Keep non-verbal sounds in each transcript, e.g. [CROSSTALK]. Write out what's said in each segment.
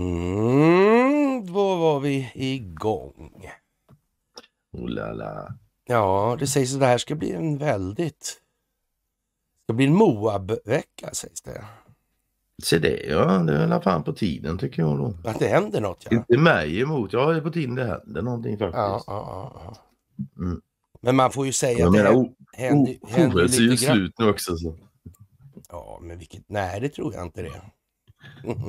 Mm, då var vi igång. Oh la Ja, det sägs att det här ska bli en väldigt... Det ska bli en Moab-vecka sägs det. Se det ja, det är väl fan på tiden tycker jag då. Att det händer något ja. Inte mig emot, ja det är på tiden det händer någonting faktiskt. Ja, ja, ja. Mm. Men man får ju säga jag att menar, det händer, händer, händer lite grann. är ju slut nu också. Så. Ja, men vilket... Nej, det tror jag inte det.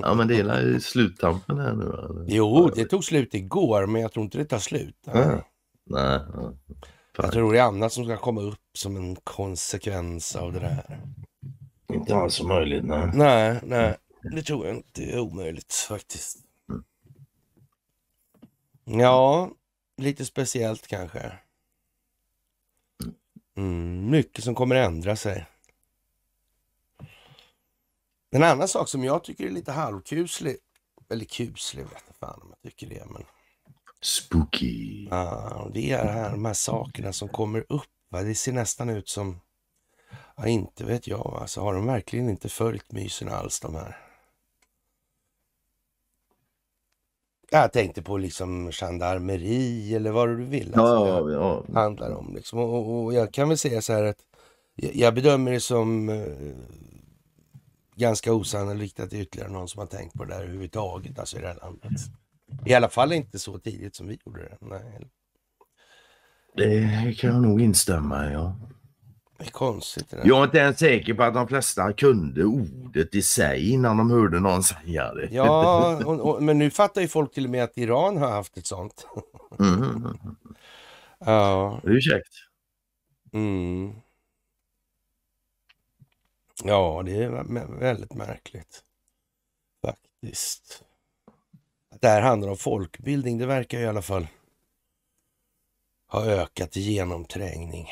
Ja, men det är sluttampen här nu? Eller? Jo, det tog slut igår, men jag tror inte det tar slut. Nej. Nej. Jag tror det är annat som ska komma upp som en konsekvens av det där. Inte alls möjligt, nej. Nej, nej. Det tror jag inte är omöjligt faktiskt. Ja, lite speciellt kanske. Mm, mycket som kommer ändra sig. En annan sak som jag tycker är lite halvkuslig, eller kuslig vet jag fan om jag tycker det men... Spooky. Ja, det är här, de här sakerna som kommer upp. Va? Det ser nästan ut som, ja inte vet jag, Alltså, har de verkligen inte följt mysen alls de här? Jag tänkte på liksom gendarmeri eller vad du vill. Alltså, ja, ja, ja. handlar om liksom. och, och, jag kan väl säga så här att jag bedömer det som eh, ganska osannolikt att det är ytterligare någon som har tänkt på det där överhuvudtaget alltså i det här landet. I alla fall inte så tidigt som vi gjorde det. Nej. Det kan jag nog instämma i. Ja. Det är konstigt. Det jag är inte ens säker på att de flesta kunde ordet i sig innan de hörde någon säga det. Ja, och, och, men nu fattar ju folk till och med att Iran har haft ett sånt. Mm. mm, mm, mm. ja. Det är ju käckt. Mm. Ja, det är väldigt märkligt faktiskt. det här handlar om folkbildning, det verkar i alla fall ha ökat i genomträngning.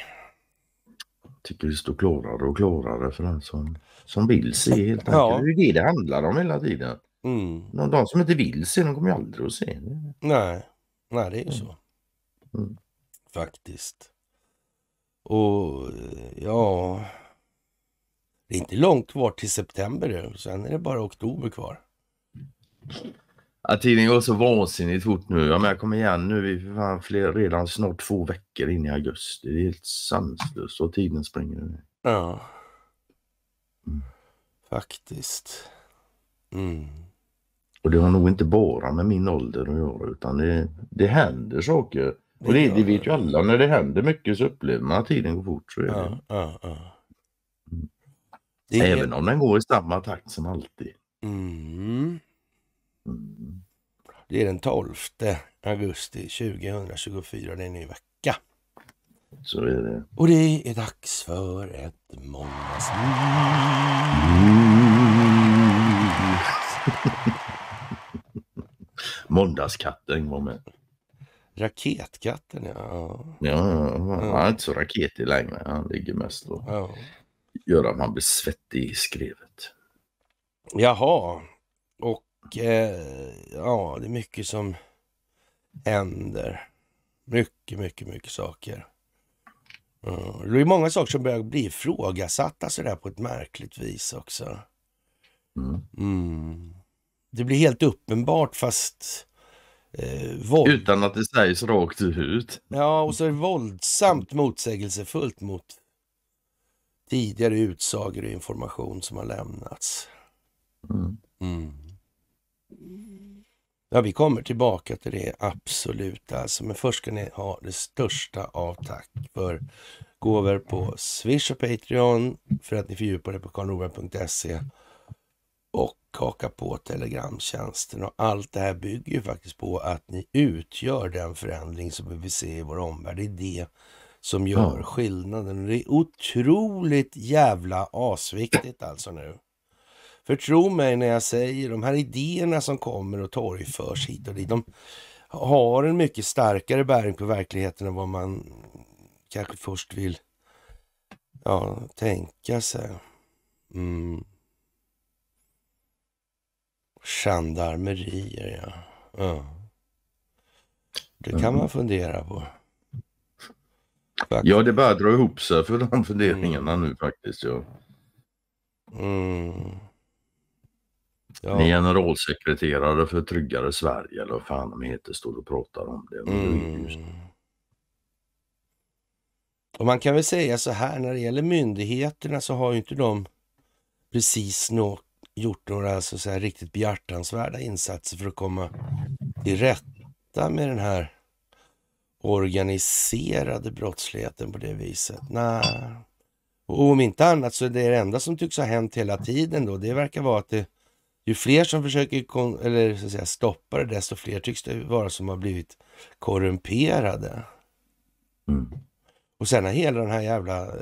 Jag tycker det står klarare och klarare för den som, som vill se. Helt Ja. Det är det det handlar om hela tiden. Mm. De, som inte vill se, de kommer ju aldrig att se. Nej, Nej det är ju mm. så. Mm. Faktiskt. Och eh, ja... Det är inte långt kvar till september nu. Sen är det bara oktober kvar. Ja, tiden går så vansinnigt fort nu. Ja, men jag kommer igen nu. Vi är fler, redan snart två veckor in i augusti. Det är helt sanslöst och tiden springer Ja. Mm. Faktiskt. Mm. Och det har nog inte bara med min ålder att göra utan det, det händer saker. Och det, det vet ju alla. När det händer mycket så upplever man att tiden går fort. Så är det. Ja, ja, ja. Ingen... Även om den går i samma takt som alltid. Mm. Mm. Det är den 12 augusti 2024, det är en ny vecka. Så är det. Och det är dags för ett måndagsmys. [LAUGHS] Måndagskatten var med. Raketkatten, ja. Ja, han är inte så raketig längre. Han ligger mest och ja gör att man blir svettig i skrevet. Jaha, och eh, ja, det är mycket som händer. Mycket, mycket, mycket saker. Mm. Det är många saker som börjar bli ifrågasatta sådär på ett märkligt vis också. Mm. mm. Det blir helt uppenbart fast Eh, Utan att det sägs rakt ut. Ja, och så är det våldsamt motsägelsefullt mot tidigare utsagor och information som har lämnats. Mm. Mm. Ja, vi kommer tillbaka till det, absolut. Alltså. Men först ska ni ha det största av tack för gåvor på Swish och Patreon för att ni fördjupar det på karlnorberg.se och haka på Telegramtjänsten. Och allt det här bygger ju faktiskt på att ni utgör den förändring som vi vill se i vår omvärld. Det är det som gör ja. skillnaden. Det är otroligt jävla asviktigt alltså nu. För tro mig när jag säger de här idéerna som kommer och torgförs hit och dit. De har en mycket starkare bäring på verkligheten än vad man kanske först vill ja, tänka sig. Mm. Gendarmerier, ja. ja. Det kan mm. man fundera på. Faktiskt. Ja, det börjar dra ihop sig för de funderingarna mm. nu faktiskt. Ja. Mm. Ja. Ni generalsekreterare för Tryggare Sverige eller vad fan de heter står och pratar om det. Mm. Och man kan väl säga så här när det gäller myndigheterna så har ju inte de precis nå gjort några alltså så så riktigt behjärtansvärda insatser för att komma till rätta med den här organiserade brottsligheten på det viset. Nej. Och om inte annat så är det enda som tycks ha hänt hela tiden då, det verkar vara att det, ju fler som försöker eller, så att säga, stoppa det, desto fler tycks det vara som har blivit korrumperade. Mm. Och sen har hela den här jävla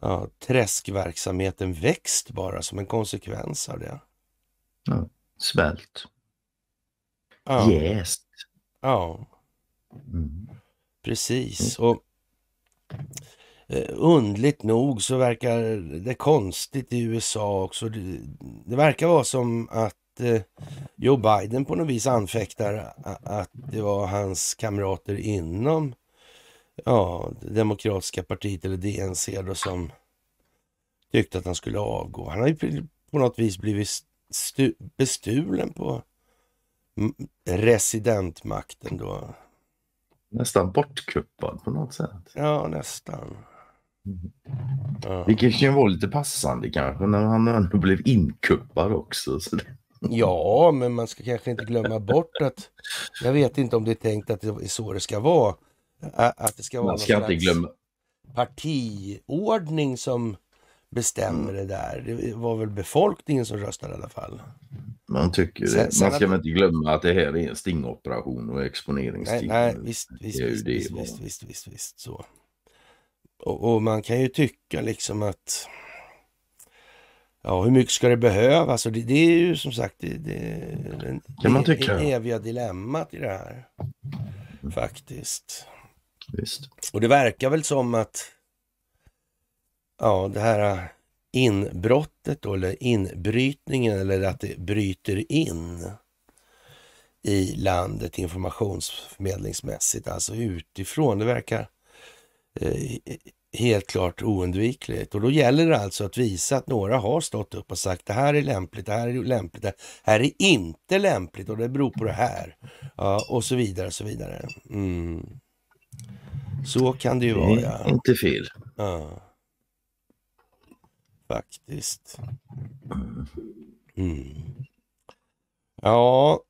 ja, träskverksamheten växt bara som en konsekvens av det. Ja, svält. Ja. Jäst. Yes. Ja. Mm. Precis. Mm. Och eh, Undligt nog så verkar det konstigt i USA också. Det, det verkar vara som att eh, Joe Biden på något vis anfäktar att det var hans kamrater inom ja, Demokratiska partiet eller DNC då, som tyckte att han skulle avgå. Han har ju på något vis blivit bestulen på residentmakten då. Nästan bortkuppad på något sätt. Ja, nästan. Mm. Ja. Vilket kan vara lite passande kanske när han ändå blev inkuppad också. Så det... Ja, men man ska kanske inte glömma bort att jag vet inte om det är tänkt att det är så det ska vara. Att det ska vara man ska någon inte glömma. partiordning som bestämmer mm. det där. Det var väl befolkningen som röstade i alla fall. Man tycker sen, det. Man ska väl inte glömma att det här är en stingoperation och exponeringssting. Nej, nej visst, visst, visst, visst, visst, visst, visst, visst, så. Och, och, man kan ju tycka liksom att Ja, hur mycket ska det behövas? Alltså det, det är ju som sagt det, det, det, kan man e- tycka? det eviga dilemmat i det här. Mm. Faktiskt. Visst. Och det verkar väl som att ja, det här äh, inbrottet då, eller inbrytningen eller att det bryter in i landet informationsförmedlingsmässigt, alltså utifrån. Det verkar eh, helt klart oundvikligt och då gäller det alltså att visa att några har stått upp och sagt det här är lämpligt, det här är lämpligt, det här är inte lämpligt och det beror på det här ja, och så vidare och så vidare. Mm. Så kan det ju vara. Mm, ja. Inte fel. Ja. Faktiskt. Mm. Ja,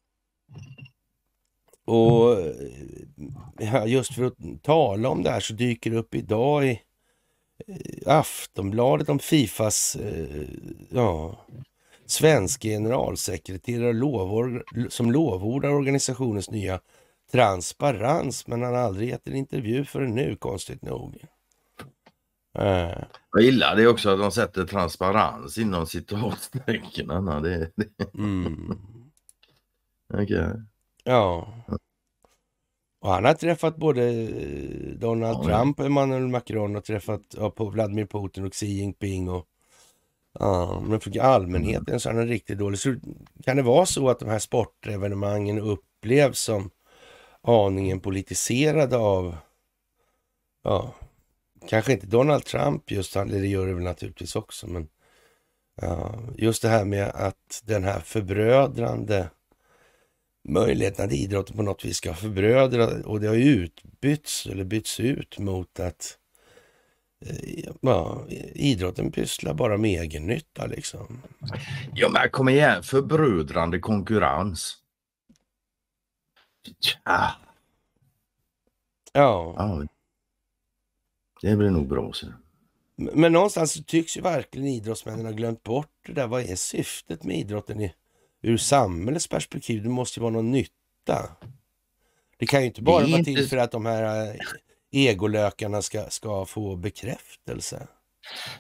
och eh, just för att tala om det här så dyker det upp idag i eh, Aftonbladet om Fifas eh, ja, svenska generalsekreterare lovor, som lovordar organisationens nya transparens. Men han har aldrig gett en intervju förrän nu, konstigt nog. Eh. Jag gillar det också att de sätter transparens inom citatstecken. Anna. Det, det. Mm. okay. Ja. Och han har träffat både eh, Donald ja, Trump, Emmanuel Macron och träffat ja, Vladimir Putin och Xi Jinping. Och, ja, men för allmänheten mm. så är han riktigt dålig. Så kan det vara så att de här sportevenemangen upplevs som aningen politiserade av ja, kanske inte Donald Trump just, han, det gör det väl naturligtvis också, men Ja, just det här med att den här förbrödrande möjligheten att idrotten på något vis ska förbrödra och det har ju utbytts eller bytts ut mot att eh, ja, idrotten pysslar bara med egennytta liksom. Ja men kom igen, förbrödrande konkurrens. Ja. Ja. Det blir nog bra. Så. Men någonstans tycks ju verkligen idrottsmännen ha glömt bort det där. Vad är syftet med idrotten i, ur samhällets perspektiv? Det måste ju vara någon nytta. Det kan ju inte bara vara till för att de här eh, egolökarna ska, ska få bekräftelse.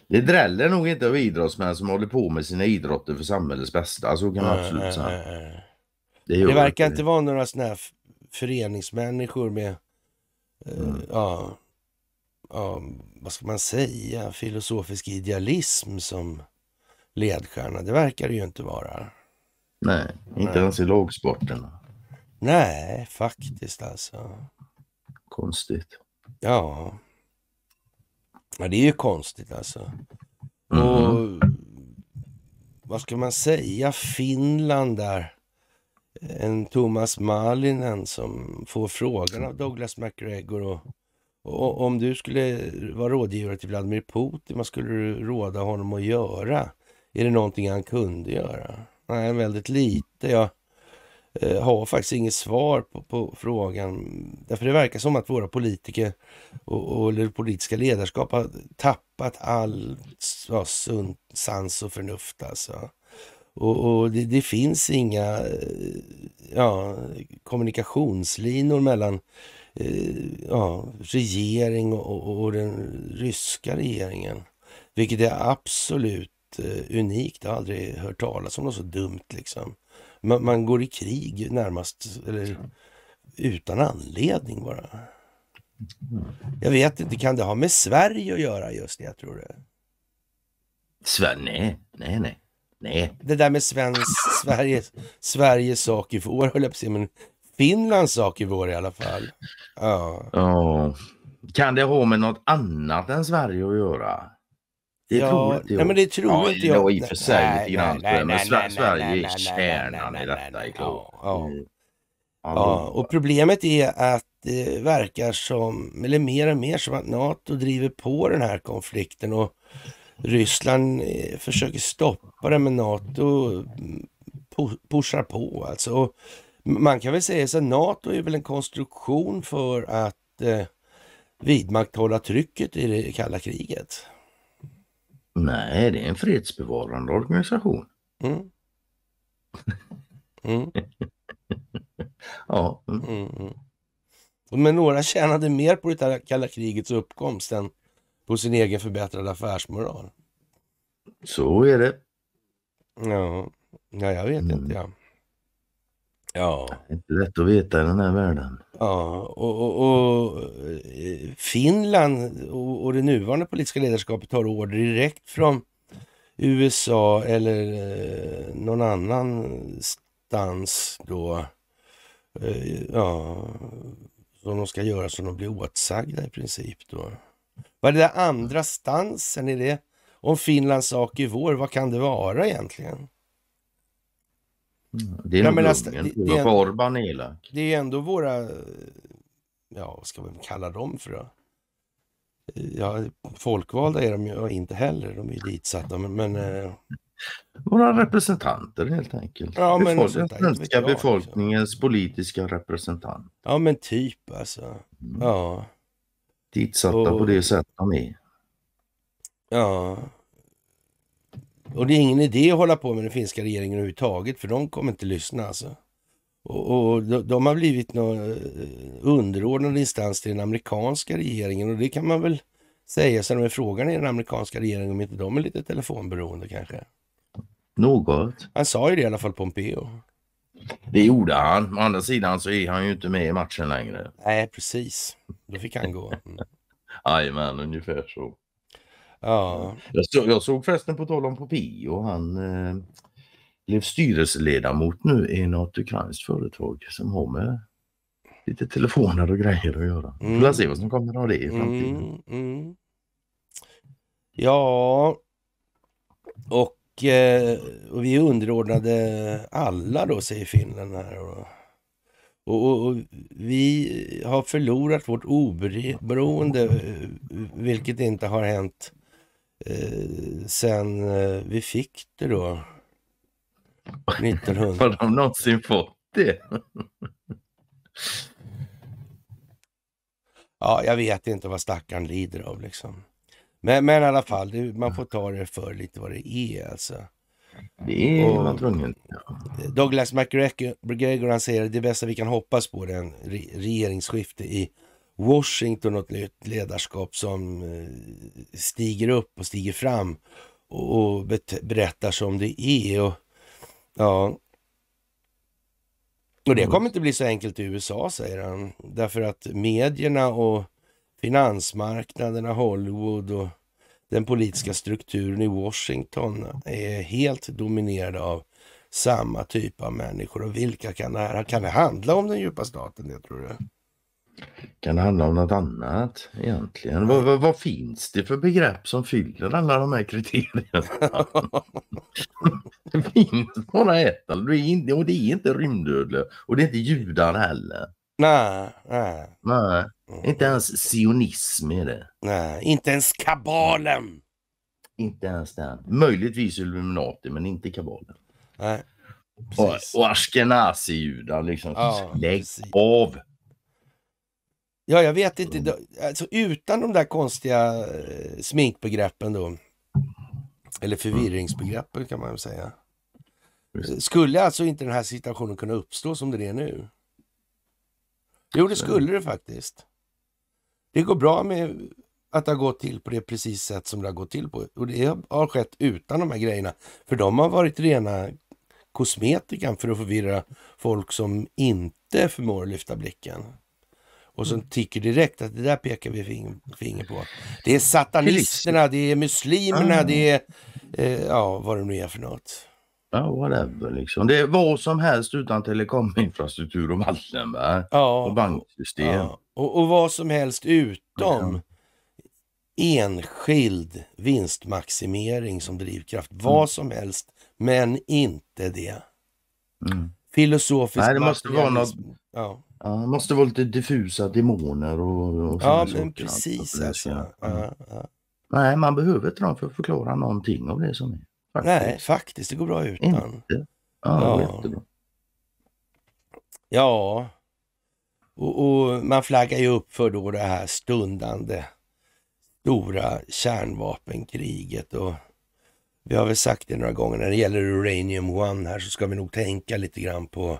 Det dräller nog inte av idrottsmän som håller på med sina idrotter för samhällets bästa. Så kan man absolut säga. Äh, äh. Det, det verkar det. inte vara några sådana här föreningsmänniskor med... Eh, mm. Ja ja, vad ska man säga, filosofisk idealism som ledstjärna. Det verkar det ju inte vara. Nej, inte Nej. ens i lagsporten. Nej, faktiskt alltså. Konstigt. Ja. ja det är ju konstigt alltså. Mm. Och vad ska man säga, Finland där. En Thomas Malinen som får frågan av Douglas McGregor och och om du skulle vara rådgivare till Vladimir Putin, vad skulle du råda honom att göra? Är det någonting han kunde göra? Nej, väldigt lite. Jag eh, har faktiskt inget svar på, på frågan. Därför det verkar som att våra politiker och, och eller politiska ledarskap har tappat all ja, sunt, sans och förnuft. Alltså. Och, och det, det, finns inga eh, ja, kommunikationslinor mellan Eh, ja, regering och, och, den ryska regeringen. Vilket är absolut eh, unikt. Jag har aldrig hört talas om något så dumt. liksom. Man, man går i krig närmast, eller utan anledning bara. Jag vet inte, kan det ha med Sverige att göra just det? tror du? Sverige? Nej, nej, nej. Nej. Det där med svensk, Sverige, Sveriges sak i vår, höll jag på att säga, men Finlands sak i vår i alla fall. Ja. Oh. Kan det ha med något annat än Sverige att göra? Det ja, tror inte jag. Nej, men det tror ja, inte jag. I och för sig nej, lite grann. Nej, nej, men nej, Sverige är kärnan i detta. nej, ja, ja. Mm. ja, och problemet är att det verkar som, eller mer och mer som att NATO driver på den här konflikten och Ryssland eh, försöker stoppa den men NATO mm, pushar på alltså. Och man kan väl säga så att NATO är väl en konstruktion för att eh, vidmakthålla trycket i det kalla kriget? Nej, det är en fredsbevarande organisation. Mm. Mm. [LAUGHS] ja. Mm. Men några tjänade mer på det kalla krigets uppkomst än på sin egen förbättrade affärsmoral. Så är det. Ja, ja jag vet mm. inte. Ja. Ja. Inte lätt att veta i den här världen. Ja, och, och, och eh, Finland och, och, det nuvarande politiska ledarskapet tar order direkt från USA eller eh, någon annanstans då. Eh, ja, som de ska göra som de blir åtsagda i princip då. Vad är det där andra stansen? Är det om Finlands sak i vår? Vad kan det vara egentligen? Det är Nej, nog alltså, Ungern. Det, det, är elak. Det är ändå våra, ja vad ska man kalla dem för då? Ja, folkvalda är de ju inte heller, de är ju ditsatta men... men eh, våra representanter helt enkelt. Ja, men Befol alltså, den svenska befolkningens också. politiska representant. Ja men typ alltså. Mm. Ja. Ditsatta och... på det sätt de är. Ja, och det är ingen idé att hålla på med den finska regeringen överhuvudtaget, för de kommer inte lyssna alltså. Och, och de, de, har blivit någon eh, underordnad instans till den amerikanska regeringen och det kan man väl säga. Sen är frågan är den amerikanska regeringen om inte de är lite telefonberoende kanske? Något. Han sa ju det i alla fall, Pompeo. Det gjorde han. Å andra sidan så är han ju inte med i matchen längre. Nej, precis. Då fick han gå. Mm. [LAUGHS] Jajamän, ungefär så. Ja. Jag, såg, jag såg förresten på tal om Popio, han eh, blev styrelseledamot nu i något ukrainskt företag som har med lite telefoner och grejer att göra. Vi får mm. se vad som kommer av det i framtiden. Mm, mm. Ja, och, eh, och vi underordnade alla då, säger Finland här. Och, och, och, vi har förlorat vårt oberoende, eh, vilket inte har hänt Eh, sen eh, vi fick det då. 1900. Har de någonsin fått det? ja, jag vet inte vad stackaren lider av liksom. Men, men i alla fall, det, man får ta det för lite vad det är alltså. Det är man tvungen. Douglas McGregor han säger det bästa vi kan hoppas på är en regeringsskifte i Washington och ett nytt ledarskap som eh, stiger upp och stiger fram och berättar som det är. Och, ja. och det mm. kommer inte bli så enkelt i USA, säger han. Därför att medierna och finansmarknaderna, Hollywood och den politiska strukturen i Washington är helt dominerade av samma typ av människor. Och vilka kan det här? Kan det handla om den djupa staten, det tror du? Kan det handla om något annat egentligen? Vad, vad, vad finns det för begrepp som fyller alla de här kriterierna? [LAUGHS] det finns bara ett. Alltså, det inte, och det är inte rymdödlor och det är inte judar heller. Nej, nej. nej. Inte ens sionism är det. Nej, inte ens kabalen. Inte ens den. Möjligtvis Illuminati men inte kabalen. Nej. Och, och askenazi-judar liksom. Ja, Lägg precis. av! Ja, jag vet inte. Mm. Alltså, utan de där konstiga eh, sminkbegreppen då, eller mm. förvirringsbegreppen kan man väl säga. Skulle alltså inte den här situationen kunna uppstå som den är nu? Jo, det skulle det faktiskt. Det går bra med att det har gått till på det precis sätt som det har gått till på. Och det har skett utan de här grejerna. För de har varit rena kosmetikan för att förvirra folk som inte förmår lyfta blicken och som mm. tycker direkt att det där pekar vi finger på. Det är satanisterna, det är muslimerna, ah. det är eh, ja, vad det nu är för något. Ja, whatever liksom. Det är vad som helst utan telekominfrastruktur och vatten, va? ja. och banksystem. Ja. Och, och vad som helst utom ja. enskild vinstmaximering som drivkraft. Mm. Vad som helst, men inte det. Mm. Filosofisk Nej, det måste vara något... Ja. Ja, måste vara lite diffusa demoner och, och Ja, men precis. Alltså. Ja. Ja, mm. ja. Nej, man behöver inte dem för att förklara någonting av det som är. Faktiskt. Nej, faktiskt. Det går bra utan. Inte. Ja, ja. jättebra. Ja, och, och, man flaggar ju upp för då det här stundande stora kärnvapenkriget. Och vi har väl sagt det några gånger, när det gäller Uranium One här så ska vi nog tänka lite grann på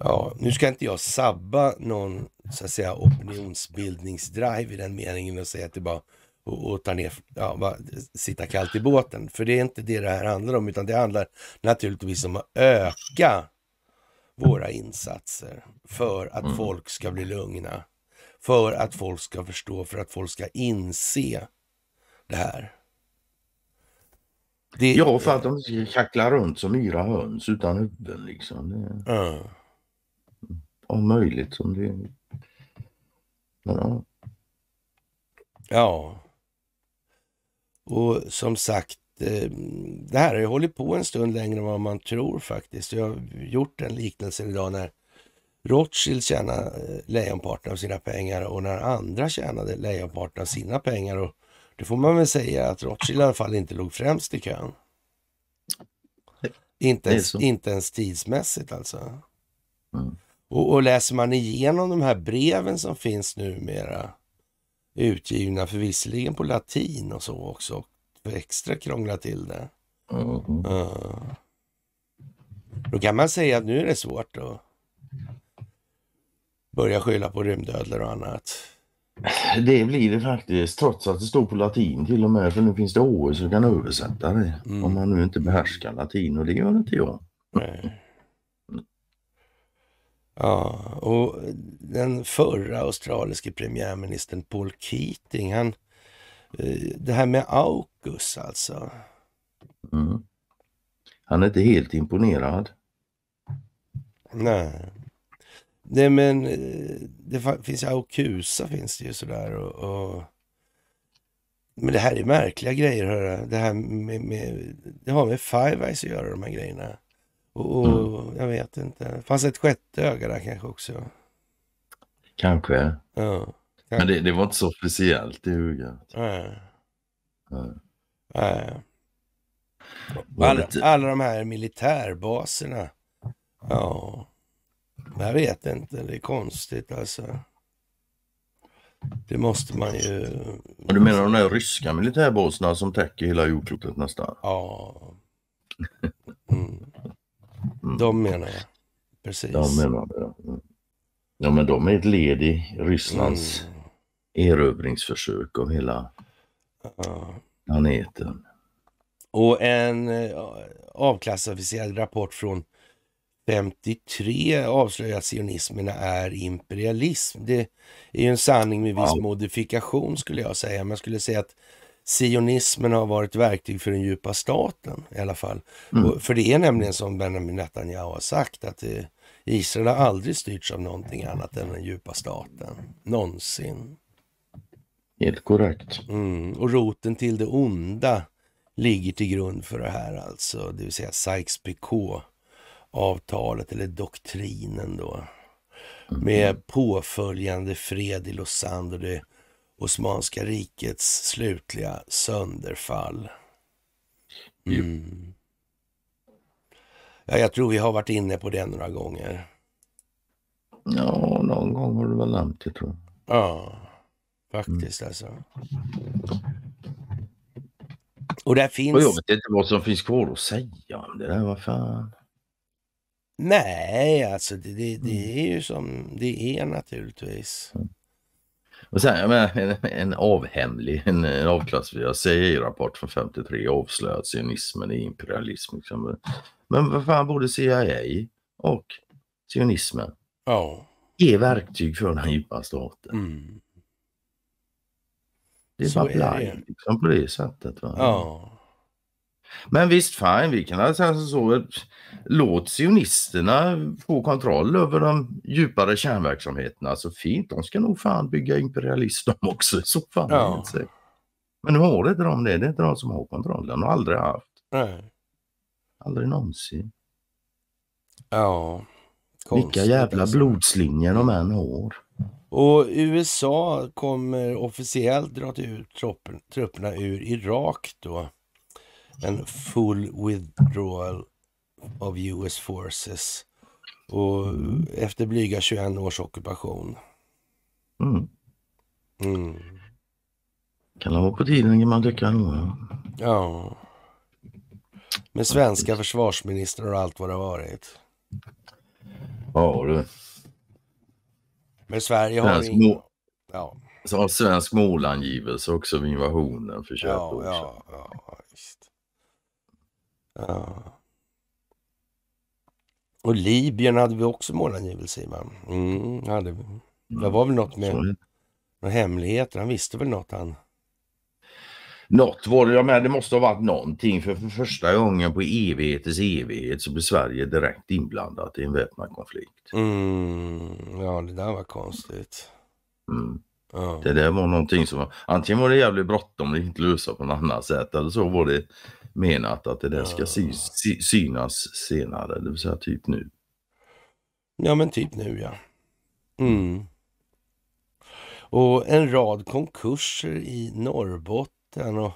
Ja, nu ska inte jag sabba någon så att säga opinionsbildningsdrive i den meningen och säga att det bara och, och ta ner, ja, bara, sitta kallt i båten. För det är inte det det här handlar om, utan det handlar naturligtvis om att öka våra insatser för att mm. folk ska bli lugna. För att folk ska förstå, för att folk ska inse det här. Det, ja, för att de inte ska runt som yra höns utan huvuden liksom. Det... Mm om möjligt som det ja. ja. Och som sagt, eh, det här har ju hållit på en stund längre än vad man tror faktiskt. Jag har gjort den liknelsen idag när Rothschild tjänade eh, lejonparten av sina pengar och när andra tjänade lejonparten av sina pengar. Och det får man väl säga att Rothschild i alla fall inte låg främst i kön. Inte ens, inte ens tidsmässigt alltså. Mm. Och, och läser man igenom de här breven som finns numera, utgivna för visserligen på latin och så också, för extra krångla till det. Mm. Uh. Då kan man säga att nu är det svårt att börja skylla på rymdödlor och annat. Det blir det faktiskt, trots att det står på latin till och med. För nu finns det OS som kan översätta det. Mm. Om man nu inte behärskar latin och det gör inte jag. Nej. Ja, och den förra australiske premiärministern Paul Keating, han, eh, det här med Aukus alltså. Mm. Han är inte helt imponerad. Nej. Nej men eh, det finns ju Aukusa finns det ju sådär och, och... Men det här är märkliga grejer hörru. Det här med, med, det har med Five Eyes att göra de här grejerna. Och, mm. jag vet inte. Fanns ett sjätte öga där kanske också? Kanske. Ja. Kanske. Men det, det, var inte så officiellt i ögat. Nej. Nej. Nej. Alla, de här militärbaserna. Ja. Jag vet inte, det är konstigt alltså. Det måste man ju... Och du menar de där ryska militärbaserna som täcker hela jordklotet nästan? Ja. [LAUGHS] Mm. Mm. De menar jag. Precis. De menar det. Mm. Ja, men de är ett led i Rysslands mm. erövringsförsök av hela ja. planeten. Och en eh, avklassificerad rapport från 53 avslöjar att sionismerna är imperialism. Det är ju en sanning med viss ja. modifikation skulle jag säga. Man skulle säga att sionismen har varit verktyg för den djupa staten i alla fall. Mm. för det är nämligen som Benjamin Netanyahu har sagt att det, eh, Israel har aldrig styrts av någonting annat än den djupa staten. Någonsin. Helt korrekt. Mm. Och roten till det onda ligger till grund för det här alltså, det vill säga Sykes-Picot avtalet eller doktrinen då. Mm. Med påföljande fred i Lausanne och det Osmanska rikets slutliga sönderfall. Mm. Ja, jag tror vi har varit inne på det några gånger. Ja, någon gång har du väl nämnt det tror jag. Ja, faktiskt mm. alltså. Och där finns... Och jag vet inte vad som finns kvar att säga om det där, vad fan. Nej, alltså det, det, det mm. är ju som det är naturligtvis. Mm. Och sen, en, en avhemlig, en, en avklassificerad CIA-rapport från 53 avslöjade sionismen i imperialism. Liksom. Men vad fan, både CIA och sionismen oh. är verktyg för den djupa staten. Mm. Det är Så bara blaj liksom, på det sättet. Va? Oh. Men visst, fine, vi kan alltså så låt sionisterna få kontroll över de djupare kärnverksamheterna. Alltså fint, de ska nog fan bygga imperialism de [LAUGHS] också så fall. Ja. Men nu har inte de det. Det är inte de som har kontrollen och aldrig haft. Nej. Aldrig någonsin. Ja. Konstigt, Vilka jävla alltså. blodslinjer de än har. Och USA kommer officiellt dra ut trupperna ur Irak då en full withdrawal of US forces. Och efter blyga 21 års ockupation. Mm. Mm. Kan vara på tiden när man tycker ändå. Ja. Med svenska försvarsministrar och allt vad det har varit. Ja du. Men Sverige har svensk ingen... Ja. Så har svensk målangivelse också vid invasionen för ja, ja, ja, och Libyen hade vi också målangivelse i. Mm, hade vi. Det var väl något med några hemligheter. Han visste väl något han. Något var det, jag det måste ha varit någonting för, för första gången på evighetens evighet så blir Sverige direkt inblandat i en väpnad konflikt. Mm, ja, det där var konstigt. Mm. Ja. Det där var någonting som, antingen var det jävligt bråttom det gick inte lösa på något annat sätt eller så var det menat att det där ska sy, sy, synas senare, det vill säga typ nu. Ja men typ nu ja. Mm. mm. Och en rad konkurser i Norrbotten och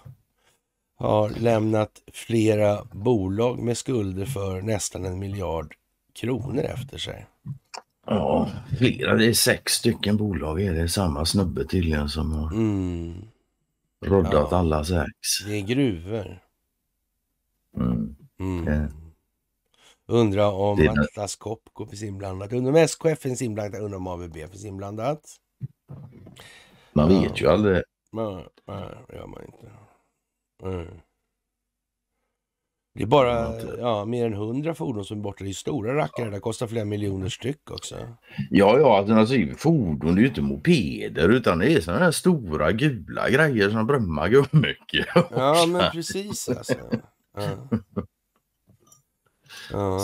har lämnat flera bolag med skulder för nästan en miljard kronor efter sig. Ja, flera. Det är sex stycken bolag. Är det är samma snubbe tydligen som har mm. roddat ja. alla sex. Det är gruvor. Mm. mm. Eh. Undrar om det... Atlas Copco finns inblandat. Undrar om SKF finns inblandat. Undrar om ABB finns inblandat. Man vet ja. ju aldrig. Nej, det gör man inte. Mm. Det är bara ja, mer än hundra fordon som är borta. Det är stora rackare. Det kostar flera miljoner styck också. Ja, ja, alternativ alltså, fordon. Det är ju inte mopeder utan det är sådana här stora gula grejer som brömmar mycket. Ja, men [LAUGHS] precis alltså.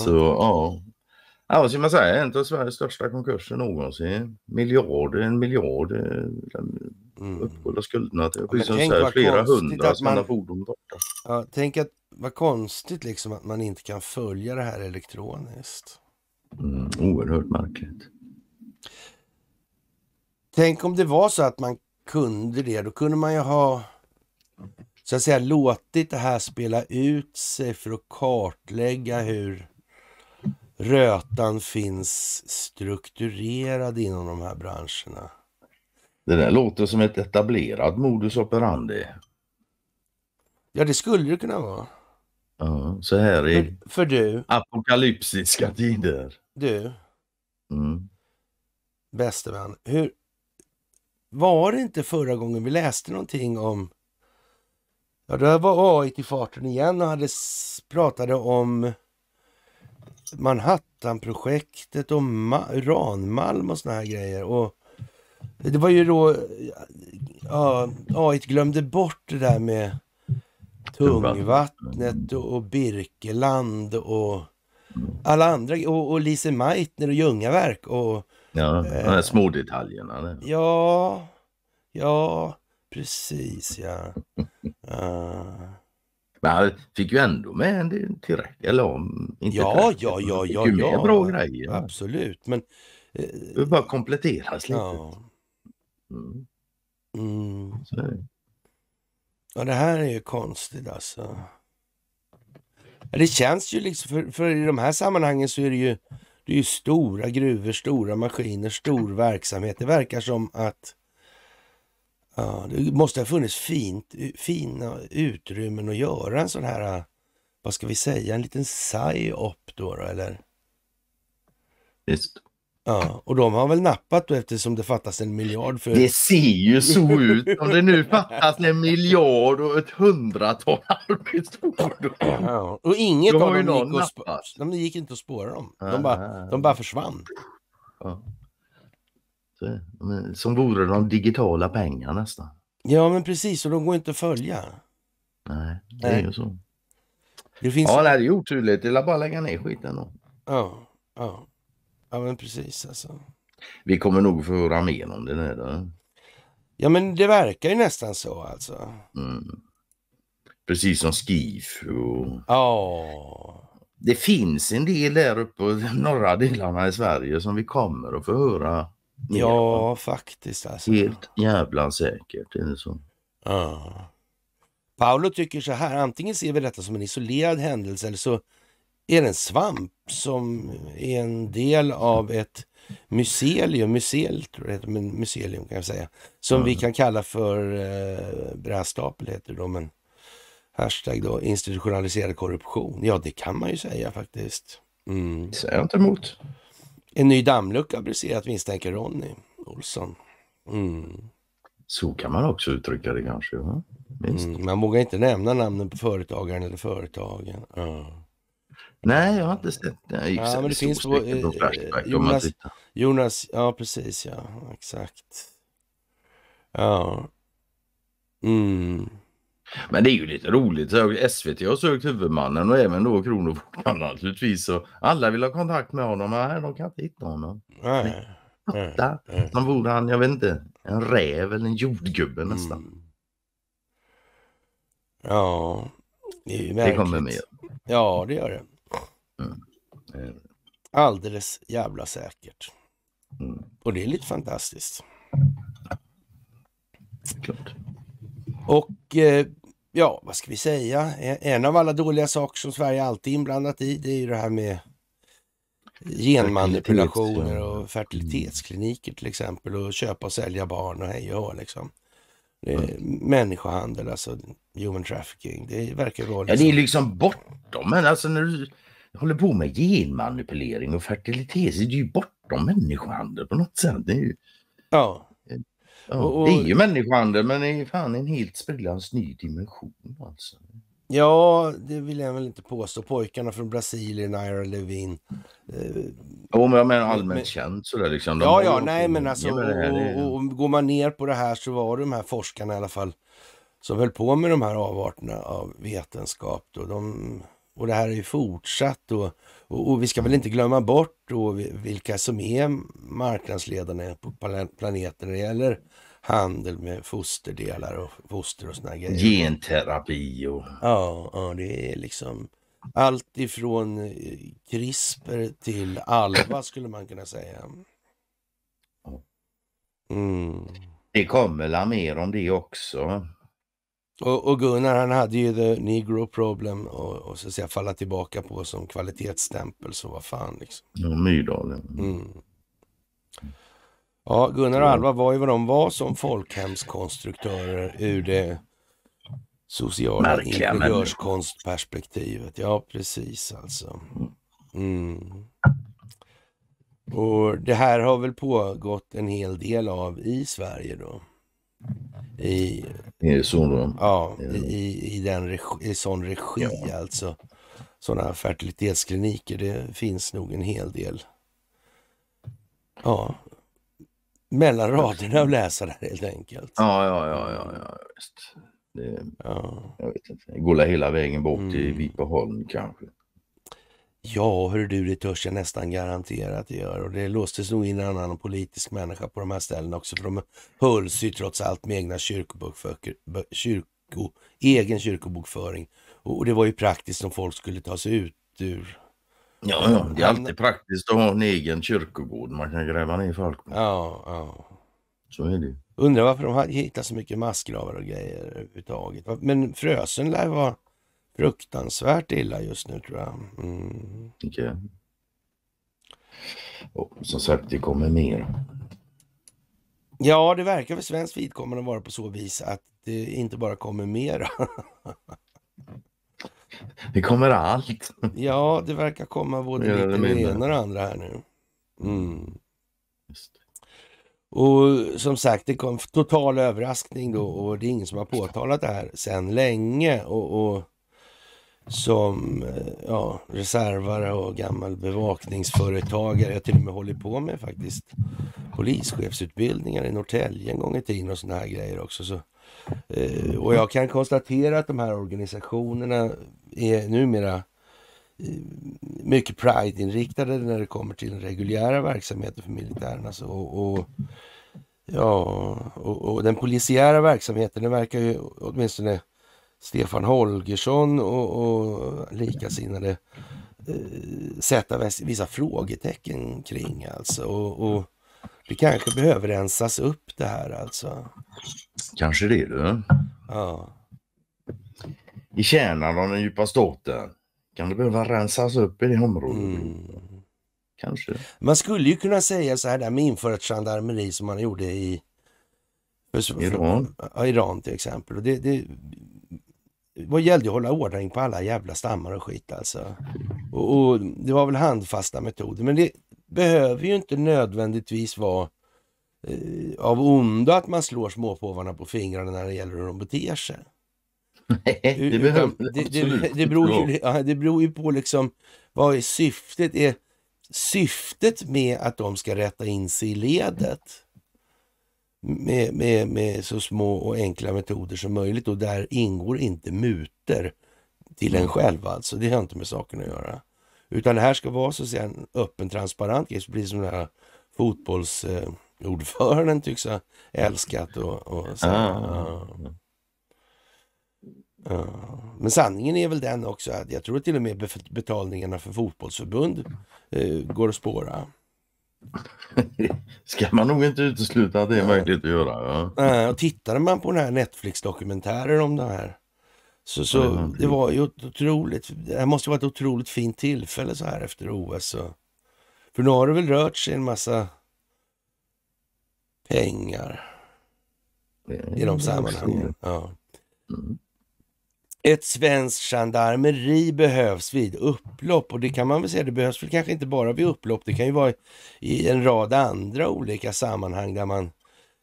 Så ja. Ja, alltså, vad ska man säga? En av Sveriges största konkurser någonsin. Miljarder, en miljard eh, mm. skulderna till. Ja, som säger, flera hundra sådana fordon borta. Ja, tänk att vad konstigt liksom att man inte kan följa det här elektroniskt. Mm, oerhört märkligt. Tänk om det var så att man kunde det. Då kunde man ju ha så att säga låtit det här spela ut sig för att kartlägga hur rötan finns strukturerad inom de här branscherna. Det där låter som ett etablerat modus operandi. Ja, det skulle det kunna vara. Ja, så här i för, för du, apokalyptiska tider. Du, mm. bäste vän, hur, var det inte förra gången vi läste någonting om Ja, där var AI i farten igen och hade pratade om Manhattanprojektet och uranmalm och såna här grejer. Och det var ju då ja, AI glömde bort det där med Tungvattnet och Birkeland och alla andra och, och Lise Meitner och Ljungaverk och... Ja, de eh, här eh, smådetaljerna. Ja, ja, precis ja. Uh... Men han fick ju ändå med en del tillräckligt, eller inte ja, ja, ja, ja, fick ju ja, bra grejer. Absolut, men... Eh, det bara kompletteras lite. Ja. Mm. Mm. ja, det här är ju konstigt alltså. det känns ju liksom, för, för, i de här sammanhangen så är det ju, det är ju stora gruvor, stora maskiner, stor verksamhet. Det verkar som att Ja, det måste ha funnits fint, fina utrymmen att göra en sån här, vad ska vi säga, en liten psy-op då, då, eller? Visst. Ja, och de har väl nappat då eftersom det fattas en miljard för... Det ser ju så ut om det nu fattas en miljard och ett hundratal arbetsfordon. Ja, och inget av dem gick, och de gick inte att spåra dem. De bara, de bara försvann. Ja. Eh, som vore de digitala pengar nästan. Ja men precis och de går inte att följa. Nej, det nej. är ju så. Det finns... Ja, nej, det är oturligt. Det är bara lägga ner skiten då. Ja, ja. Ja men precis alltså. Vi kommer nog få höra mer om det där. då. Ja men det verkar ju nästan så alltså. Mm. Precis som skif och... Ja. Det finns en del där uppe i norra delarna i Sverige som vi kommer att få höra Ja, faktiskt alltså. Helt jävla säkert, är det så? Ja. Paolo tycker så här, antingen ser vi detta som en isolerad händelse eller så är det en svamp som är en del av ett mycelium, mycel, mycelium kan jag säga, som mm. vi kan kalla för eh, brädstapel heter det då, men hashtag då institutionaliserad korruption. Ja, det kan man ju säga faktiskt. Mm. Det säger jag inte emot. En ny dammlucka briserat misstänker Ronny Olsson. Mm. Så kan man också uttrycka det kanske. Ja? Mm, man vågar inte nämna namnen på företagaren eller företagen. Mm. Nej, jag har inte sett det. Ja, men det finns på, eh, Jonas, Jonas, ja precis ja, exakt. Ja. Mm. Men det är ju lite roligt. SVT har sökt huvudmannen och även då Kronofogden naturligtvis. Så alla vill ha kontakt med honom. Nej, de kan inte hitta honom. Nej. Fatta. Nej. vore han, jag vet inte, en räv eller en jordgubbe mm. nästan. Mm. Ja, det är ju märkligt. Det kommer med. Ja, det gör det. Mm. Eh. Alldeles jävla säkert. Mm. Och det är lite fantastiskt. Klart. Och eh, ja, vad ska vi säga? En av alla dåliga saker som Sverige alltid inblandat i, det är ju det här med genmanipulationer och fertilitetskliniker till exempel och köpa och sälja barn och hej och hå, liksom. Det är människohandel, alltså human trafficking. Det verkar vara... Liksom... Ja, det är liksom-, liksom bortom, men alltså när du håller på med genmanipulering och fertilitet, så är det ju bortom människohandel på något sätt. Det är ju... Ja. Ja, och, och... Det är ju människohandel men det är fan en helt sprillans ny dimension alltså. Ja, det vill jag väl inte påstå. Pojkarna från Brasilien, Ira Levin. Eh, jo, men jag menar allmänt men, känt sådär liksom. De ja, ja, nej men alltså. Och, och, och, går man ner på det här så var det de här forskarna i alla fall som höll på med de här avarterna av vetenskap. Då. De och det här är ju fortsatt och, och, och vi ska väl inte glömma bort då vilka som är marknadsledarna på planeten när det gäller handel med fosterdelar och foster och såna grejer. Genterapi och... Ja, ja, det är liksom allt ifrån eh, CRISPR till ALVA skulle man kunna säga. Mm. Det kommer la mer om det också. Och, och, Gunnar han hade ju the negro problem och, och, så att säga falla tillbaka på som kvalitetsstämpel så vad fan liksom. Ja, Myrdalen. Mm. Ja, Gunnar och Alva var ju vad de var som folkhemskonstruktörer ur det sociala Märkliga ingenjörskonstperspektivet. Ja, precis alltså. Mm. Och det här har väl pågått en hel del av i Sverige då i, I, sån, ja, i, i, den regi, i sån regi ja. alltså. Sådana fertilitetskliniker, det finns nog en hel del. Ja, mellan raderna av läsare helt enkelt. Ja, ja, ja, ja, ja visst. Det, ja. Jag vet inte, går hela vägen bort mm. till Vipeholm kanske. Ja, hör du, det törs jag nästan garantera att det gör. Och det låstes nog in en annan politisk människa på de här ställena också, för de hölls ju trots allt med egna kyrkobokföker, kyrko, egen kyrkobokföring. Och det var ju praktiskt om folk skulle ta sig ut ur Ja, ja, det är alltid praktiskt att ha en egen kyrkogård man kan gräva ner folk på. Ja, ja. Så är det Undrar varför de hade hittat så mycket massgravar och grejer överhuvudtaget. Men Frösön lär vara fruktansvärt illa just nu tror jag. Mm. Okay. Och som sagt, det kommer mer. Ja, det verkar för svenskt vidkommande vara på så vis att det inte bara kommer mer. det kommer allt. ja, det verkar komma både det lite det ena och det andra här nu. Mm. Och som sagt, det kom total överraskning då och det är ingen som har påtalat det här sedan länge. Och, och som eh, ja, reservare och gammal bevakningsföretagare. Jag till och med håller på med faktiskt polischefsutbildningar i Norrtälje en gång i tiden och sådana här grejer också. Så, eh, och jag kan konstatera att de här organisationerna är numera eh, mycket pride-inriktade när det kommer till den reguljära verksamheten för militären. Alltså, och, och, ja, och, och den polisiära verksamheten, den verkar ju åtminstone Stefan Holgersson och, och likasinnade eh, sätta vissa frågetecken kring alltså. Och, och det kanske behöver rensas upp det här alltså. Kanske det du. Ja. I kärnan av den djupa staten kan det behöva rensas upp i det området. Mm. Kanske. Man skulle ju kunna säga så här där med införandet gendarmeri som man gjorde i Iran. Iran till exempel. Och det, det vad gällde att hålla ordning på alla jävla stammar och skit alltså. Och, och det var väl handfasta metoder, men det behöver ju inte nödvändigtvis vara eh, av ondo att man slår småpåvarna på fingrarna när det gäller hur de beter sig. Nej, det behöver det, det, det, beror ju, det beror ju på liksom vad är syftet? Är syftet med att de ska rätta in sig i ledet? med, med, med så små och enkla metoder som möjligt och där ingår inte muter till en mm. själv alltså. Det har inte med saken att göra. Utan det här ska vara så att säga en öppen, transparent grej, precis som den här fotbollsordföranden eh, tycks ha älskat. Och, och så, ah. uh, Men sanningen är väl den också att jag tror till och med betalningarna för fotbollsförbund uh, går att spåra. [LAUGHS] ska man nog inte utesluta att det är möjligt att göra. Ja. Och tittade man på den här Netflix-dokumentären om det här så, så ja, det var ju otroligt, det måste vara ett otroligt fint tillfälle så här efter OS. Så. För nu har det väl rört sig en massa pengar i de sammanhangen. Ja. Mm ett svenskt gendarmeri behövs vid upplopp och det kan man väl säga, det behövs väl kanske inte bara vid upplopp, det kan ju vara i en rad andra olika sammanhang där man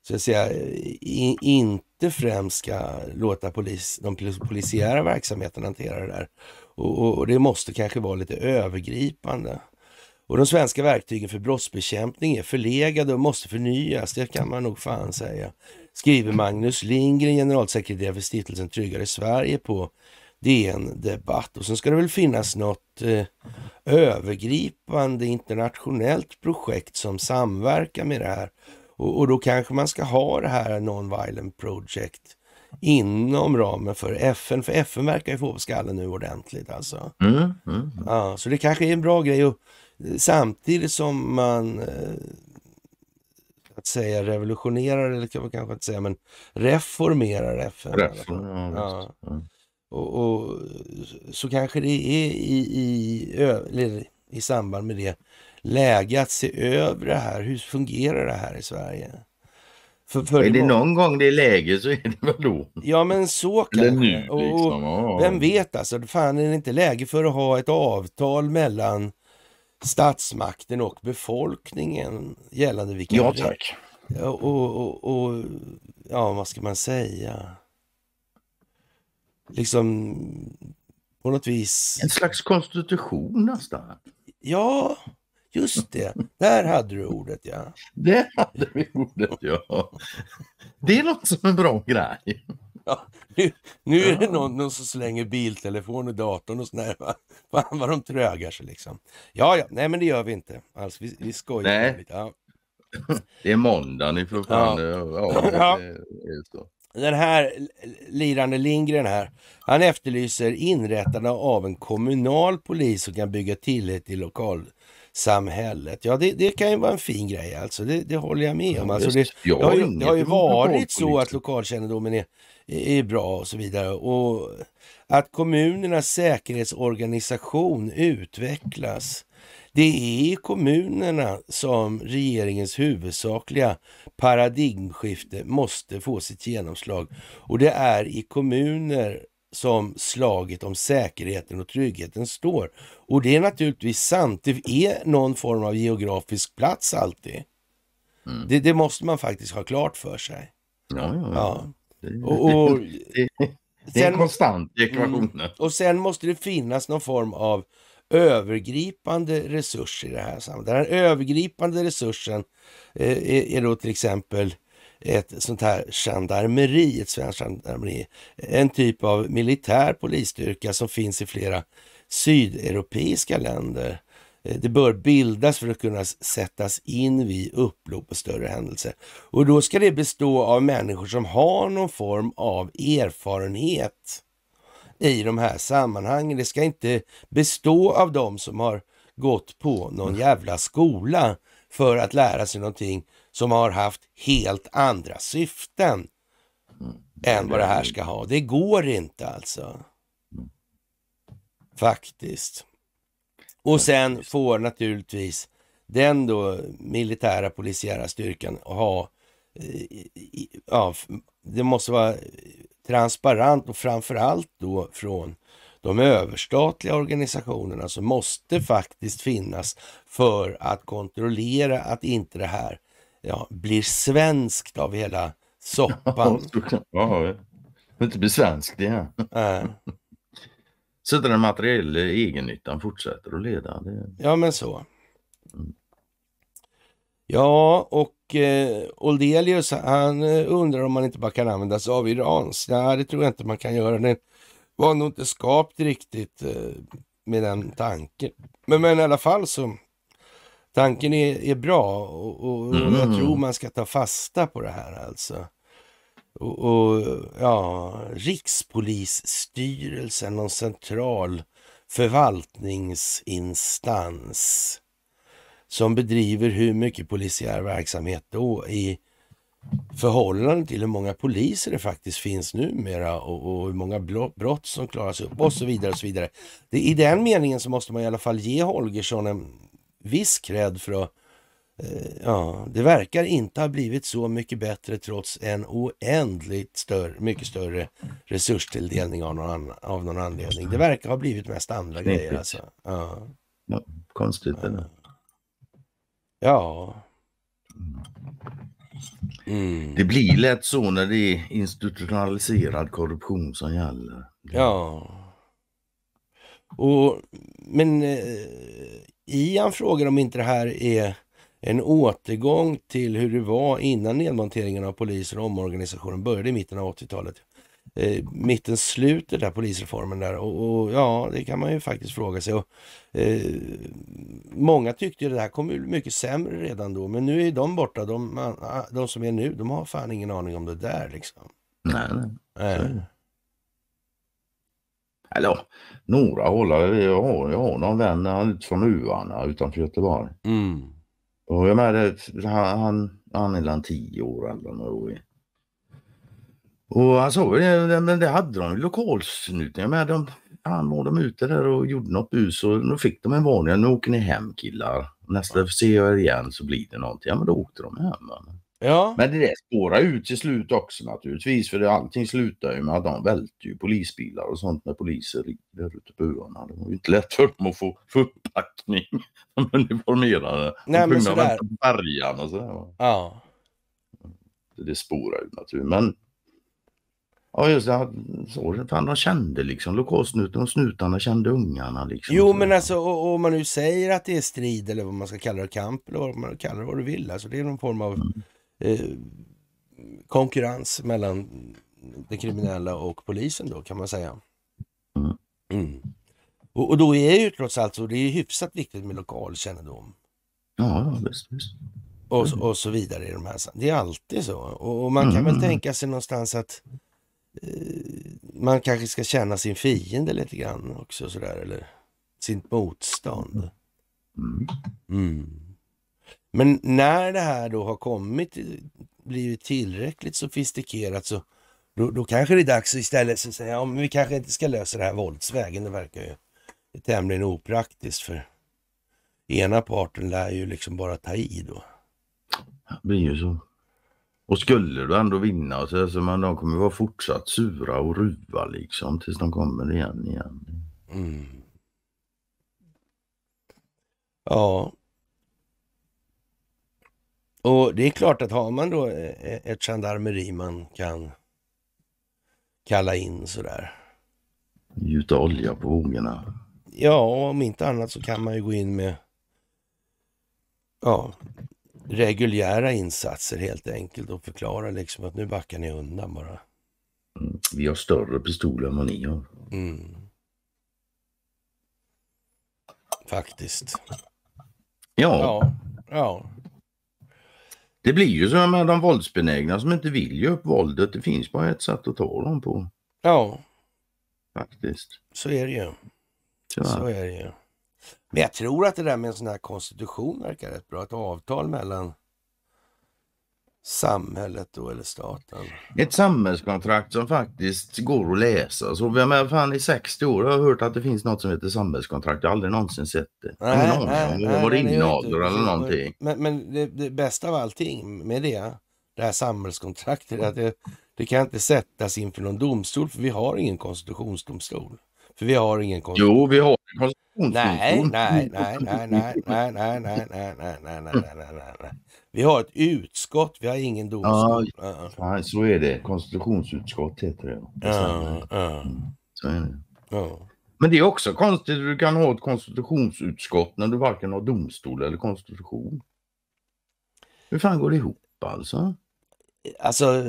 så att säga i, inte främst ska låta polis, de polisiära verksamheterna hantera det där. Och, och, och det måste kanske vara lite övergripande. Och de svenska verktygen för brottsbekämpning är förlegade och måste förnyas, det kan man nog fan säga skriver Magnus Lindgren, generalsekreterare för stiftelsen Tryggare Sverige på DN Debatt. Och sen ska det väl finnas något eh, övergripande internationellt projekt som samverkar med det här. Och, och då kanske man ska ha det här Non-Violent Project inom ramen för FN. För FN verkar ju få på skallen nu ordentligt alltså. Mm, mm, mm. Ja, så det kanske är en bra grej. Och, eh, samtidigt som man eh, att säga revolutionerar, eller kan man kanske inte säga, men reformerar FN. Reform, ja, ja. Och, och, så kanske det är i, i, eller, i samband med det läge att se över det här. Hur fungerar det här i Sverige? För, för är det någon gång det är läge så är det väl då. Ja men så kanske. Nu, liksom. och, och, vem vet alltså, fan är det inte läge för att ha ett avtal mellan statsmakten och befolkningen gällande vilka... Ja, tack. Och, och, och, ja, vad ska man säga? Liksom på något vis... En slags konstitution nästan. Ja, just det. Där hade du ordet ja. Där hade vi ordet ja. Det låter som en bra grej nu, nu är det någon, någon som slänger biltelefon och datorn och sådär. Fan vad de trögar sig liksom. Ja, ja, nej men det gör vi inte. Alltså, vi, vi skojar nej. lite. Ja. [CLEARS THROAT] Det är måndag ni får fan. Ja. Eh, ja, det, Den här lirande Lindgren här, han efterlyser inrättande av en kommunal polis som kan bygga tillit i lokal samhället. Ja, det, det kan ju vara en fin grej alltså. Det, det håller jag med om. Alltså, det, det, har ju, det har ju varit så att lokalkännedomen är, är bra och så vidare. Och att kommunernas säkerhetsorganisation utvecklas. Det är kommunerna som regeringens huvudsakliga paradigmskifte måste få sitt genomslag. Och det är i kommuner som slaget om säkerheten och tryggheten står. Och det är naturligtvis sant. Det är någon form av geografisk plats alltid. Mm. Det, det, måste man faktiskt ha klart för sig. Ja, ja. ja. Det, och, och det, [LAUGHS] [LAUGHS] det, är en konstant i mm. ekvationen. Och sen måste det finnas någon form av övergripande resurs i det här sammanhanget. Den här övergripande resursen eh, är, är då till exempel ett sånt här gendarmeri, ett svenskt gendarmeri. En typ av militär polisstyrka som finns i flera sydeuropeiska länder. Eh, det bör bildas för att kunna sättas in vid upplopp och större händelser. Och då ska det bestå av människor som har någon form av erfarenhet i de här sammanhangen. Det ska inte bestå av dem som har gått på någon jävla skola för att lära sig någonting som har haft helt andra syften mm. än vad det här ska ha. Det går inte alltså. Faktiskt. Och sen får naturligtvis den då militära polisiära styrkan ha, eh, ja, det måste vara transparent och framförallt då från de överstatliga organisationerna som måste faktiskt finnas för att kontrollera att inte det här ja, blir svenskt av hela soppan. Ja, det inte blir svenskt igen. Så den materiella eh, egennyttan fortsätter att leda. Det... Ja, men så. Mm. Ja, och eh, Oldelius han eh, undrar om man inte bara kan använda sig av Irans. Nej, det tror jag inte man kan göra. Det var nog inte skapt riktigt eh, med den tanken. Men, men i alla fall så Tanken är, är bra och, och mm. jag mm. tror man ska ta fasta på det här alltså. Och, och ja, Rikspolisstyrelsen, någon central förvaltningsinstans som bedriver hur mycket polisiär verksamhet då i förhållande till hur många poliser det faktiskt finns numera och, och hur många brott som klaras upp och så vidare. och så vidare. Det, I den meningen så måste man i alla fall ge Holgersson en viss cred för att eh, Ja, det verkar inte ha blivit så mycket bättre trots en oändligt större, mycket större resurstilldelning av någon, annan, av någon anledning. Det verkar ha blivit mest andra Knepigt. grejer alltså. Ja. ja konstigt. Ja. ja. Mm. mm. Det blir lätt så när det är institutionaliserad korruption som gäller. Ja. Och, men eh, Ian frågar om inte det här är en återgång till hur det var innan nedmonteringen av polisen och omorganisationen började i mitten av 80-talet. Eh, mitten, slutet där, polisreformen där. Och, och, ja, det kan man ju faktiskt fråga sig. Och, eh, många tyckte ju det här kom mycket sämre redan då, men nu är de borta. De, de som är nu, de har fan ingen aning om det där liksom. Nej, nej. Eh. Eller ja, några hållare. Jag har, jag har någon vän, han är från Uvarna utanför Göteborg. Mm. Och jag med, han, han, han är väl tio år eller något. Och han sa ju men det hade de lokalsnuten med. De, han var de ute där och gjorde något bus och då fick de en varning. Nu åker ni hem killar. Nästa ser jag er igen så blir det någonting. Ja men då åkte de hem. Men. Ja. Men det där spårar ut till slut också naturligtvis, för det, allting slutar ju med att de välter ju polisbilar och sånt när poliser rider ute på öarna. Det var ju inte lätt för dem att få, få uppbackning. De [LAUGHS] uniformerade. de men sådär. på färjan och sådär. Ja. Så det spårar ju naturligtvis. Men Ja just det, så, fan, de kände liksom lokalsnuten och snutarna kände ungarna. Liksom. Jo men alltså om man nu säger att det är strid eller vad man ska kalla det, kamp eller vad man kallar det, vad du vill. Alltså det är någon form av mm. Eh, konkurrens mellan det kriminella och polisen då kan man säga. Mm. mm. Och, och, då är ju trots allt så, det är hyfsat viktigt med lokalkännedom. Ja, ja visst. visst. Och, och så vidare i de här Det är alltid så. Och, och man kan mm. väl tänka sig någonstans att eh, man kanske ska känna sin fiende lite grann också sådär eller sitt motstånd. Mm. mm. Men när det här då har kommit, blivit tillräckligt sofistikerat så då, då kanske det är dags istället att säga, ja vi kanske inte ska lösa det här våldsvägen. Det verkar ju tämligen opraktiskt för ena parten lär ju liksom bara ta i då. Det blir ju så. Och skulle du ändå vinna så alltså, man, de kommer vara fortsatt sura och ruva liksom tills de kommer igen igen. Mm. Ja, och det är klart att har man då eh, ett gendarmeri man kan kalla in sådär. Gjuta olja på vågorna. Ja, om inte annat så kan man ju gå in med ja, reguljära insatser helt enkelt och förklara liksom att nu backar ni undan bara. Mm. Vi har större pistoler än vad ni har. Mm. Faktiskt. Ja. ja. Ja. Det blir ju så med de våldsbenägna som inte vill ge upp våldet. Det finns bara ett sätt att ta dem på. Ja. Faktiskt. Så är det ju. Tyvärr. Så är det ju. Men jag tror att det där med en sån här konstitution verkar rätt bra. Ett avtal mellan samhället då eller staten? Ett samhällskontrakt som faktiskt går att läsa. Så jag menar, fan, I 60 år har jag hört att det finns något som heter samhällskontrakt. Jag har aldrig någonsin sett det. Jag ingen aning om vad det innehåller eller någonting. Men, men det, det, bästa av allting med det, det här samhällskontraktet, är att det, det kan inte sättas inför någon domstol för vi har ingen konstitutionsdomstol. För vi har ingen konstitution. Jo, vi har en konstitution. Nej, nej, nej, nej, nej, nej, nej, nej, nej, nej, nej, nej, nej, Vi har ett utskott, vi har ingen domstol. Ja, så är det. Konstitutionsutskott heter det. Ja, ja. Så är det. Ja. Men det är också konstigt att du kan ha ett konstitutionsutskott när du varken har domstol eller konstitution. Hur fan går det ihop alltså? Alltså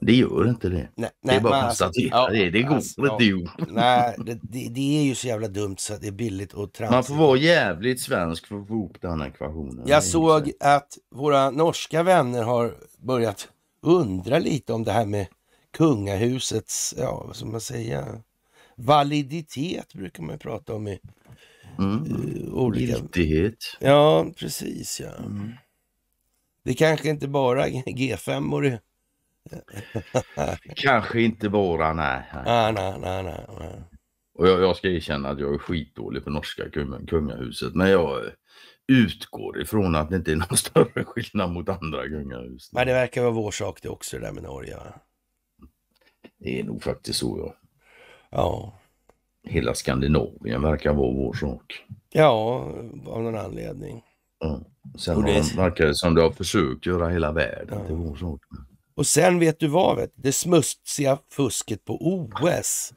det gör inte det. Nej, det är bara att alltså, konstatera alltså, det. Det går alltså, inte ihop. Nej, det, det, är ju så jävla dumt så att det är billigt och tramsigt. Man får vara jävligt svensk för att få ihop den här ekvationen. Jag såg att våra norska vänner har börjat undra lite om det här med kungahusets, ja vad ska man säga, validitet brukar man prata om i mm. uh, olika... Giltighet. Ja, precis ja. Mm. Det kanske inte bara G5 och det [LAUGHS] Kanske inte våra, nej. Nej, ah, nej, nej. nej, nej. Och jag, jag, ska erkänna att jag är skitdålig på norska kungahuset, men jag eh, utgår ifrån att det inte är någon [LAUGHS] större skillnad mot andra kungahus. Nej, det verkar vara vår sak det också, det där med Norge. Va? Det är nog faktiskt så, ja. Ja. Hela Skandinavien verkar vara vår sak. Ja, av någon anledning. Ja. Sen det... verkar det som de har försökt göra hela världen ja. till vår sak. Och sen vet du vad, vet, det smutsiga fusket på OS.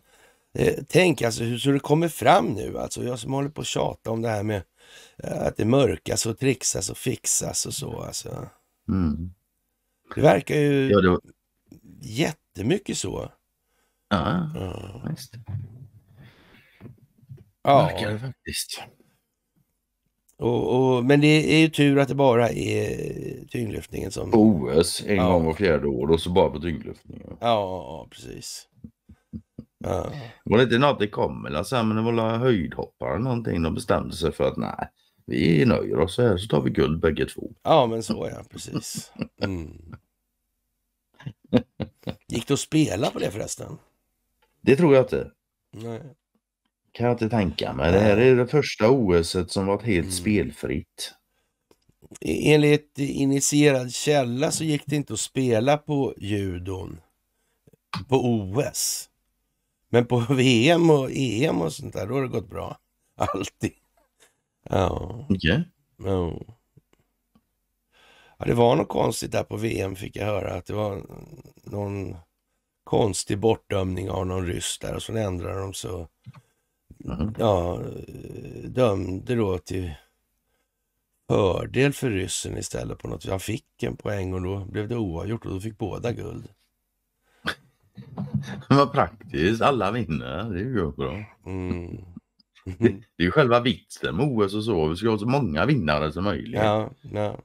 Eh, tänk alltså hur så det kommer fram nu alltså. Jag som håller på att tjata om det här med eh, att det mörkas och trixas och fixas och så alltså. Mm. Det verkar ju ja, det... jättemycket så. Ja, visst. Ja. Det verkar det faktiskt. Och, och, men det är ju tur att det bara är tyngdlyftningen som... OS en ja. gång var fjärde år och så bara på tyngdlyftningen. Ja, precis. Ja. Var det inte något det kom eller så här, men det var höjdhoppare någonting. De bestämde sig för att nej, vi nöjer oss här så tar vi guld bägge två. Ja, men så ja, precis. Mm. Gick det att spela på det förresten? Det tror jag inte. Nej kan jag inte tänka mig. Det här är det första OS som varit helt mm. spelfritt. E-, enligt initierad källa så gick det inte att spela på judon på OS. Men på [LAUGHS] VM och EM och sånt där, då har det gått bra. [LAUGHS] Alltid. Ja. Okay. ja. Ja, det var något konstigt där på VM fick jag höra. Att det var någon konstig bortdömning av någon ryss där och så ändrade de så mm. ja, dömde då till fördel för ryssen istället på något. Han fick en poäng och då blev det oavgjort och då fick båda guld. [LAUGHS] Vad praktiskt, alla vinner. Det är ju bra. Mm. det, [LAUGHS] det är själva vitsen med OS och så. Vi ska ha så många vinnare som möjligt. Ja, ja.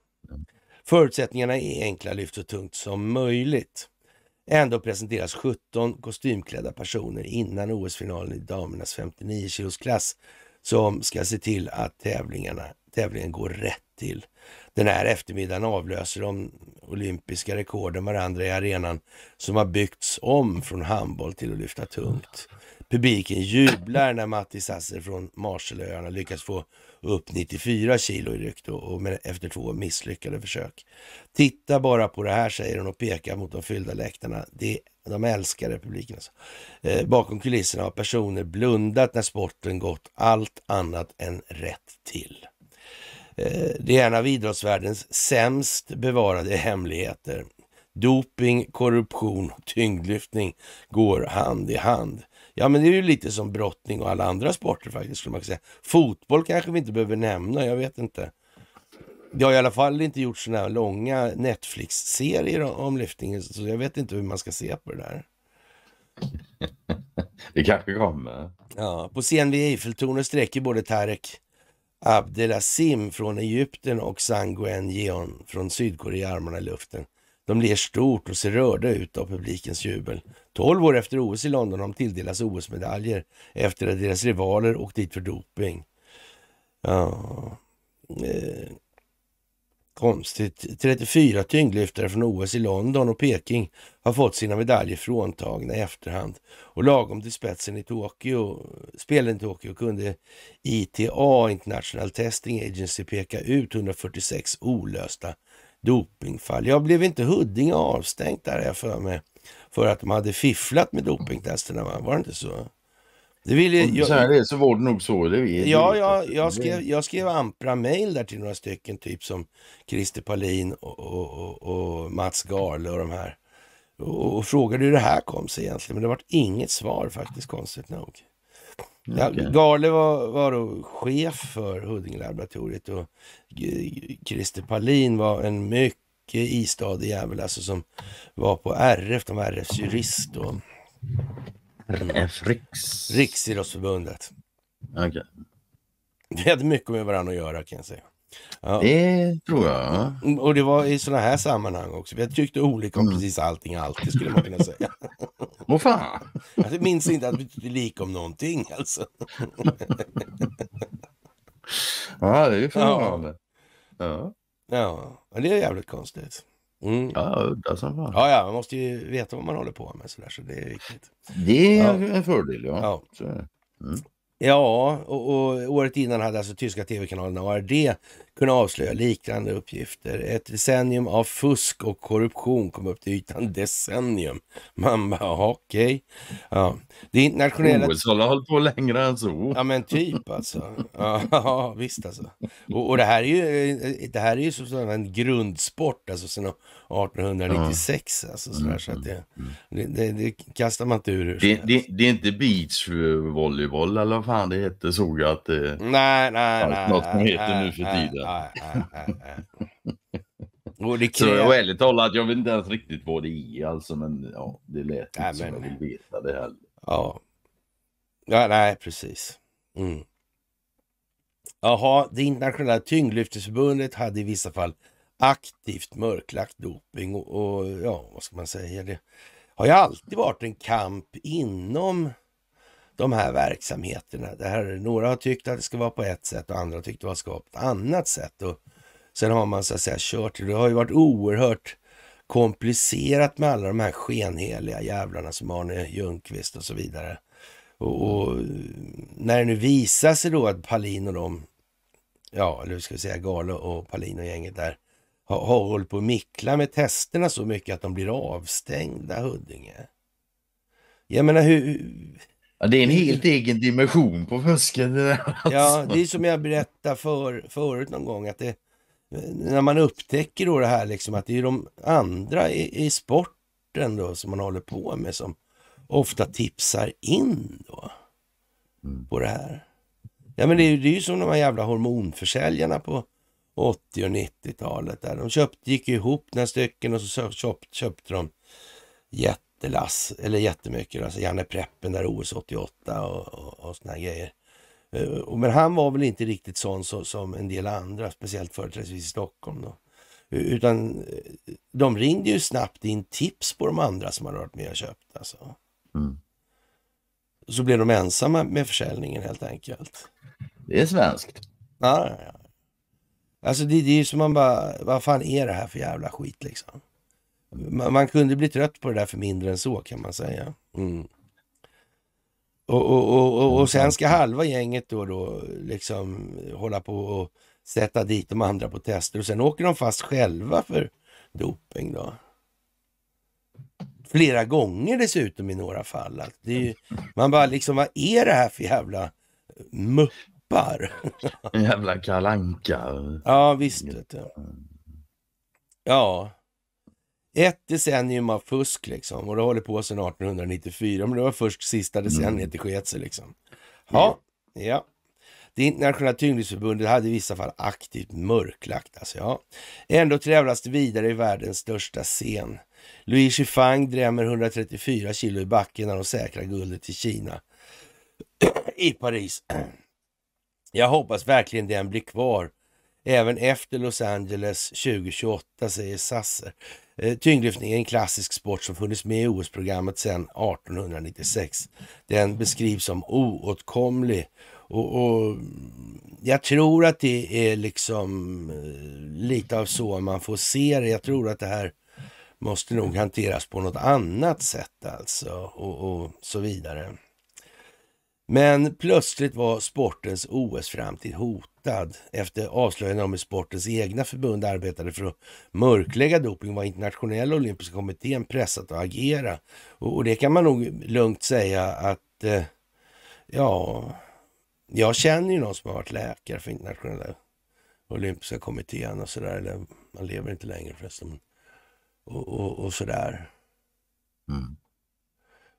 Förutsättningarna är enkla, lyft så tungt som möjligt ändå presenteras 17 kostymklädda personer innan OS-finalen i damernas 59 kilos klass som ska se till att tävlingarna, tävlingen går rätt till. Den här eftermiddagen avlöser de olympiska rekorden varandra i arenan som har byggts om från handboll till att lyfta tungt. Publiken jublar när Mattis Asser från Marshallöarna lyckas få upp 94 kilo i ryck då, och med, efter två misslyckade försök. Titta bara på det här, säger hon och pekar mot de fyllda läktarna. Det, de älskar republiken. Alltså. Eh, bakom kulisserna har personer blundat när sporten gått allt annat än rätt till. Eh, det är en av idrottsvärldens sämst bevarade hemligheter. Doping, korruption och tyngdlyftning går hand i hand. Ja, men det är ju lite som brottning och alla andra sporter faktiskt, skulle man säga. Fotboll kanske vi inte behöver nämna, jag vet inte. Det har i alla fall inte gjort sådana långa Netflix-serier om lyftning, så jag vet inte hur man ska se på det där. [LAUGHS] det kanske kommer. Ja, på scen vid Eiffeltornet sträcker både Tarek Abdelazim från Egypten och Sanguen Geon från Sydkorea armarna i luften. De ler stort och ser rörda ut av publikens jubel. 12 år efter OS i London har de tilldelats OS-medaljer efter att deras rivaler åkt dit för doping. Ja. Eh. Konstigt. 34 tyngdlyftare från OS i London och Peking har fått sina medaljer fråntagna i efterhand. Och lagom till spetsen i Tokyo, spelen i Tokyo kunde ITA, International Testing Agency, peka ut 146 olösta dopingfall. Jag blev inte Huddinge avstängt där jag för mig för att de hade fifflat med dopingtesterna. Va? Var det inte så? Det ville, jag, så här är så var det nog så. Det är, ja, ja, jag skrev, jag skrev ampra mejl där till några stycken, typ som Christer Palin och, och, och, och Mats Garle och de här. Och, och, frågade hur det här kom sig egentligen, men det var inget svar faktiskt, konstigt nog. Ja, Garle var, var då chef för Huddingelaboratoriet och Christer Palin var en mycket mycket istadig jävel alltså som var på RF, de var RFs jurist då. RF Riks? Riksidrottsförbundet. Okej. Okay. Vi hade mycket med varandra att göra kan jag säga. Ja. Det tror jag. Mm, och det var i sådana här sammanhang också. Vi tyckte olika om mm. precis allting alltid skulle man kunna säga. Åh fan! Jag minns inte att vi tyckte lika om någonting alltså. ja, det är ju förvånande. Ja. ja. Ja, det är jävligt konstigt. Mm. Ja, udda som fan. Ja, ja, man måste ju veta vad man håller på med sådär, så det är viktigt. Det är ja. en fördel, ja. Ja, mm. ja och, och, året innan hade alltså tyska tv-kanalen ARD kunna avslöja liknande uppgifter. Ett decennium av fusk och korruption kom upp till ytan. Decennium. Man bara, okej. Okay. Ja. Det internationella... OS har hållit på längre än så. Ja, men typ alltså. Ja, [LAUGHS] visst alltså. Och, och, det här är ju, eh, det här är ju som en grundsport alltså sedan 1896. Ja. Mm. Alltså, sådär, så att mm, mm, det, det, det, kastar man inte ur det, det, det är inte beachvolleyboll eller vad fan det heter, såg jag att det... Eh, nej, nej, nej. Något som heter nej, nu för tiden. [LAUGHS] Och det kräver... Så ärligt talat, jag vet inte ens riktigt vad det är alltså, men ja, det lät inte som jag vill veta det heller. Ja. ja, nej precis. Mm. Jaha, det internationella tyngdlyftesförbundet hade i vissa fall aktivt mörklagt doping och, och ja, vad ska man säga? Det har ju alltid varit en kamp inom de här verksamheterna. Det här, några har tyckt att det ska vara på ett sätt och andra har tyckt att det ska vara på ett annat sätt. Och sen har man så att säga kört det. Det har ju varit oerhört komplicerat med alla de här skenheliga jävlarna som Arne Ljungqvist och så vidare. Och, och när det nu visar sig då att Palin och de, ja, eller hur ska vi säga, Galo och Palin och gänget där, har, har hållit på att mickla med testerna så mycket att de blir avstängda, Huddinge. Jag menar, hur, Ja, det är en helt egen dimension på fusket. alltså. Ja, det är som jag berättade för, förut någon gång. att det, När man upptäcker då det här liksom att det är de andra i, i sporten då som man håller på med som ofta tipsar in då mm. på det här. Ja, men det är, det är ju som de här jävla hormonförsäljarna på 80 och 90-talet. De köpt, gick ihop några stycken och så köpt, köpte de jätte jättelass, eller jättemycket. Alltså Janne Preppen där OS 88 och, och, och såna grejer. Eh, men han var väl inte riktigt sån så, som en del andra, speciellt företrädesvis i Stockholm. Då. Utan eh, de ringde ju snabbt in tips på de andra som hade varit med och köpt. Alltså. Mm. Så blev de ensamma med försäljningen helt enkelt. Det är svenskt. Ja, ja, ja. Alltså det, det är ju som man bara, vad fan är det här för jävla skit liksom? man, man, kunde bli trött på det där för mindre än så kan man säga. Mm. Och, och, och, och, och sen ska halva gänget då, då liksom hålla på och sätta dit de andra på tester och sen åker de fast själva för doping då. Flera gånger dessutom i några fall. Ju, man bara liksom, vad är det här för jävla muppar? [LAUGHS] Jävla kalanka. Ja, visst. Ja. Ett decennium av fusk liksom och det håller på sedan 1894. Men det var först sista decenniet det mm. sket sig liksom. Ja, ja. Det internationella tyngdlyftsförbundet hade i vissa fall aktivt mörklagt. Alltså, ja. Ändå tävlas det vidare i världens största scen. Luigi Fang drämmer 134 kilo i backen när de säkrar guldet till Kina [CLEARS THROAT] i Paris. [CLEARS THROAT] Jag hoppas verkligen den blir kvar även efter Los Angeles 2028, säger Sasser. Eh, tyngdlyftning är en klassisk sport som funnits med i OS-programmet sedan 1896. Den beskrivs som oåtkomlig och, och, jag tror att det är liksom eh, lite av så man får se det. Jag tror att det här måste nog hanteras på något annat sätt alltså och, och så vidare. Men plötsligt var sportens OS-framtid hotad. Efter avslöjanden om hur sportens egna förbund arbetade för att mörklägga doping var internationella olympiska kommittén pressat att agera. Och det kan man nog lugnt säga att, eh, ja, jag känner ju någon som har varit läkare för internationella olympiska kommittén och sådär. Eller man lever inte längre förresten. Och, och, och sådär. Mm.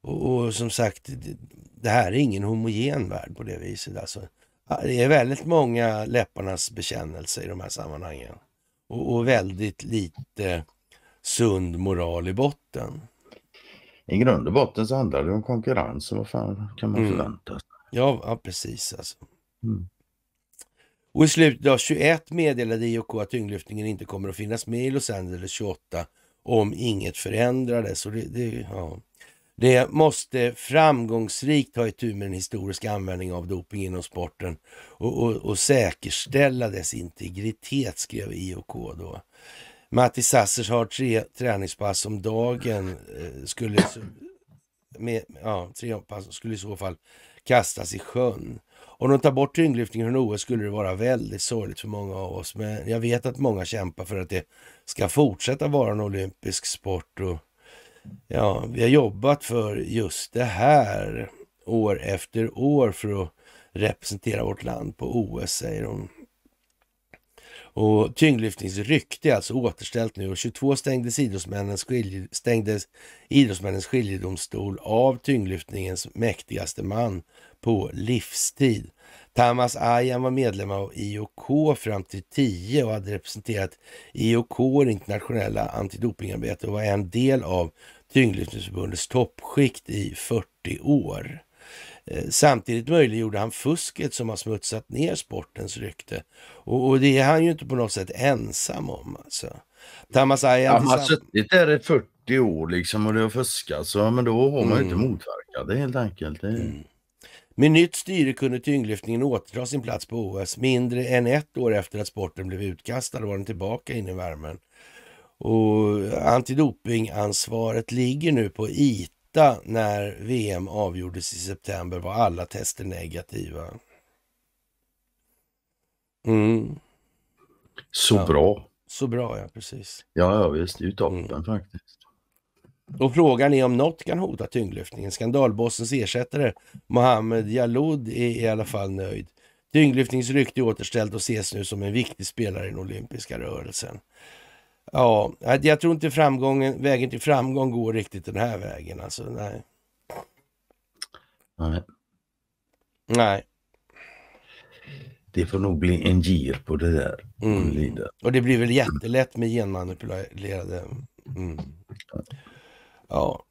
Och, och, som sagt, det här är ingen homogen värld på det viset. Alltså, det är väldigt många läpparnas bekännelse i de här sammanhangen. Och, och väldigt lite sund moral i botten. I grund och botten så handlar det om konkurrens. Vad fan kan man mm. förvänta sig? Ja, ja, precis alltså. Mm. Och i slutet av 21 meddelade IOK att tyngdlyftningen inte kommer att finnas med i Los Angeles 28 om inget förändrades. Och det, det, ja. Det måste framgångsrikt ta itu med den historiska användningen av doping inom sporten och, och, och säkerställa dess integritet, skrev IOK då. Matti Sassers har tre träningspass om dagen. Eh, skulle, med, ja, tre pass skulle i så fall kastas i sjön. Om de tar bort tyngdlyftningen från OS skulle det vara väldigt sorgligt för många av oss. Men jag vet att många kämpar för att det ska fortsätta vara en olympisk sport. Och Ja, vi har jobbat för just det här år efter år för att representera vårt land på OS, säger hon. Och tyngdlyftningsrykte är alltså återställt nu och 22 stängdes idrottsmännens, skilje, stängdes idrottsmännens skiljedomstol av tyngdlyftningens mäktigaste man på livstid. Tamas Ayan var medlem av IOK fram till 10 och hade representerat IOK och det internationella antidopingarbetet och var en del av Tyngdlyftningsförbundets toppskikt i 40 år. Eh, samtidigt möjliggjorde han fusket som har smutsat ner sportens rykte. Och, och, det är han ju inte på något sätt ensam om. Alltså. Tamas Ayan... Han har suttit där i 40 år liksom och det har fuskats, men då har man mm. inte motverkat det helt enkelt. Det... Mm. Med nytt styre kunde tyngdlyftningen återta sin plats på OS. Mindre än ett år efter att sporten blev utkastad var den tillbaka in i värmen. Och antidopingansvaret ligger nu på ITA. När VM avgjordes i september var alla tester negativa. Mm. Så ja. bra. Så bra, ja precis. Ja, ja visst. Det är ju toppen mm. faktiskt. Och frågan är om något kan hota tyngdlyftningen. Skandalbossens ersättare Mohammed Jaloud är i alla fall nöjd. Tyngdlyftningens rykte är återställt och ses nu som en viktig spelare i den olympiska rörelsen. Ja, jag tror inte framgången, vägen till framgång går riktigt den här vägen alltså. Nej. Nej. Nej. Det får nog bli en gir på det där. Mm. Och det blir väl jättelätt med genmanipulerade mm. Ja.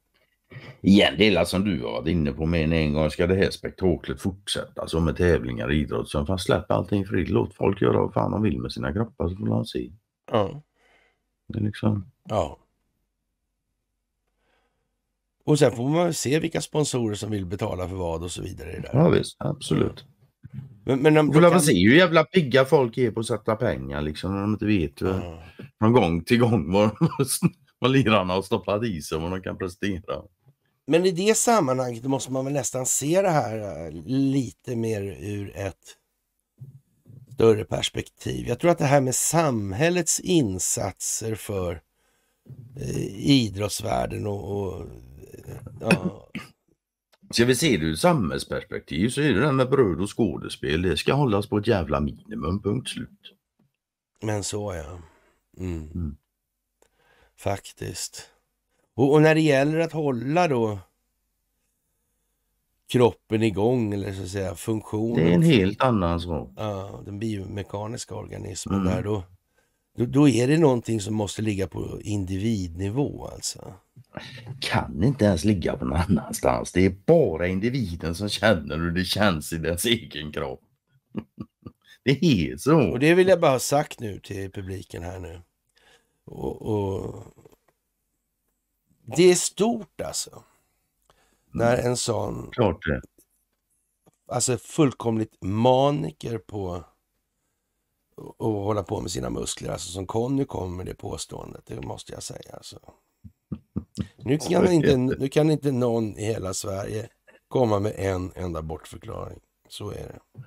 Igen, det är som du har varit inne på mer än en gång. Ska det här spektaklet fortsätta som med tävlingar i idrott? Så fan släpp allting fritt. Låt folk göra vad fan de vill med sina kroppar så får de se. Ja. Det är liksom... Ja. Och sen får man se vilka sponsorer som vill betala för vad och så vidare. Där. Ja visst, absolut. Men, men om, kan... se hur jävla pigga folk är på att sätta pengar liksom. När de inte vet eh, ja. från gång till gång vad de vad lirarna har stoppat i sig och vad de kan prestera. Men i det sammanhanget måste man väl nästan se det här eh, lite mer ur ett större perspektiv. Jag tror att det här med samhällets insatser för eh, idrottsvärlden och... och eh, ja. [CLEARS THROAT] Ska vi se det ur samhällsperspektiv så är det det med bröd och skådespel. Det ska hållas på ett jävla minimum, punkt slut. Men så ja. Mm. Mm. Faktiskt. Och, och när det gäller att hålla då kroppen igång eller så att säga funktionen. Det är en helt annan sak. Ja, den biomekaniska organismen mm. där då, då, då. är det någonting som måste ligga på individnivå alltså. Kan inte ens ligga på någon annanstans. Det är bara individen som känner hur det känns i dess egen kropp. [LAUGHS] det är så. Och det vill jag bara ha sagt nu till publiken här nu. Och, och... Det är stort alltså. När mm. en sån... Klart det. Alltså fullkomligt maniker på och hålla på med sina muskler. Alltså som Conny kom med det påståendet, det måste jag säga. Alltså. Nu, kan inte, nu kan inte någon i hela Sverige komma med en enda bortförklaring. Så är det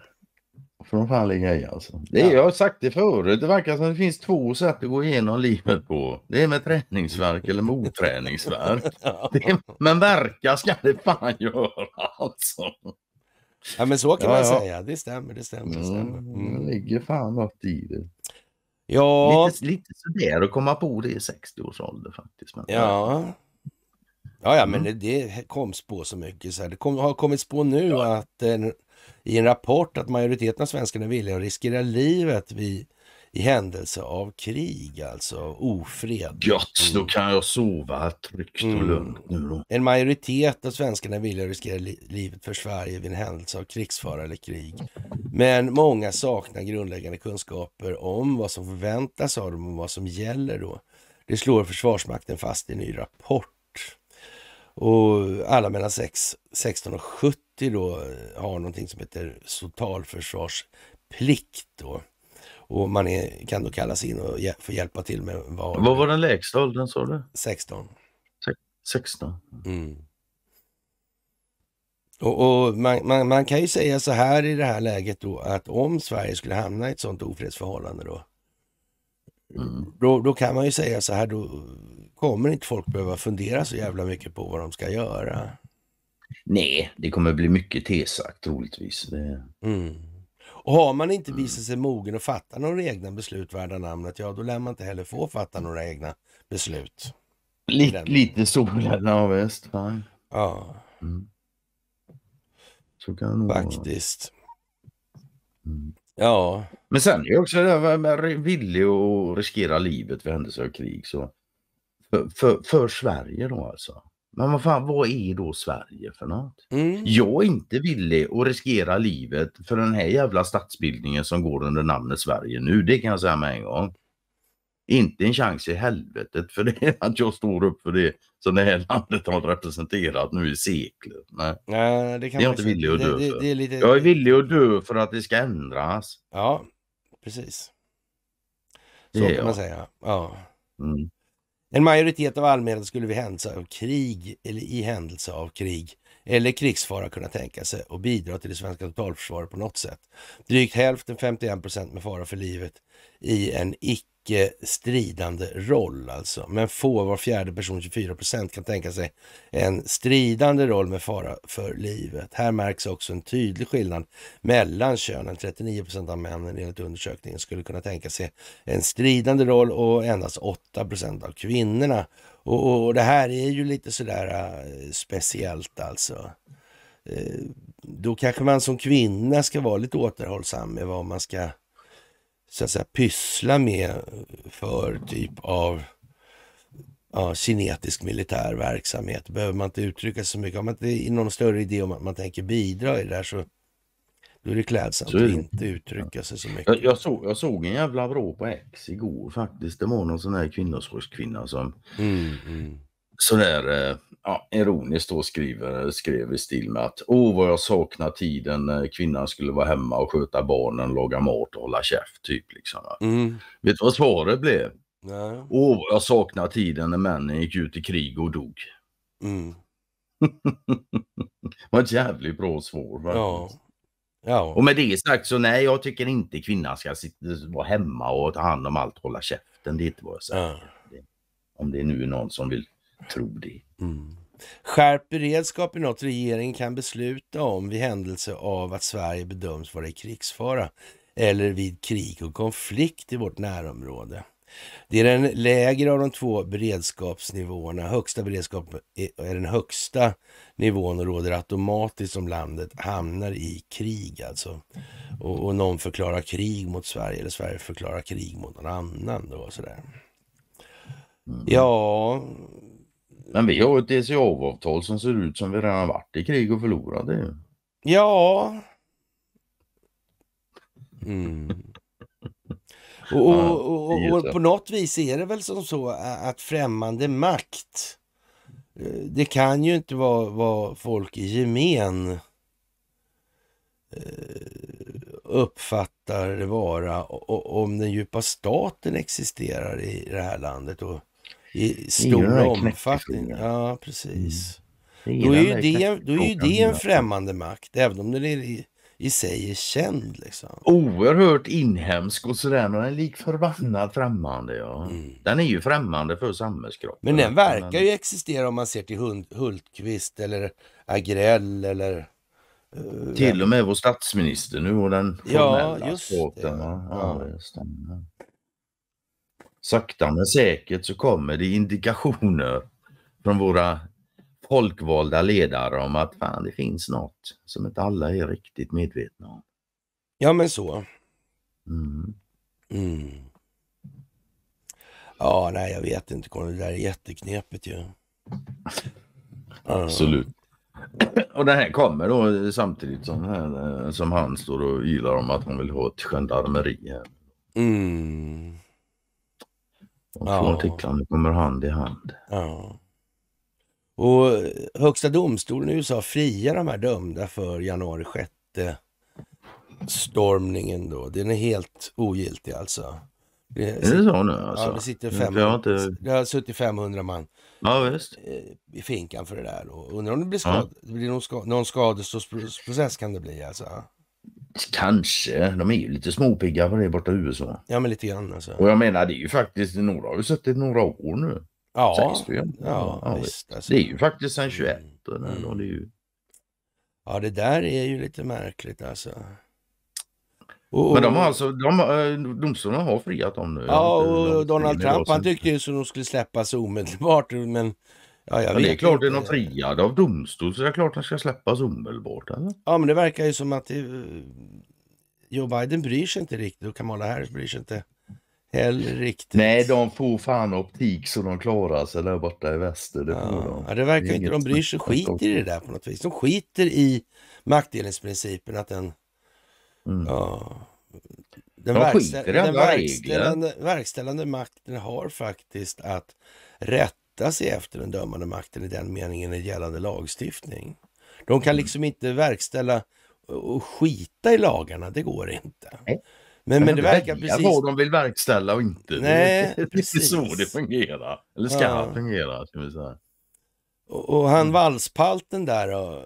för de faller grejer alltså. Det, ja. Jag har sagt det förut, det verkar som det finns två sätt att gå igenom livet på. Det är med träningsverk eller med oträningsverk. [LAUGHS] Är, men verka ska det fan göra alltså. Ja men så kan ja, man ja. säga, det stämmer, det stämmer. Det stämmer. Mm, mm. Det ligger fan något i det. Ja. Lite, lite sådär att komma på det i 60 års ålder faktiskt. Men... Ja. Ja, ja, men det, det kom spå så mycket. Så här. Det kom, har kommit spå nu ja. att eh, i en rapport att majoriteten av svenskarna är villiga att riskera livet vid, i händelse av krig, alltså ofred. Gött, då mm. kan jag sova tryggt och mm. nu då. En majoritet av svenskarna är villiga att riskera li livet för Sverige vid en händelse av krigsfara eller krig. Men många saknar grundläggande kunskaper om vad som förväntas av dem och vad som gäller då. Det slår Försvarsmakten fast i en ny rapport. Och alla mellan 6, 16 och 70 då eh, har någonting som heter totalförsvarsplikt. Då. Och man är, kan då kallas in och hjä, få hjälpa till med vad... Vad var den lägsta åldern sa du? 16. 16? Mm. Och, och man, man, man, kan ju säga så här i det här läget då att om Sverige skulle hamna i ett sådant ofredsförhållande då Mm. Då, då kan man ju säga så här, då kommer inte folk behöva fundera så jävla mycket på vad de ska göra. Nej, det kommer bli mycket tesagt troligtvis. Det... Mm. Och har man inte mm. visat sig mogen att fatta några egna beslut värda namnet, ja då lär man inte heller få fatta några egna beslut. Lite, lite så, ja visst. Ja. Mm. Så kan det Faktiskt. Vara. Mm. Ja. Men sen är också det där villig att riskera livet vid händelse av krig. Så för, för, för, Sverige då alltså. Men vad fan, vad är då Sverige för något? Mm. Jag är inte villig att riskera livet för den här jävla statsbildningen som går under namnet Sverige nu. Det kan jag säga med en gång. Inte en chans i helvetet för det att jag står upp för det som det här landet har representerat nu i sekler. Nej, Nej det kan jag är inte villig att dö det, för. Det, det är lite... Jag är villig att dö för att det ska ändras. Ja, precis. Så kan jag. man säga. Ja. Mm. En majoritet av allmänheten skulle vid händelse av krig eller i händelse av krig eller krigsfara kunna tänka sig och bidra till det svenska totalförsvaret på något sätt. Drygt hälften, 51 procent, med fara för livet i en icke stridande roll alltså. Men få, var fjärde person, 24 procent, kan tänka sig en stridande roll med fara för livet. Här märks också en tydlig skillnad mellan könen. 39 procent av männen enligt undersökningen skulle kunna tänka sig en stridande roll och endast 8 procent av kvinnorna och, och det här är ju lite sådär äh, speciellt alltså. Äh, då kanske man som kvinna ska vara lite återhållsam med vad man ska så att säga pyssla med för typ av ja, kinetisk militär verksamhet. Behöver man inte uttrycka så mycket. Om man inte är någon större idé om att man tänker bidra i det där så då är det klädsamt att inte uttrycka sig så mycket. Jag, jag, såg, jag såg en jävla vrå på X igår faktiskt. Det var någon sån här kvinnosröstkvinna som mm, mm. sådär eh, ja, ironiskt då skriver, skrev i stil med att åh vad jag saknar tiden när kvinnan skulle vara hemma och sköta barnen, laga mat och hålla käft. Typ, liksom. Mm. Vet du vad svaret blev? Nej. Åh vad jag saknar tiden när männen gick ut i krig och dog. Mm. [LAUGHS] var ett jävligt bra svar. Ja. Ja. Och med det sagt så nej, jag tycker inte kvinnan ska sitta, vara hemma och ta hand om allt och hålla käften. Det är inte vad jag säger. Ja. Om det är nu är någon som vill tro det. Mm. Skärp beredskap är något regeringen kan besluta om vid händelse av att Sverige bedöms vara i krigsfara eller vid krig och konflikt i vårt närområde. Det är den lägre av de två beredskapsnivåerna. Högsta beredskap är den högsta nivån och råder automatiskt om landet hamnar i krig alltså. Och, och någon förklarar krig mot Sverige eller Sverige förklarar krig mot någon annan då och sådär. Mm. Ja. Men vi har ett DCA-avtal som ser ut som vi redan varit i krig och förlorade. Ja. [LAUGHS] Mm. Och, och, och, och, på något vis är det väl som så att främmande makt, eh, det kan ju inte vara, vad folk i gemen eh, uppfattar det vara om den djupa staten existerar i det här landet och i stor omfattning. Ja, precis. Mm. Då är ju det, då är ju det en främmande makt, även om den är i sig är känd. Liksom. Oerhört inhemsk och sådär, men den är lik förbannat främmande. Ja. Mm. Den är ju främmande för samhällskroppen. Men den verkar den... ju existera om man ser till Hult Hultqvist eller Agrell eller... Uh, till och med vår statsminister nu och den formella ja, just språten, det. Ja. Ja, det Sakta men säkert så kommer det indikationer från våra folkvalda ledare om att fan det finns något som inte alla är riktigt medvetna om. Ja men så. Mm. Mm. Ja, nej jag vet inte Det där är jätteknepigt ju. Absolut. Och det här kommer då samtidigt som, här, eh, som han står och ylar om att han vill ha ett gendarmeri. Här. Mm. Och två ja. artiklarna kommer hand i hand. Ja. Och Högsta domstolen i USA friar de här dömda för januari 6 stormningen då. Den är helt ogiltig alltså. Det är sitter, det så nu? Alltså? Ja, det, sitter 500, inte... det har suttit 500 man ja, visst. Eh, i finkan för det där. Då. Undrar om det blir, skad... ja. det blir någon, ska... någon skadeståndsprocess kan det bli alltså? Kanske. De är ju lite småpigga på det borta i USA. Ja, men lite grann alltså. Och jag menar, det är ju faktiskt, några har ju suttit några år nu. Ja, det Ja, ja, visst, alltså. Det är ju faktiskt sedan 21. Mm. Den, och ju... Ja, det där är ju lite märkligt alltså. Och, Men de har alltså, de, eh, domstolarna har friat dem nu. Ja, och Donald Trump han tyckte ju så de skulle släppas omedelbart. Men Ja, ja, det är klart, inte. är de friad av domstol så är det klart de ska släppas omedelbart. Eller? Ja, men det verkar ju som att det, eh, Joe Biden bryr sig inte riktigt och Kamala Harris bryr sig inte Heller riktigt. Nej, de får fan optik så de klarar sig där borta i väster. Det, ja. ja. det verkar det inte, de bryr sig, skiter i det där på något vis. De skiter i maktdelningsprincipen att den... Mm. Ja, den, verkställ, den verkställande, verkställande makten har faktiskt att rätta sig efter den dömande makten i den meningen i gällande lagstiftning. De kan mm. liksom inte verkställa och skita i lagarna, det går inte. Nej. Men, men det verkar precis... vad de vill verkställa och inte. Nej, det är [LAUGHS] precis. så det fungerar. Eller ska ja. fungera, ska vi säga. Och, och han mm. valspalten där då,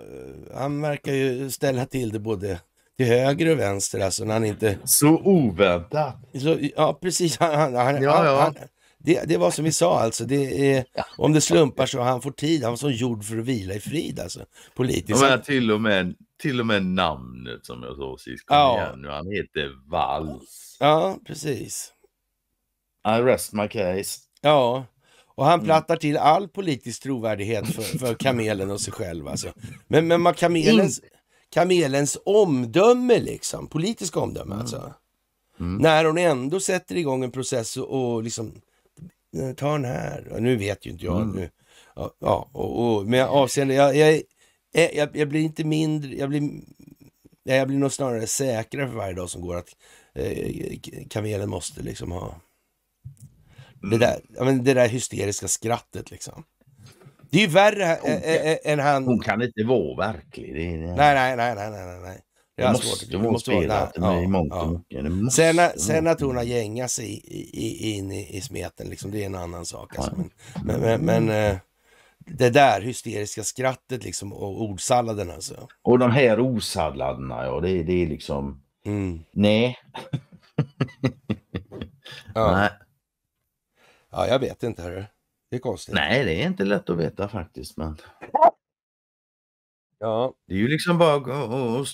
han verkar ju ställa till det både till höger och vänster alltså när han inte... Så oväntat! Så, ja precis, han, han, han, ja, han det, det, var som vi sa alltså, det är, om det slumpar så han får tid, han var som gjord för att vila i frid alltså. Politiskt. Ja, men till och med till och med namnet som jag sa sist. Kom ja. igen nu, han heter Vals. Ja, precis. I rest my case. Ja, och han mm. plattar till all politisk trovärdighet för, för kamelen och sig själv. Alltså. Men, men man, kamelens, kamelens omdöme, liksom, politisk omdöme mm. alltså. Mm. När hon ändå sätter igång en process och, och liksom, eh, ta den här. Nu vet ju inte jag. Mm. Nu. Ja, och, och, men avseende, jag, jag, Eh, jag, jag, blir inte mindre, jag blir, jag blir nog snarare säkrare för varje dag som går att eh, kamelen måste liksom ha det där, men det där hysteriska skrattet liksom. Det är ju värre hon, ä, eh, eh, än han... Hon kan inte vara verklig. Det är... nej, nej, nej, nej, nej, nej. Det, det måste svårt. hon måste spela vara, i mångt och mycket. Sen, sen att hon har gängat sig i, i, in i, i smeten, liksom, det är en annan sak. Alltså. Men, men, men, men det där hysteriska skrattet liksom och ordsalladen alltså. Och de här ordsalladerna, ja det, det är liksom... Mm. Nej. ja. Ja, jag vet inte hörru. Det är konstigt. Nej, det är inte lätt att veta faktiskt. Men... Ja. Det är ju liksom bara,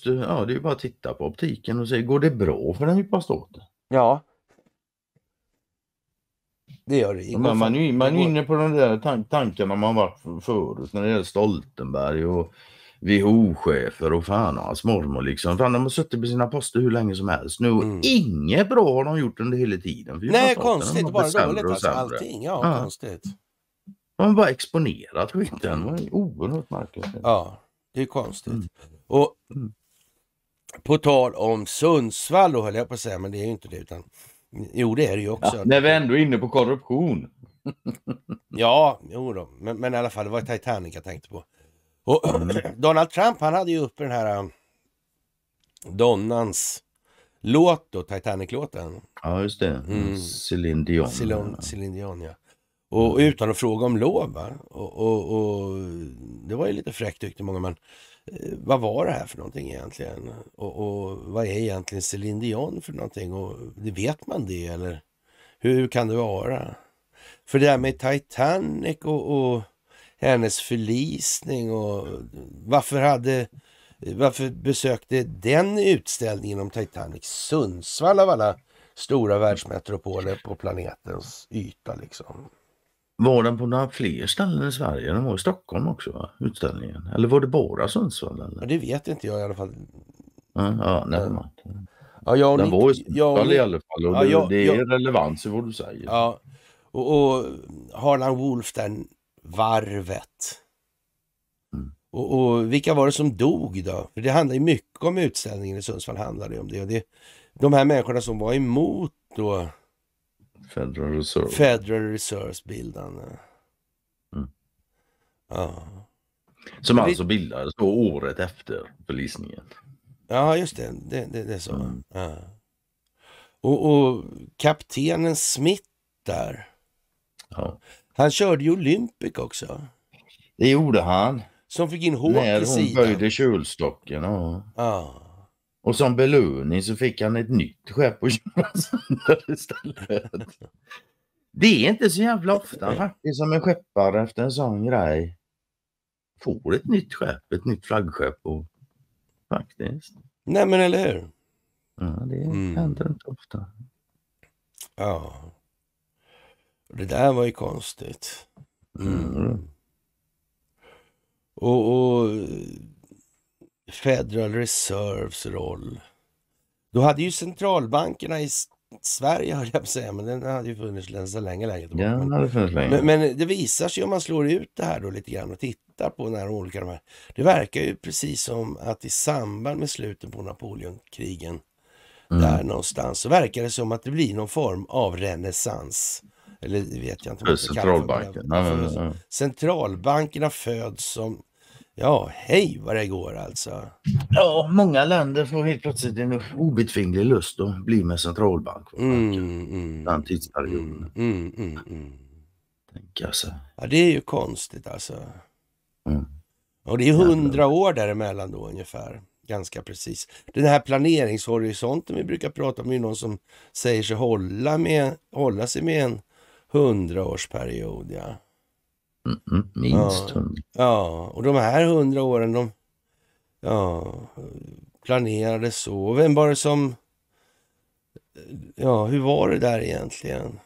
ja, det är bara att titta på optiken och se, går det bra för den djupa ståten? Ja, det gör det. Men man, är, man är inne på de där tan tankarna man varit förut när det gäller Stoltenberg och WHO-chefer och fan och hans mormor liksom. Fan, de har suttit på sina poster hur länge som helst nu och mm. inget bra har de gjort under hela tiden. För Nej, konstigt. Bara dåligt alltså. Allting. Ja, ja. konstigt. har bara exponerat skiten. Det var oerhört märkligt. Ja, det är konstigt. Mm. Och mm. på tal om Sundsvall då höll jag på att säga, men det är ju inte det utan Jo, det är det ju också. Ja, när vi ändå är inne på korruption. [LAUGHS] ja, jo då. Men, men i alla fall, det var Titanic jag tänkte på. Och mm. [CLEARS THROAT] Donald Trump, han hade ju uppe den här um, Donnans låt då, Titanic-låten. Ja, just det. Mm. mm. Céline Dion. Céline, Céline Dion, ja. Och, och utan att fråga om lov. Och, och, och, det var ju lite fräckt tyckte många. Men Eh, vad var det här för någonting egentligen? Och, och vad är egentligen Céline Dion för någonting? Och vet man det eller hur, hur kan det vara? För det där med Titanic och, och hennes förlisning och varför hade varför besökte den utställningen om Titanic Sundsvall av alla stora världsmetropoler på planetens yta liksom? Var den på några fler ställen i Sverige? Den var i Stockholm också, va? utställningen. Eller var det bara Sundsvall? Eller? det vet inte jag i alla fall. Ja, ja, ja. ja jag den var i Sundsvall i alla fall. Och ja, jag, det, det är relevans i vad du säger. Ja. Och, och Harlan Wolf, den varvet. Mm. Och, och, vilka var det som dog då? För det handlar ju mycket om utställningen i Sundsvall. handlar om det. Och det de här människorna som var emot då Federal Reserve. Federal Reserves bildande. Mm. Ja. Som det... alltså bildades då året efter förlisningen. Ja, just det. Det, det, det är så. Mm. Ja. Och, och, kaptenen Smith där. Ja. Han körde ju Olympic också. Det gjorde han. Som fick in hårt När hon böjde kylstocken. Ja. ja. Och som belöning så fick han ett nytt skepp att köra sönder istället. Det är inte så jävla ofta faktiskt som en skeppare efter en sån grej får ett nytt skepp, ett nytt flaggskepp. Och, faktiskt. Nej men eller hur? Ja, det mm. händer inte ofta. Ja. Det där var ju konstigt. Mm. Mm. Och, och Federal Reserves roll. Då hade ju centralbankerna i Sverige, [LAUGHS] höll jag på säga, men den hade ju funnits så länge, länge Ja, den hade funnits länge. Men, men, det visar sig om man slår ut det här då lite grann och tittar på när de olika de här. Det verkar ju precis som att i samband med slutet på Napoleonkrigen mm. där någonstans så verkar det som att det blir någon form av renässans. Eller det vet jag inte. Centralbanken. Centralbankerna föds som Ja, hej vad det går alltså. Ja, många länder får helt plötsligt en obetvinglig lust att bli med centralbank. Mm, mm, den tidsperioden. Mm, mm, mm, mm. Tänka sig. Ja, det är ju konstigt alltså. Mm. Och det är hundra år däremellan då ungefär. Ganska precis. Den här planeringshorisonten vi brukar prata om är någon som säger sig hålla, med, hålla sig med en hundraårsperiod. Ja. Mm, minst mm, mm, mm. ja. Ja, och de här hundra åren, de ja, planerades så. Vem var det som... Ja, hur var det där egentligen?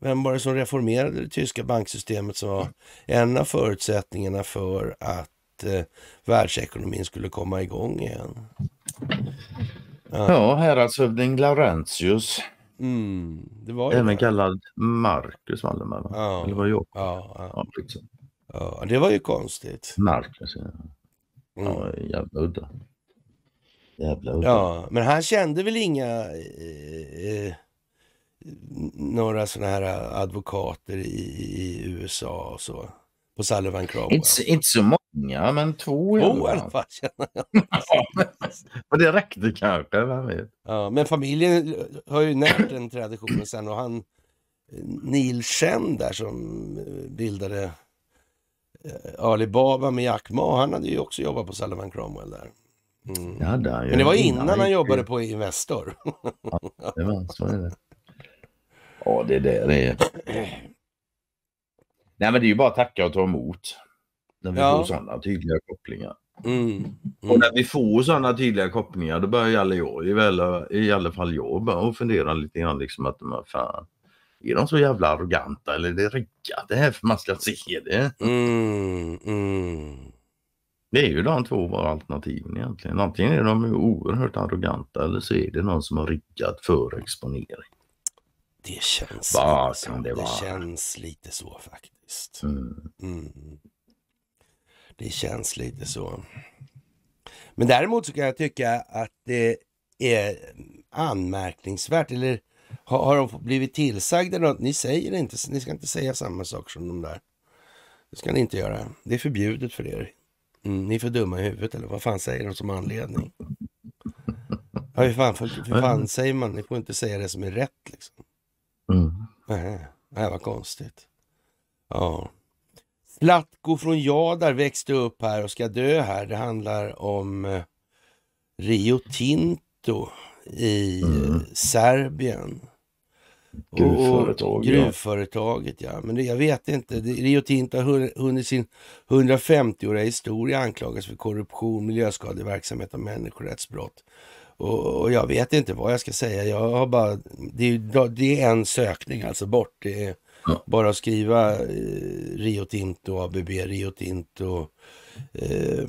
Vem var det som reformerade det tyska banksystemet som var en av förutsättningarna för att eh, världsekonomin skulle komma igång igen? Ja, ja häradshövding alltså, Laurentius. Mm, det var Även det. kallad Marcus Wallenberg. Ja. Eller var Jakob? Ja, ja. Ja, liksom. ja, det var ju konstigt. Marcus, ja. Mm. ja jävla udda. Jävla udda. Ja, men han kände väl inga... Eh, eh några sådana här advokater i, i USA och så? På Sullivan Crowe? inte så många Ja, men två i alla fall. känner jag. [LAUGHS] men det räckte kanske, vem vet? Ja, men familjen har ju närt den traditionen sen och han Neil Chen där som eh, bildade eh, Alibaba med Jack Ma, han hade ju också jobbat på Sullivan Cromwell där. Mm. Ja, där men det var innan, han jobbade på Investor. ja, det var, så är det. Ja, det där är... [CLEARS THROAT] Nej, men det är ju bara att tacka och ta emot. När vi ja. får sådana tydliga kopplingar. Mm. Mm. Och när vi får sådana tydliga kopplingar då börjar alla jag, i alla fall jag, börja fundera lite grann liksom att men fan, är de så jävla arroganta eller är det riggat det här för man ska se det? Mm. mm. Det är ju de två alternativen egentligen. Antingen är de oerhört arroganta eller så är det någon som har riggat för exponering. Det känns, Vad kan det, det känns lite så faktiskt. Mm. Mm. Det känns lite så. Men däremot så kan jag tycka att det är anmärkningsvärt, eller har, har de blivit tillsagda något? Ni säger inte, ni ska inte säga samma sak som de där. Det ska ni inte göra. Det är förbjudet för er. Mm, ni är för dumma i huvudet eller vad fan säger de som anledning? Ja, hur fan, för, för fan mm. säger man? Ni får inte säga det som är rätt liksom. Mm. Nej, nej vad konstigt. Ja. Zlatko från Jadar växte upp här och ska dö här. Det handlar om eh, Rio Tinto i mm. Serbien. Gruvföretag, gruvföretaget. Ja. Men det, jag vet inte. Rio Tinto har under sin 150-åriga historia anklagats för korruption, miljöskadlig verksamhet och människorättsbrott. Och, och, jag vet inte vad jag ska säga. Jag har bara, det, är, det är en sökning alltså bort. Det är Ja. Bara skriva eh, Rio Tinto, ABB, Rio Tinto, eh,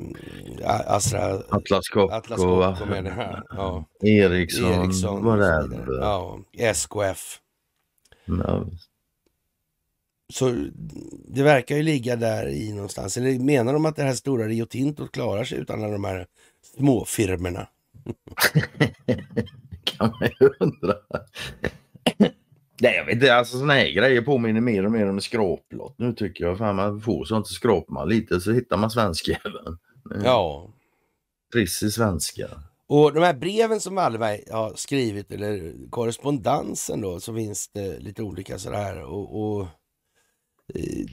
Astra, Atlas Copco, Atlas Copco menar ja. Ericsson, Ericsson whatever. Ja, SKF. No. Så det verkar ju ligga där i någonstans. Eller menar de att det här stora Rio Tinto klarar sig utan de här småfirmerna? [LAUGHS] kan man ju undra. Nej, jag vet inte. Alltså såna här grejer påminner mer och mer om skraplott nu tycker jag. Fan, man får sånt så skrapar man lite så hittar man svenskjäveln. Mm. Ja. Triss i svenska. Och de här breven som Wallberg har skrivit eller korrespondensen då så finns det lite olika sådär. Och, och, eh,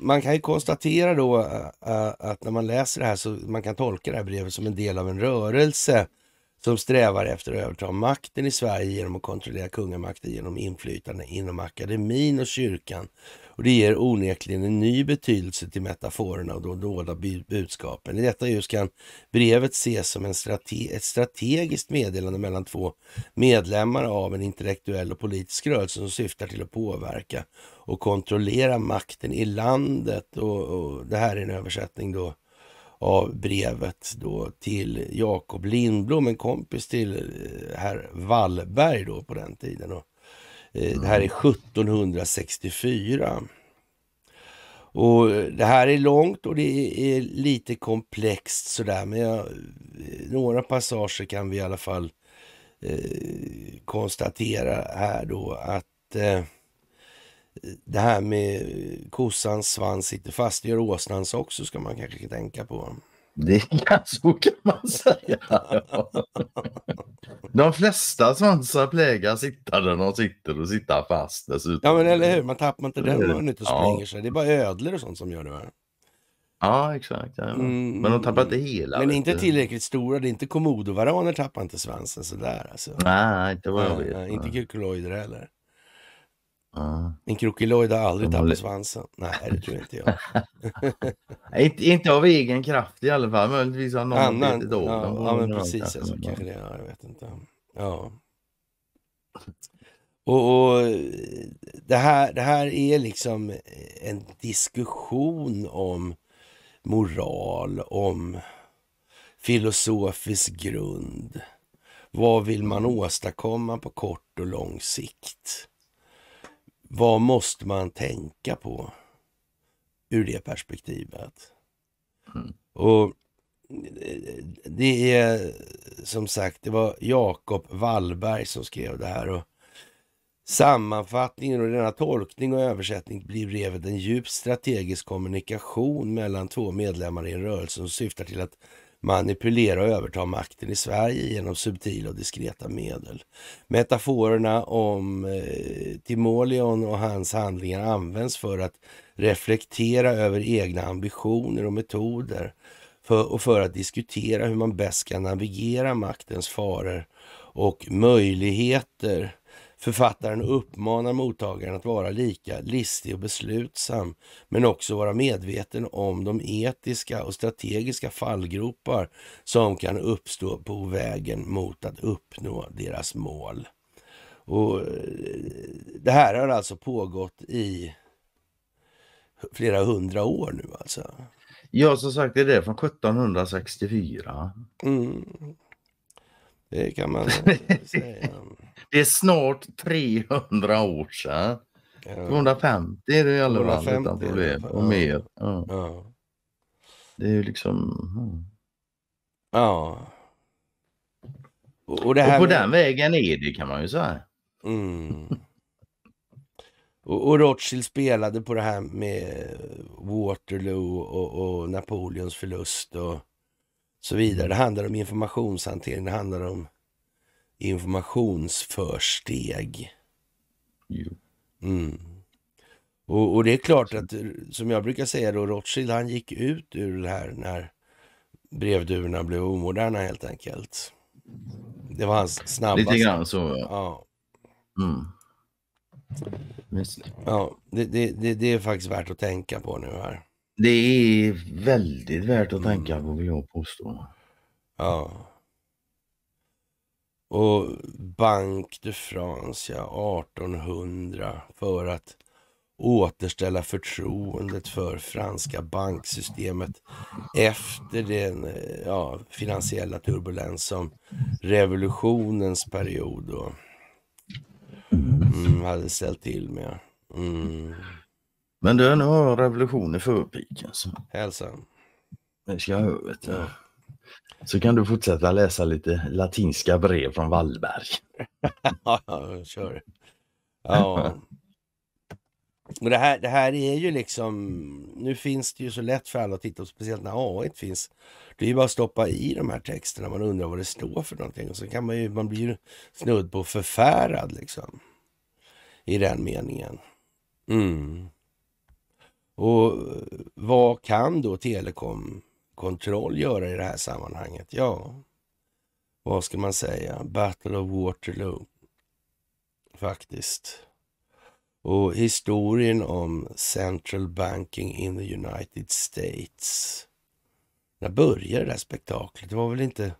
man kan ju konstatera då eh, eh, att när man läser det här så man kan tolka det här brevet som en del av en rörelse som strävar efter att överta makten i Sverige genom att kontrollera kungamakten genom inflytande inom akademin och kyrkan. Och Det ger onekligen en ny betydelse till metaforerna och de dolda budskapen. I detta ljus kan brevet ses som en strate ett strategiskt meddelande mellan två medlemmar av en intellektuell och politisk rörelse som syftar till att påverka och kontrollera makten i landet. Och, och Det här är en översättning då av brevet då till Jakob Lindblom, en kompis till eh, herr Wallberg då på den tiden. Och, eh, det här är 1764. Mm. Och eh, Det här är långt och det är lite komplext sådär, men jag, några passager kan vi i alla fall eh, konstatera här då att eh, det här med kossans svans sitter fast, det gör åsnans också ska man kanske tänka på. Det kan, [LAUGHS] så kan man säga. Ja. De flesta svansar plägar sitta sittaren de sitter och sitta fast dessutom. Ja men eller hur, man tappar inte den munnen och springer ja. sig. Det är bara ödlor och sånt som gör det. Här. Ja exakt, ja, mm. men de tappar inte hela. Men inte tillräckligt stora, det är inte komodovaraner tappar inte svansen sådär. Alltså. Nej, inte vad jag vet. Nej, inte kukuloider heller. Ah. En krokiloid har aldrig tappat li- svansen. Nej, det tror inte jag. [LAUGHS] inte, inte av egen kraft i alla fall. Möjligtvis av någon Annan, bitit ja, ja, men precis. Alltså, kanske, det, ja, jag vet inte. Ja. Och, och, det, här, det här är liksom en diskussion om moral, om filosofisk grund. Vad vill man mm. åstadkomma på kort och lång sikt? Vad måste man tänka på ur det perspektivet? Mm. Och eh, det är som sagt, det var Jakob Wallberg som skrev det här. Och Sammanfattningen och denna tolkning och översättning blir brevet en djup strategisk kommunikation mellan två medlemmar i en rörelse som syftar till att manipulera och överta makten i Sverige genom subtila och diskreta medel. Metaforerna om eh, Timoleon och hans handlingar används för att reflektera över egna ambitioner och metoder för, och för att diskutera hur man bäst kan navigera maktens faror och möjligheter Författaren uppmanar mottagaren att vara lika listig och beslutsam, men också vara medveten om de etiska och strategiska fallgropar som kan uppstå på vägen mot att uppnå deras mål. Och eh, Det här har alltså pågått i flera hundra år nu alltså. Ja, som sagt, det är det från 1764. Mm. Det kan man [LAUGHS] säga. det är snart 300 år sedan. 250 är det i alla fall utan problem. Och mer. Ja. ja. Det är ju liksom... Ja. ja. Och, och, och på med... den vägen är det kan man ju säga. Mm. [LAUGHS] och, och, Rothschild spelade på det här med Waterloo och, och Napoleons förlust. och så vidare. Det handlar om informationshantering, det handlar om informationsförsteg. Mm. Och, och, det är klart att, som jag brukar säga då, Rothschild han gick ut ur det här när brevduvorna blev omoderna helt enkelt. Det var hans snabbaste. Lite grann så ja. ja. Mm. Ja, det, det, det, det är faktiskt värt att tänka på nu här. Det är väldigt värt att tänka på mm. vill jag påstå. Ja. Och Bank de France, ja, 1800 för att återställa förtroendet för franska banksystemet efter den ja, finansiella turbulens som revolutionens period då, mm, mm hade ställt till med. Mm. Men du, nu har revolutionen för piken. Hälsan. Det ska jag vet du. Så kan du fortsätta läsa lite latinska brev från Wallberg. [LAUGHS] ja, kör. Ja. Och det, här, det här är ju liksom, nu finns det ju så lätt för alla att titta, speciellt när AI finns. Det är ju bara att stoppa i de här texterna, man undrar vad det står för någonting. Och så kan man ju, man blir ju snudd på förfärad liksom. I den meningen. Mm. Och eh, vad kan då telekomkontroll göra i det här sammanhanget? Ja, vad ska man säga? Battle of Waterloo, faktiskt. Och historien om Central Banking in the United States. När började det här spektaklet? Det var väl inte...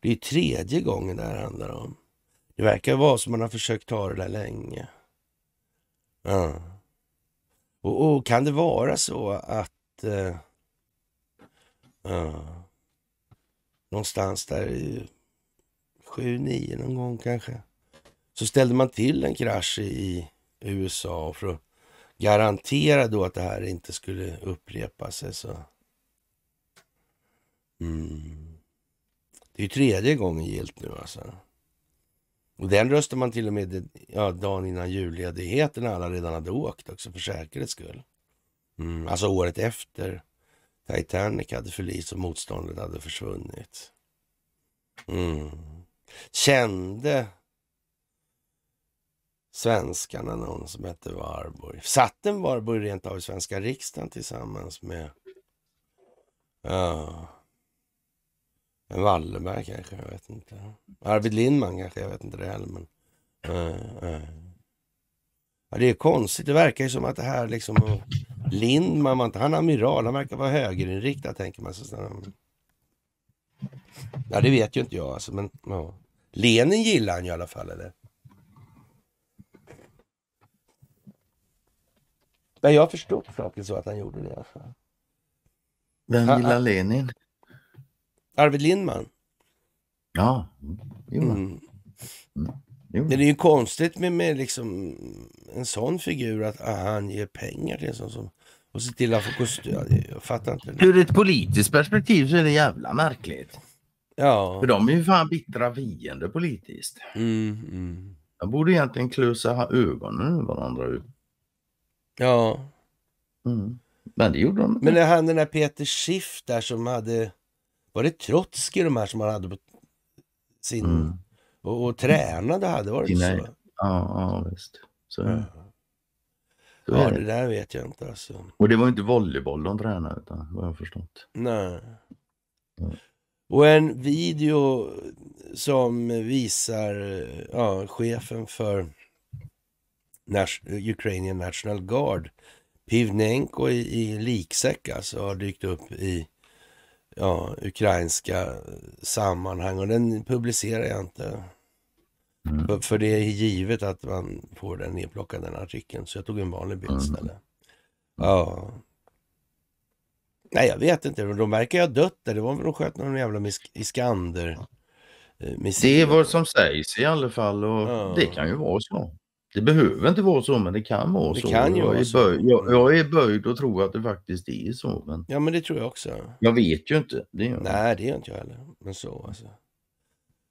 Det är tredje gången det här handlar om. Det verkar vara som man har försökt ta det där länge. Ja. Och, och kan det vara så att eh, uh, någonstans där i 7-9 någon gång kanske, så ställde man till en krasch i USA för att garantera då att det här inte skulle upprepa sig. Så. Mm. Det är ju tredje gången gilt nu alltså. Och den röstade man till och med ja, dagen innan julledigheten när alla redan hade åkt också för säkerhets skull. Mm, alltså året efter Titanic hade förlist och motståndet hade försvunnit. Mm. Kände svenskarna någon som hette Warburg? Satt en Warburg rent av i svenska riksdagen tillsammans med... Ja. En Wallenberg kanske, jag vet inte. Arvid Lindman kanske, jag vet inte det heller. Men, äh, äh. Ja, det är konstigt, det verkar ju som att det här liksom... Lindman, man, han är amiral, han verkar vara högerinriktad tänker man sig. Ja, det vet ju inte jag alltså, men ja. Lenin gillar han ju i alla fall, eller? Men jag förstod saken så att han gjorde det. Alltså. Vem gillar Lenin? Arvid Lindman. Ja, Lindman. Mm. Mm. Men det är ju konstigt med, med liksom en sån figur att aha, han ger pengar till en sån som... Och se till att få kostym. Jag fattar inte. Ur ett politiskt perspektiv så är det jävla märkligt. Ja. För de är ju fan bittra fiender politiskt. Mm, mm. Jag borde egentligen klösa ögonen ur varandra. Ja. Mm. Men det gjorde de inte. Men han den här Peter Schiff där som hade var det Trotskij de här som han hade på sin... Mm. Och, och tränade hade, var det Sina, så? Ja, ja visst. Så, ja. så ja, det. där vet jag inte alltså. Och det var inte volleyboll de tränade utan vad jag förstått. Nej. Ja. Mm. Och en video som visar ja, chefen för Nas Ukrainian National Guard, Pivnenko i, i liksäck alltså, har dykt upp i ja, ukrainska sammanhang och den publicerar jag inte. Mm. För, för, det är givet att man får den nedplockad den artikeln. Så jag tog en vanlig bild mm. istället. Mm. Ja. Nej jag vet inte, de verkar ju ha dött där. Det var väl de sköt någon jävla Iskander. Eh, Missiler. Det är vad som sägs i alla fall och ja. det kan ju vara så. Det behöver inte vara så, men det kan vara det så. Kan ju jag, vara är så. jag, jag, är böjd att tro att det faktiskt är så. Men ja, men det tror jag också. Jag vet ju inte. Det gör Nej, det gör inte jag heller. Men så alltså.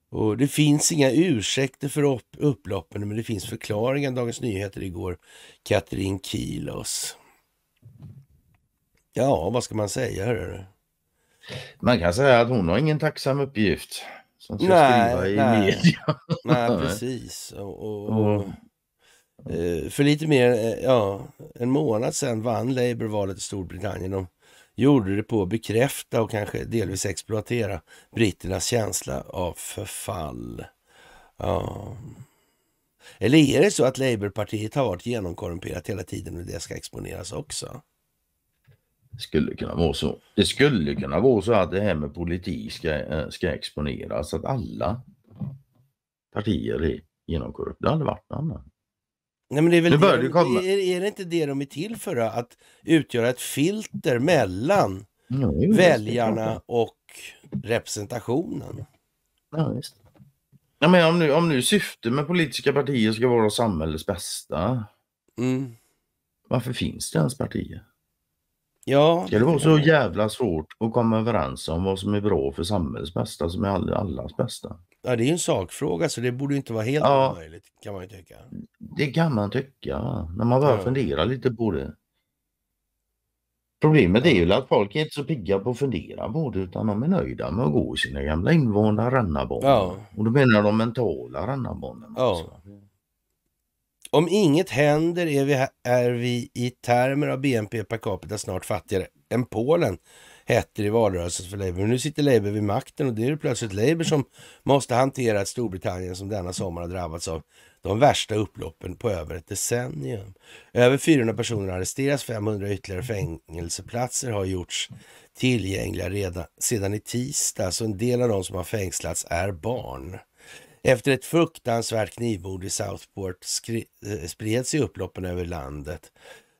Och det finns inga ursäkter för upp, upploppen, men det finns förklaringar. Dagens Nyheter igår, Katrin Kilos. Ja, vad ska man säga? Hörru? Man kan säga att hon har ingen tacksam uppgift som ska nej, skriva i nej. media. Nej, [LAUGHS] precis. Och, och, och, Eh, för lite mer eh, ja, en månad sedan vann Labour valet i Storbritannien. De gjorde det på att bekräfta och kanske delvis exploatera britternas känsla av förfall. Ja. Eller är det så att Labourpartiet har varit genomkorrumperat hela tiden och det ska exponeras också? Det skulle kunna vara så. Det skulle kunna vara så att det här med politik ska, eh, ska exponeras, att alla partier är genomkorrupta. Det hade varit annat. Nej, men det är väl det, bör det komma. Är, är, det inte det de är till för? Att utgöra ett filter mellan ja, väljarna och representationen. Ja, just ja, men om, nu, om nu syftet med politiska partier ska vara samhällets bästa. Mm. Varför finns det ens partier? Ja, ska det vara så jävla svårt att komma överens om vad som är bra för samhällets bästa som är allas bästa? Ja, det är ju en sakfråga så det borde inte vara helt ja, omöjligt kan man ju tycka. Det kan man tycka, när man bara ja. funderar lite på det. Problemet är ju att folk är inte så pigga på att fundera på det utan de är nöjda med att gå i sina gamla invanda rännabanor. Ja. Och då menar de mentala Rännarbanorna. Ja. Om inget händer är vi, är vi i termer av BNP per capita snart fattigare än Polen hette det i valrörelsen för Labour. nu sitter Labour vid makten och det är det plötsligt Labour som måste hantera ett Storbritannien som denna sommar har drabbats av de värsta upploppen på över ett decennium. Över 400 personer har arresterats, 500 ytterligare fängelseplatser har gjorts tillgängliga redan, sedan i tisdag. Så en del av de som har fängslats är barn. Efter ett fruktansvärt knivmord i Southport eh, spreds sig upploppen över landet.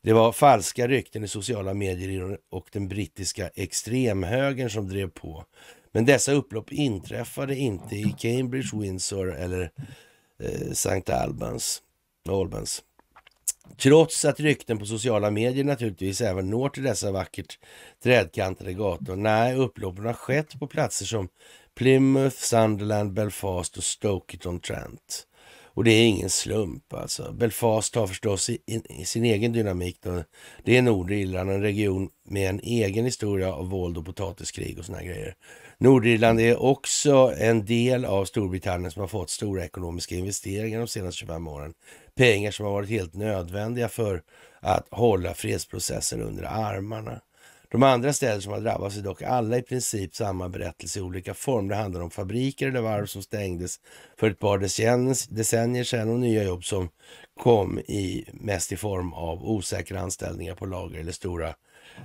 Det var falska rykten i sociala medier och den brittiska extremhögern som drev på. Men dessa upplopp inträffade inte i Cambridge, Windsor eller eh, St. Albans. Albans. Trots att rykten på sociala medier naturligtvis även når till dessa vackert trädkantade gator. Nej, upploppen har skett på platser som Plymouth, Sunderland, Belfast och Stoke-on-Trent. Och det är ingen slump alltså. Belfast har förstås i, i sin egen dynamik. Då. Det är Nordirland, en region med en egen historia av våld och potatiskrig och såna grejer. Nordirland är också en del av Storbritannien som har fått stora ekonomiska investeringar de senaste 25 åren. Pengar som har varit helt nödvändiga för att hålla fredsprocessen under armarna. De andra städer som har drabbats är dock alla i princip samma berättelse i olika form. Det handlar om fabriker eller varv som stängdes för ett par decennier sedan och nya jobb som kom i, mest i form av osäkra anställningar på lager eller stora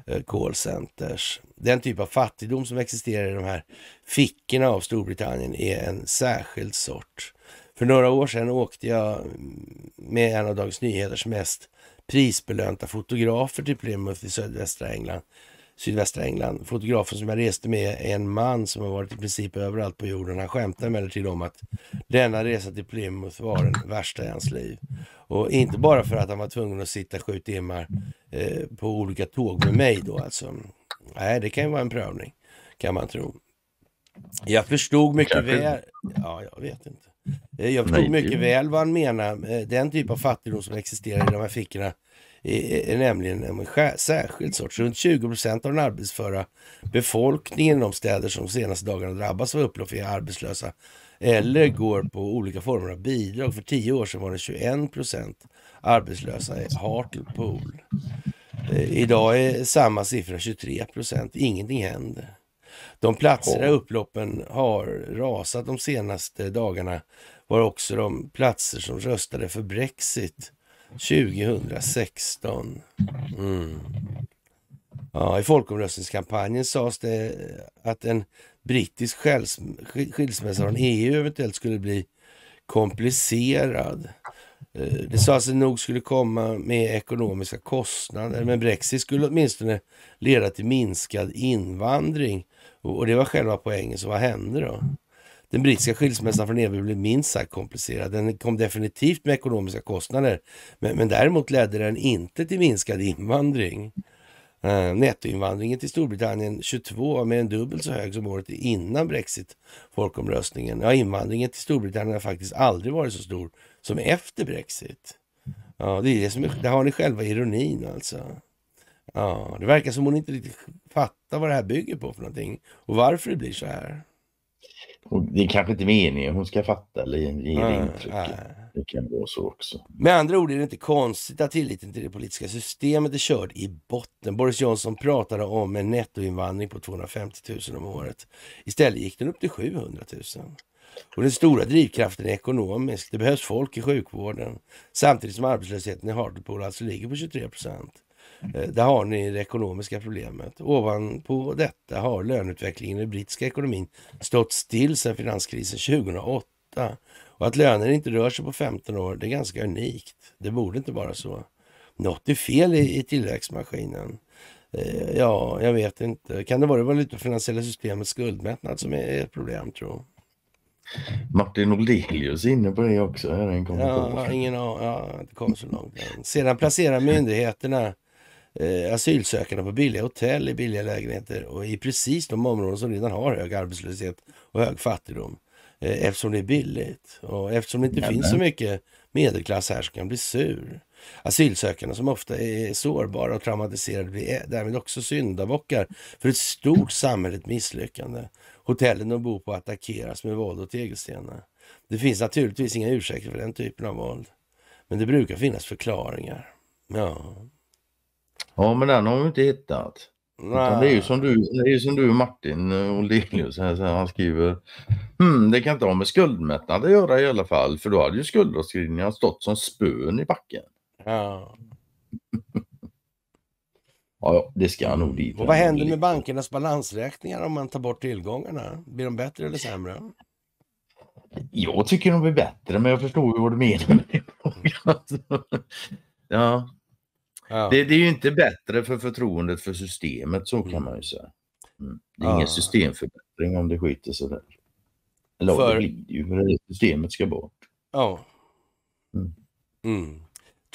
eh, callcenters. Den typ av fattigdom som existerar i de här fickorna av Storbritannien är en särskild sort. För några år sedan åkte jag med en av Dagens Nyheters mest prisbelönta fotografer till Plymouth i sydvästra England sydvästra England. Fotografen som jag reste med är en man som har varit i princip överallt på jorden. Han skämtar emellertid om att denna resa till Plymouth var den värsta i hans liv. Och inte bara för att han var tvungen att sitta sju timmar eh, på olika tåg med mig då alltså. Nej, det kan ju vara en prövning, kan man tro. Jag förstod mycket väl... Ja, jag vet inte. Eh, jag förstod mycket väl vad han menar. Den typ av fattigdom som existerar i de här fickorna är nämligen en särskild sorts. Runt 20 procent av den arbetsföra befolkningen i de städer som de senaste dagarna drabbats av upplopp är arbetslösa eller går på olika former av bidrag. För tio år sedan var det 21 procent arbetslösa i Hartlepool. Eh, idag är samma siffra 23 procent. Ingenting händer. De platser där upploppen har rasat de senaste dagarna var också de platser som röstade för Brexit 2016. Mm. Ja, I folkomröstningskampanjen sades det att en brittisk skilsmässa från EU eventuellt skulle bli komplicerad. Eh, det sades att det nog skulle komma med ekonomiska kostnader, men Brexit skulle åtminstone leda till minskad invandring. Och det var själva poängen, så vad hände då? Den brittiska skilsmässan från EU blev minst sagt komplicerad. Den kom definitivt med ekonomiska kostnader, men, men däremot ledde den inte till minskad invandring. Uh, nettoinvandringen till Storbritannien 22 var mer än dubbelt så hög som året innan Brexit-folkomröstningen. Ja, invandringen till Storbritannien har faktiskt aldrig varit så stor som efter Brexit. Ja, det är det som är, där har ni själva ironin alltså. Ja, det verkar som hon inte riktigt fattar vad det här bygger på för någonting och varför det blir så här. Och det är kanske inte meningen hon ska fatta eller ge det intrycket. Det kan vara så också. Med andra ord är det inte konstigt att tilliten till det politiska systemet är körd i botten. Boris Johnson pratade om en nettoinvandring på 250 000 om året. Istället gick den upp till 700 000. Och den stora drivkraften är ekonomisk. Det behövs folk i sjukvården. Samtidigt som arbetslösheten i Hartlepool alltså ligger på 23 procent. Eh, där har ni det ekonomiska problemet. Ovanpå detta har löneutvecklingen i den brittiska ekonomin stått still sedan finanskrisen 2008. Och att löner inte rör sig på 15 år, det är ganska unikt. Det borde inte vara så. Något är fel i, tillväxtmaskinen. Eh, ja, jag vet inte. Kan det vara det valutafinansiella systemets skuldmättnad som är ett problem, tror Martin Olelius är inne på det också. Här det en kommentar. Ja, ingen ja, det kom så långt. Sedan placerar myndigheterna Eh, asylsökande på billiga hotell i billiga lägenheter och i precis de områden som redan har hög arbetslöshet och hög fattigdom. Eh, eftersom det är billigt och eftersom det inte Nämen. finns så mycket medelklass här som kan bli sur. Asylsökande som ofta är sårbara och traumatiserade blir eh, därmed också syndabockar för ett stort samhälleligt misslyckande. Hotellen de bor på attackeras med våld och tegelstenar. Det finns naturligtvis inga ursäkter för den typen av våld. Men det brukar finnas förklaringar. Ja. Ja, men den har vi inte hittat. Det är ju som du, det är som du Martin Oldenius, han skriver hmm, det kan inte ha med skuldmättnad att göra i alla fall, för då hade ju skuldavskrivningarna stått som spön i backen. Ja. ja, det ska nog dit. Och vad händer med bankernas balansräkningar om man tar bort tillgångarna? Blir de bättre eller sämre? Jag tycker de blir bättre, men jag förstår ju vad du menar med det. [LAUGHS] ja, Ja. Det, det, är ju inte bättre för förtroendet för systemet, så kan mm. man ju säga. Mm. Det är ja. ingen systemförbättring om det skiter sig där. Eller för... det blir det ju, för det systemet ska bort. Ja. Mm. Mm.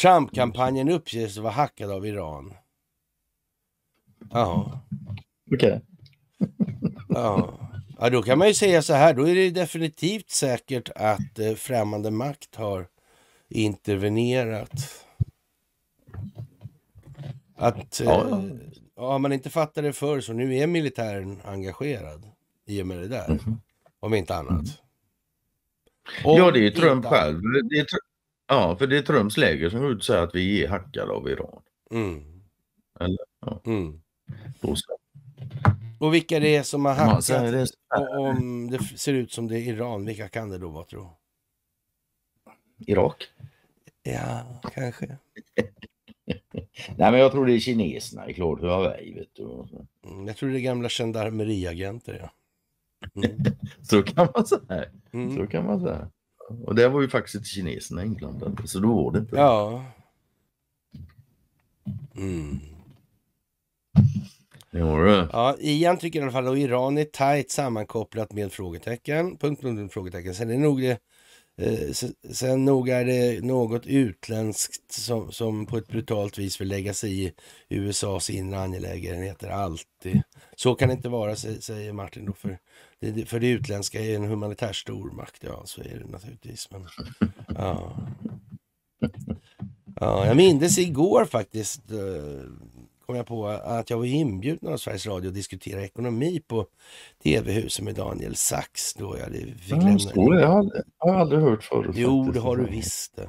Trump-kampanjen uppges vara hackad av Iran. Ja. Okej. Okay. ja. ja, då kan man ju säga så här, då är det definitivt säkert att eh, främmande makt har intervenerat. Att ja, ja. Eh, ja, man inte fattade det förr så nu är militären engagerad i och med det där. Mm. Om inte annat. Mm. ja, det är Trump inte... själv. Det är, ja, för det är Trumps läger som går ut och säger att vi är hackade av Iran. Mm. Eller? Ja. Mm. Och vilka det är som har hackat. Ja, det... Och om det ser ut som det är Iran, vilka kan det då vara tro? Irak? Ja, kanske. [LAUGHS] [LAUGHS] Nej, men jag tror det är kineserna i Claude Huawei. Vet du. Mm, jag tror det är gamla gendarmeriagenter. Ja. Mm. [LAUGHS] mm. så kan man säga. Mm. Så kan man säga. Och det var ju faktiskt inte kineserna inblandade, så då var det inte. Ja. Mm. Det det. Ja, Ian tycker i alla fall att Iran är tajt sammankopplat med frågetecken. Punkt, punkt, punkt frågetecken. Sen är det nog det Eh, sen nog är det något utländskt som, som på ett brutalt vis vill lägga sig i USAs inre angelägenheter alltid. Så kan det inte vara, säger Martin. Då, för, det, för det utländska är en humanitär stormakt. Ja, så är det naturligtvis. Men, [LAUGHS] ja. Ja, jag mindes igår faktiskt eh, kom jag på att jag var inbjuden av Sveriges Radio att diskutera ekonomi på TV-huset med Daniel Sachs. Då jag fick ja, lämna så, det har jag aldrig hört förut. Jo, faktiskt. det har du visst.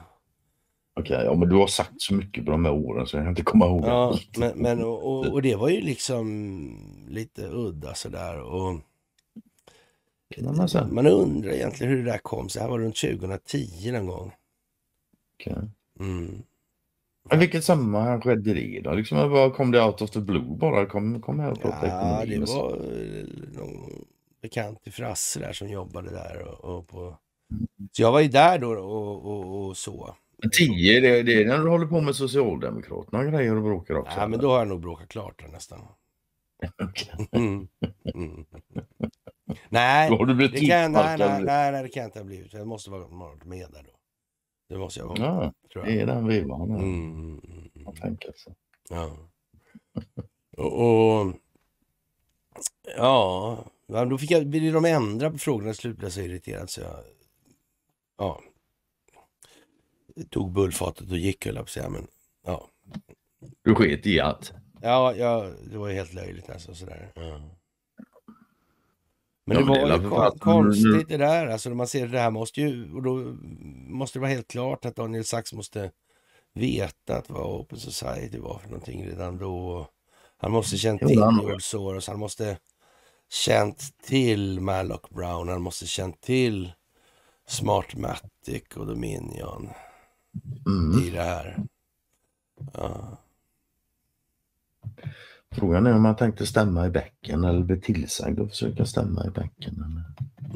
Okej, ja men du har sagt så mycket på de här åren så jag kan inte komma ihåg ja, Men, men och, och, och, det var ju liksom lite udda sådär. Och, man, man undrar egentligen hur det där kom sig. Det här var runt 2010 någon gång. Okay. Mm. Vilket sammanrederi då? Liksom, kom det out of the blue bara? Kom, kom här och prata ja, ekonomi? det var eh, någon bekant i Frasse där som jobbade där. Och, och på... Mm. Så jag var ju där då och, och, och så. Tio, det, det är när du håller på med Socialdemokraterna och grejer och bråkar också? Ja, men då har jag nog bråkat klart där, nästan. [LAUGHS] Mm. Mm. Nej, det kan, nej, nej, nej, det kan jag inte ha blivit. Jag måste vara med där då. Det måste jag vara. Ja, jag. det är den vivan. Mm, mm, mm, mm. Man tänker så. Ja. [LAUGHS] och, och, ja, då fick jag, ville de ändra på frågorna slut blev jag så irriterad så jag ja, tog bullfatet och gick höll jag på att säga. Men, ja. Du sket i allt? Ja, ja, det var helt löjligt alltså. Sådär. Ja. Men ja, det var ju kon mm, mm. konstigt det där, alltså när man ser det här måste ju, och då måste det vara helt klart att Daniel Sachs måste veta att vad Open Society var för någonting redan då. Han måste känt till George Soros, han måste känt till Malloch Brown, han måste känt till Smartmatic och Dominion mm. i det här. Ja. Frågan är om han tänkte stämma i bäcken eller bli tillsagd att försöka stämma i bäcken. Eller...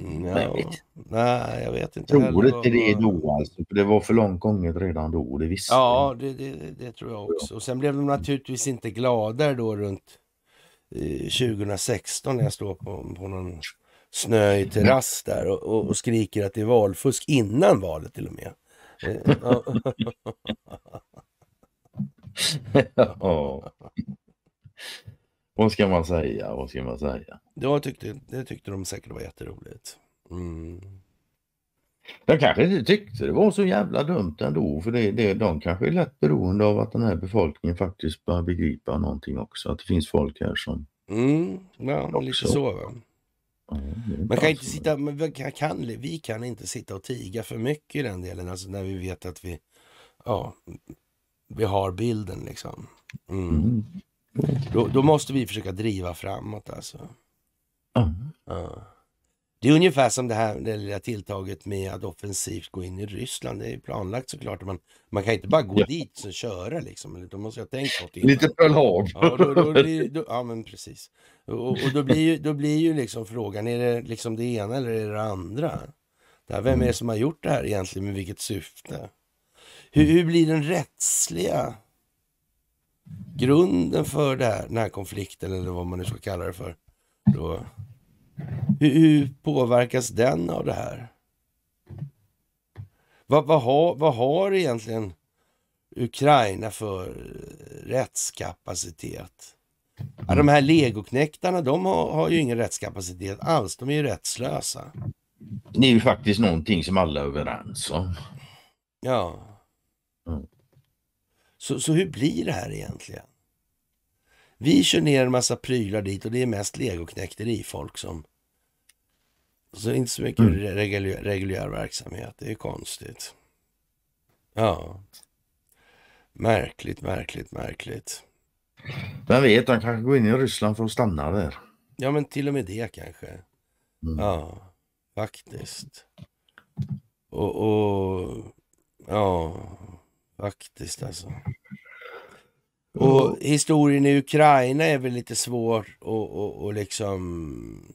Mm, ja. Nej, jag vet inte. Tror inte det eh, då alltså, för det var för långt gånget redan då, det visste Ja, det, det, det, tror jag också. Och sen blev de naturligtvis inte gladare då runt 2016 eh, när jag står på, på någon snöig terrass där och, och, och, skriker att det är valfusk innan valet till och med. [LAUGHS] Eh, ja. Vad ska man säga? Vad ska man säga? Ja, tyckte, det tyckte de säkert var jätteroligt. Mm. De kanske inte tyckte det var så jävla dumt ändå för det, det, de kanske är lätt beroende av att den här befolkningen faktiskt börjar begripa någonting också. Att det finns folk här som... Mm, ja, också. lite så. Va? Mm, man kan inte sitta, man kan, kan, vi kan inte sitta och tiga för mycket i den delen, alltså när vi vet att vi, ja, vi har bilden liksom. Mm. Mm. Då, då måste vi försöka driva framåt alltså. Mm. Ja. Det är ungefär som det här det lilla tilltaget med att offensivt gå in i Ryssland. Det är planlagt såklart. Man, man kan inte bara gå ja. dit och köra liksom. Då måste jag tänka något innan. Lite Pearl ja, ja, men precis. Och, och, då, blir ju, då blir ju liksom frågan, är det liksom det ena eller är det, andra? Det här, vem är det mm. som har gjort det här egentligen? Med vilket syfte? Hur, hur blir den rättsliga grunden för det här, den här konflikten eller vad man nu ska kalla det för. Då, hur, hur påverkas den av det här? Vad, vad, har, vad har egentligen Ukraina för rättskapacitet? Ja, de här legoknäktarna, de har, har ju ingen rättskapacitet alls. De är ju rättslösa. Det är ju faktiskt någonting som alla är överens om. Ja, så, så hur blir det här egentligen? Vi kör ner en massa prylar dit och det är mest legoknäkteri folk som... Så det är inte så mycket mm. reguljär, reguljär verksamhet. Det är konstigt. Ja. Märkligt, märkligt, märkligt. Vem vet, han kanske går in i Ryssland för att stanna där. Ja, men till och med det kanske. Mm. Ja, faktiskt. Och, och ja, Faktiskt alltså. Och historien i Ukraina är väl lite svår och, och, och liksom...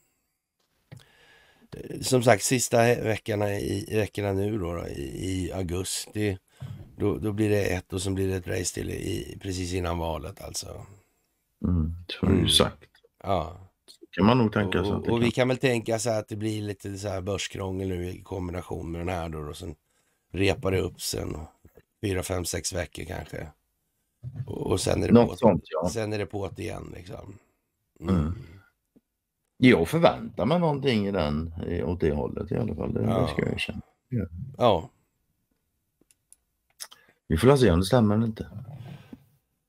Eh, som sagt, sista veckorna, i, veckorna nu då, då i, i, augusti. Då, då, blir det ett och sen blir det ett race till i, precis innan valet alltså. Mm, det har du ju mm. sagt. Ja. kan man nog tänka sig. Och, och, vi kan väl tänka sig att det blir lite så här börskrångel nu i kombination med den här då. Och sen repar det upp sen. Och, fyra, fem, sex veckor kanske. Och sen är det, Något på, sånt, ja. sen är det på igen liksom. Mm. Mm. Jag förväntar mig någonting i den, åt det hållet i alla fall. Det, ja. det ska jag erkänna. Ja. ja. Vi får se om det stämmer eller inte.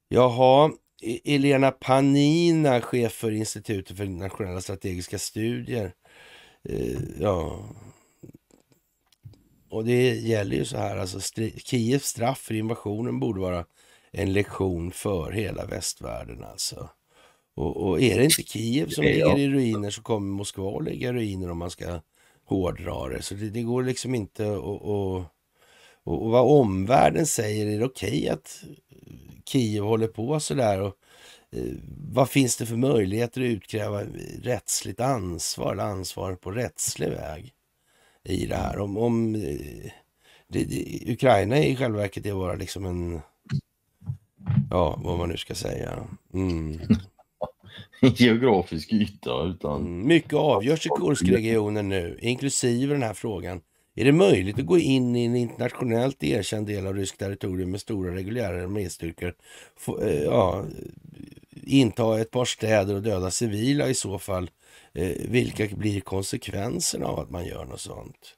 Jaha, e-, Elena Panina, chef för Institutet för internationella strategiska studier. Eh, ja, och det gäller ju så här, alltså Kievs straff för invasionen borde vara en lektion för hela västvärlden alltså. Och, och är det inte Kiev som ligger i ruiner så kommer Moskva att ligga i ruiner om man ska hårdra det. Så det, det går liksom inte att... Och, och, vad omvärlden säger, är det okej okay att Kiev håller på sådär? Och, eh, vad finns det för möjligheter att utkräva rättsligt ansvar, eller ansvar på rättslig väg? i det här. Om, om eh, det, det, Ukraina i själva verket är bara liksom en, ja vad man nu ska säga. Mm. geografisk yta utan... Mm, mycket avgörs i Kurskregionen nu, inklusive den här frågan. Är det möjligt att gå in i en internationellt erkänd del av ryskt territorium med stora reguljära arméstyrkor? Eh, ja, inta ett par städer och döda civila i så fall? Eh, vilka blir konsekvenserna av att man gör något sånt?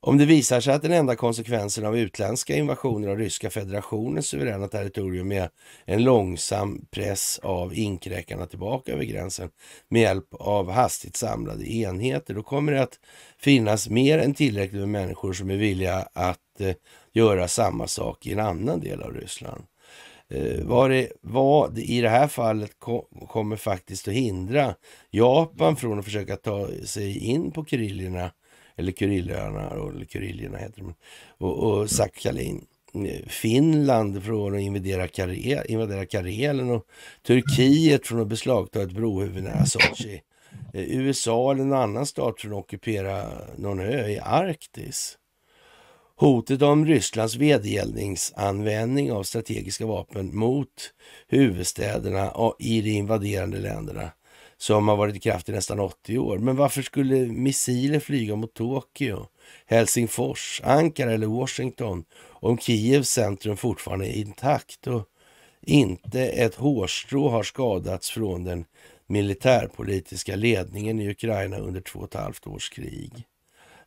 Om det visar sig att den enda konsekvensen av utländska invasioner av Ryska federationens suveräna territorium är en långsam press av inkräkarna tillbaka över gränsen med hjälp av hastigt samlade enheter, då kommer det att finnas mer än tillräckligt med människor som är villiga att eh, göra samma sak i en annan del av Ryssland. Eh, vad det, vad i det här fallet kommer faktiskt att hindra Japan från att försöka ta sig in på Kurillerna, eller Kyrillöarna, eller Kurillerna heter de, och, och Sakhalin. Eh, Finland från att invadera, Karel, invadera Karelen och Turkiet från att beslagta ett brohuvud nära Sochi. Eh, USA eller en annan stat från att ockupera någon ö i Arktis. Hotet om Rysslands vedergällningsanvändning av strategiska vapen mot huvudstäderna i de invaderande länderna som har varit i kraft i nästan 80 år. Men varför skulle missiler flyga mot Tokyo, Helsingfors, Ankara eller Washington om Kievs centrum fortfarande är intakt och inte ett hårstrå har skadats från den militärpolitiska ledningen i Ukraina under två och ett halvt års krig?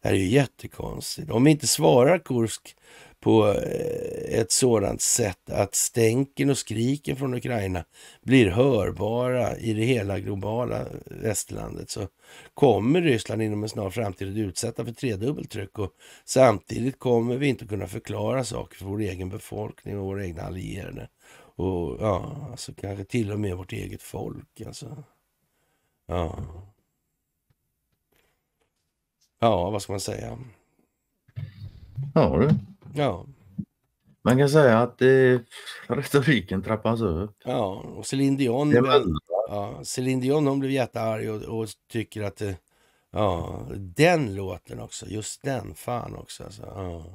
Det här är ju jättekonstigt. Om inte svarar Kursk på eh, ett sådant sätt att stänken och skriken från Ukraina blir hörbara i det hela globala eh, västerlandet så kommer Ryssland inom en snar framtid att utsätta för tredubbelt tryck och samtidigt kommer vi inte kunna förklara saker för vår egen befolkning och våra egna allierade. Och ja, alltså kanske till och med vårt eget folk. Alltså. Ja. Ja, vad ska man säga? Ja du. Ja. Man kan säga att eh, retoriken trappas upp. Ja, och Céline Dion, ja, Céline Dion hon blev jättearg och, och tycker att eh, ja, den låten också, just den, fan också. Alltså, ja.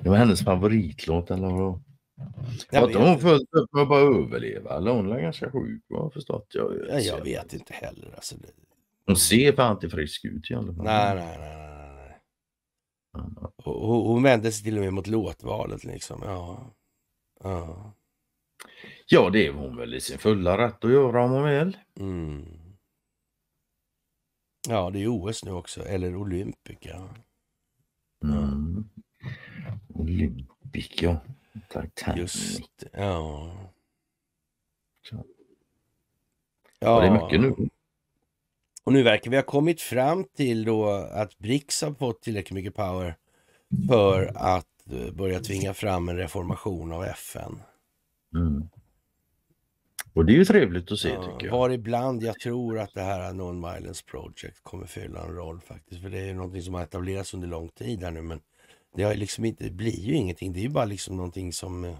Det var hennes favoritlåt eller vadå? Har inte hon följt upp för att bara överleva? Eller hon är ganska sjuk vad jag förstått. Jag, jag, jag vet inte heller. Alltså, hon ser fan inte frisk ut i alla fall. Nej, nej, nej. Hon, hon vände sig till och med mot låtvalet liksom. Ja. ja. Ja, det är hon väl i sin fulla rätt att göra om hon vill. Mm. Ja, det är OS nu också, eller Olympica. Mm. Olympica. Titanic. Just ja. ja. ja. det är mycket nu. Och nu verkar vi ha kommit fram till då att Brics har fått tillräckligt mycket power för att eh, börja tvinga fram en reformation av FN. Mm. Och det är ju trevligt att se ja, tycker jag. Var ibland jag tror att det här Non-Violence Project kommer fylla en roll faktiskt. För det är ju någonting som har etablerats under lång tid här nu men det har liksom inte, det blir ju ingenting. Det är ju bara liksom någonting som eh,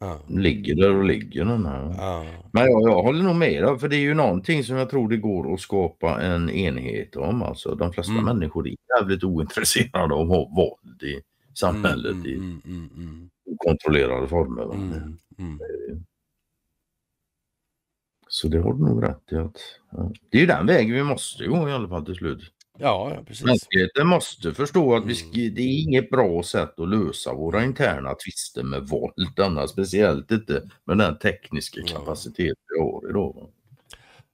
Ja. Ligger där och ligger den här. Ja. Men jag, jag håller nog med där, för det är ju någonting som jag tror det går att skapa en enhet om. Alltså, de flesta mm. människor är jävligt ointresserade av att ha våld i samhället mm, i mm, mm, mm, mm. kontrollerade former. Så det har du nog rätt i. Att, ja. Det är ju den vägen vi måste gå i alla fall till slut. Ja, precis. Mänskligheten måste förstå att vi mm. det är inget bra sätt att lösa våra interna tvister med våld, annars speciellt inte med den tekniska kapacitet vi har idag.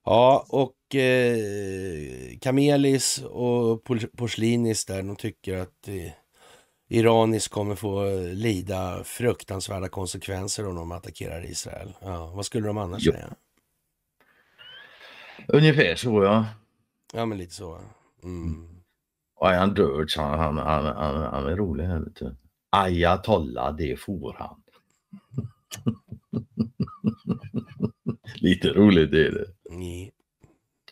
Ja, och eh, Kamelis och Porslinis där, de tycker att eh, Iranis kommer få lida fruktansvärda konsekvenser om de attackerar Israel. Ja, vad skulle de annars jo. säga? Ungefär så ja. Ja men lite så. Mm. Och är han dirt så han, han, han, han, han är rolig här vet du. Ayatollah, det får han. [LAUGHS] Lite roligt är det. Nej.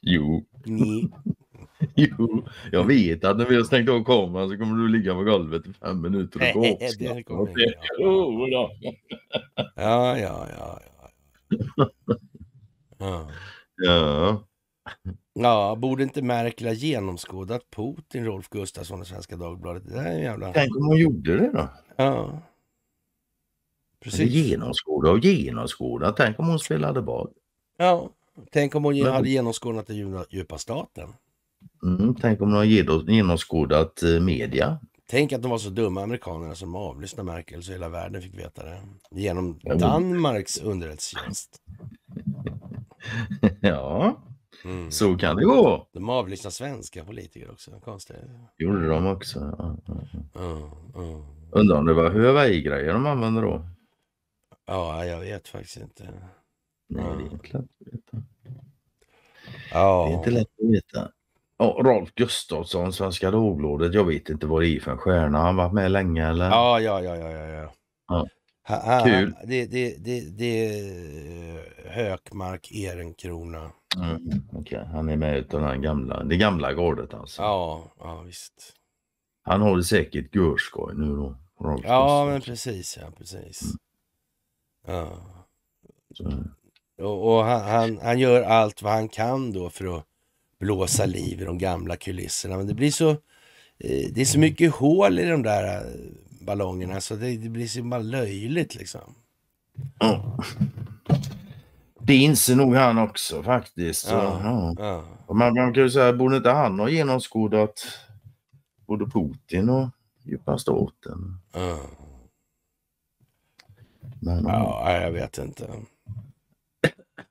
Jo. Nej. [LAUGHS] Jo, jag vet att när vi har stängt av kameran så kommer du ligga på golvet i fem minuter och gapskratta. ja. ja, ja, ja, [LAUGHS] ja. Ja. ja. Ja, borde inte Merkel ha genomskådat Putin, Rolf Gustafsson i Svenska Dagbladet? Det är jävla... Tänk om hon gjorde det då? Ja. Precis. genomskåda och genomskåda. Tänk om hon spelade bad. Ja, tänk om hon Men... hade genomskådat den djupa staten. Mm, tänk om hon hade genomskådat eh, media. Tänk att de var så dumma amerikanerna som avlyssnade Merkel så hela världen fick veta det. Genom Danmarks underrättelsetjänst. [LAUGHS] ja. Mm. Så kan det gå. De avlyssnade svenska politiker också. Konstigt. Gjorde de också? Ja, ja. Mm, Undrar om det var Huawei-grejer de använde då? Ja, jag vet faktiskt inte. Nej, det är inte lätt att veta. Ja. Det är inte lätt att veta. Oh, Rolf Gustafsson, Svenska Dagbladet. Jag vet inte vad det är för en stjärna. Han har varit med länge eller? Ja, ja, ja, ja, ja. ja. Ha, Kul. Det, det, det, det är Hökmark, Ehrenkrona. Mm, okay. Han är med utav den gamla, det gamla gardet alltså. Ja, ja visst. Han har det säkert görskoj nu då. Robert ja, men precis. Ja, precis. Mm. Ja. Och, och han, han, han, gör allt vad han kan då för att blåsa liv i de gamla kulisserna. Men det blir så, eh, det är så mycket hål i de där eh, ballongerna. Så det, det blir så bara löjligt liksom. Mm. Det inser nog han också faktiskt. ja, ja. Ja. Man, man, kan ju säga, borde inte han ha genomskådat både Putin och djupa staten? Ja. Men, ja, jag vet inte.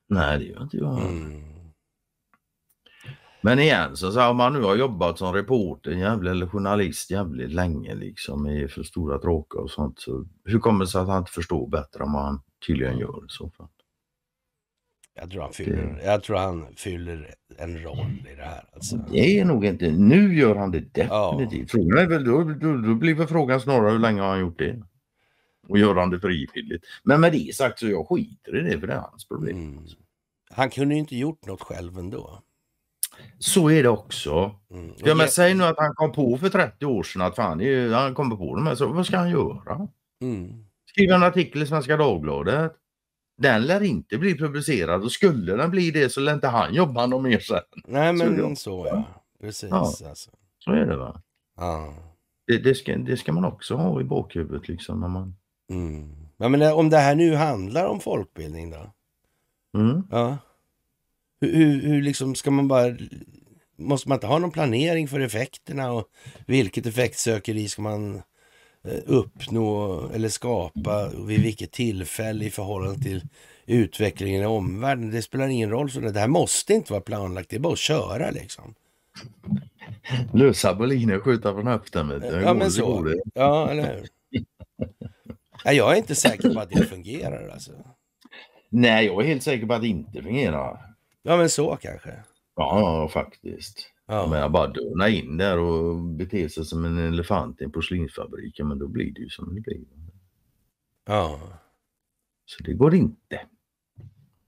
Nej, det gör inte jag. Mm. Men igen, så, så om man nu har jobbat som reporter jävla, eller journalist jävligt länge liksom i för stora tråkar och sånt. Så hur kommer det sig att han inte förstår bättre än vad han tydligen gör så? Jag tror, han fyller, det... jag tror han fyller en roll i det här. Alltså. Det är nog inte... Nu gör han det definitivt. Ja. är väl, då, då, då blir väl frågan snarare hur länge har han gjort det? Och gör han det frivilligt? Men med det sagt så jag skiter i det för det är hans problem. Mm. Han kunde ju inte gjort något själv ändå. Så är det också. Mm. Ja, men säg nu att han kom på för 30 år sedan att fan, han kommer på dem här, så vad ska han göra? Mm. Skriva en artikel i Svenska Dagbladet. Den lär inte bli publicerad och skulle den bli det så lär inte han jobba någon mer sen. Nej men så, så ja. Precis ja. Alltså. Så är det va. Ja. Det, det, ska, det ska man också ha i bakhuvudet liksom när man... Mm. Ja, men om det här nu handlar om folkbildning då? Mm. Ja. Hur, hur, hur liksom ska man bara... Måste man inte ha någon planering för effekterna och vilket effektsökeri ska man eh, uppnå eller skapa vid vilket tillfälle i förhållande till utvecklingen i omvärlden. Det spelar ingen roll. Så det här måste inte vara planlagt. Det är bara att köra liksom. Lösa boliner och skjuta från höften. Vet du. Ja, men så. Ja, eller hur. jag är inte säker på att det fungerar alltså. Nej, jag är helt säker på att det inte fungerar. Ja, men så kanske. Ja, faktiskt. Ja. Men jag bara dona in där och bete sig som en elefant i en porslinsfabrik, men då blir det ju som det blir. Ja. Så det går inte.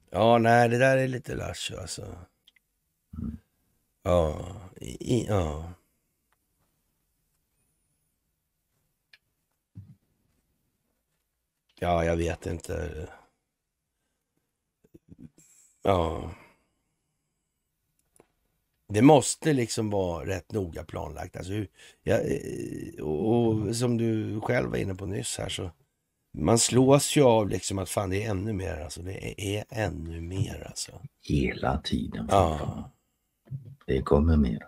Ja, nej, det där är lite lattjo alltså. Mm. Ja, I, ja. Ja, jag vet inte. Ja. Det måste liksom vara rätt noga planlagt. Alltså, ja, eh, och, och, som du själv var inne på nyss här så man slås ju av liksom att fan det är ännu mer alltså. Det är, ännu mer alltså. Hela tiden. Ja. Det kommer mer.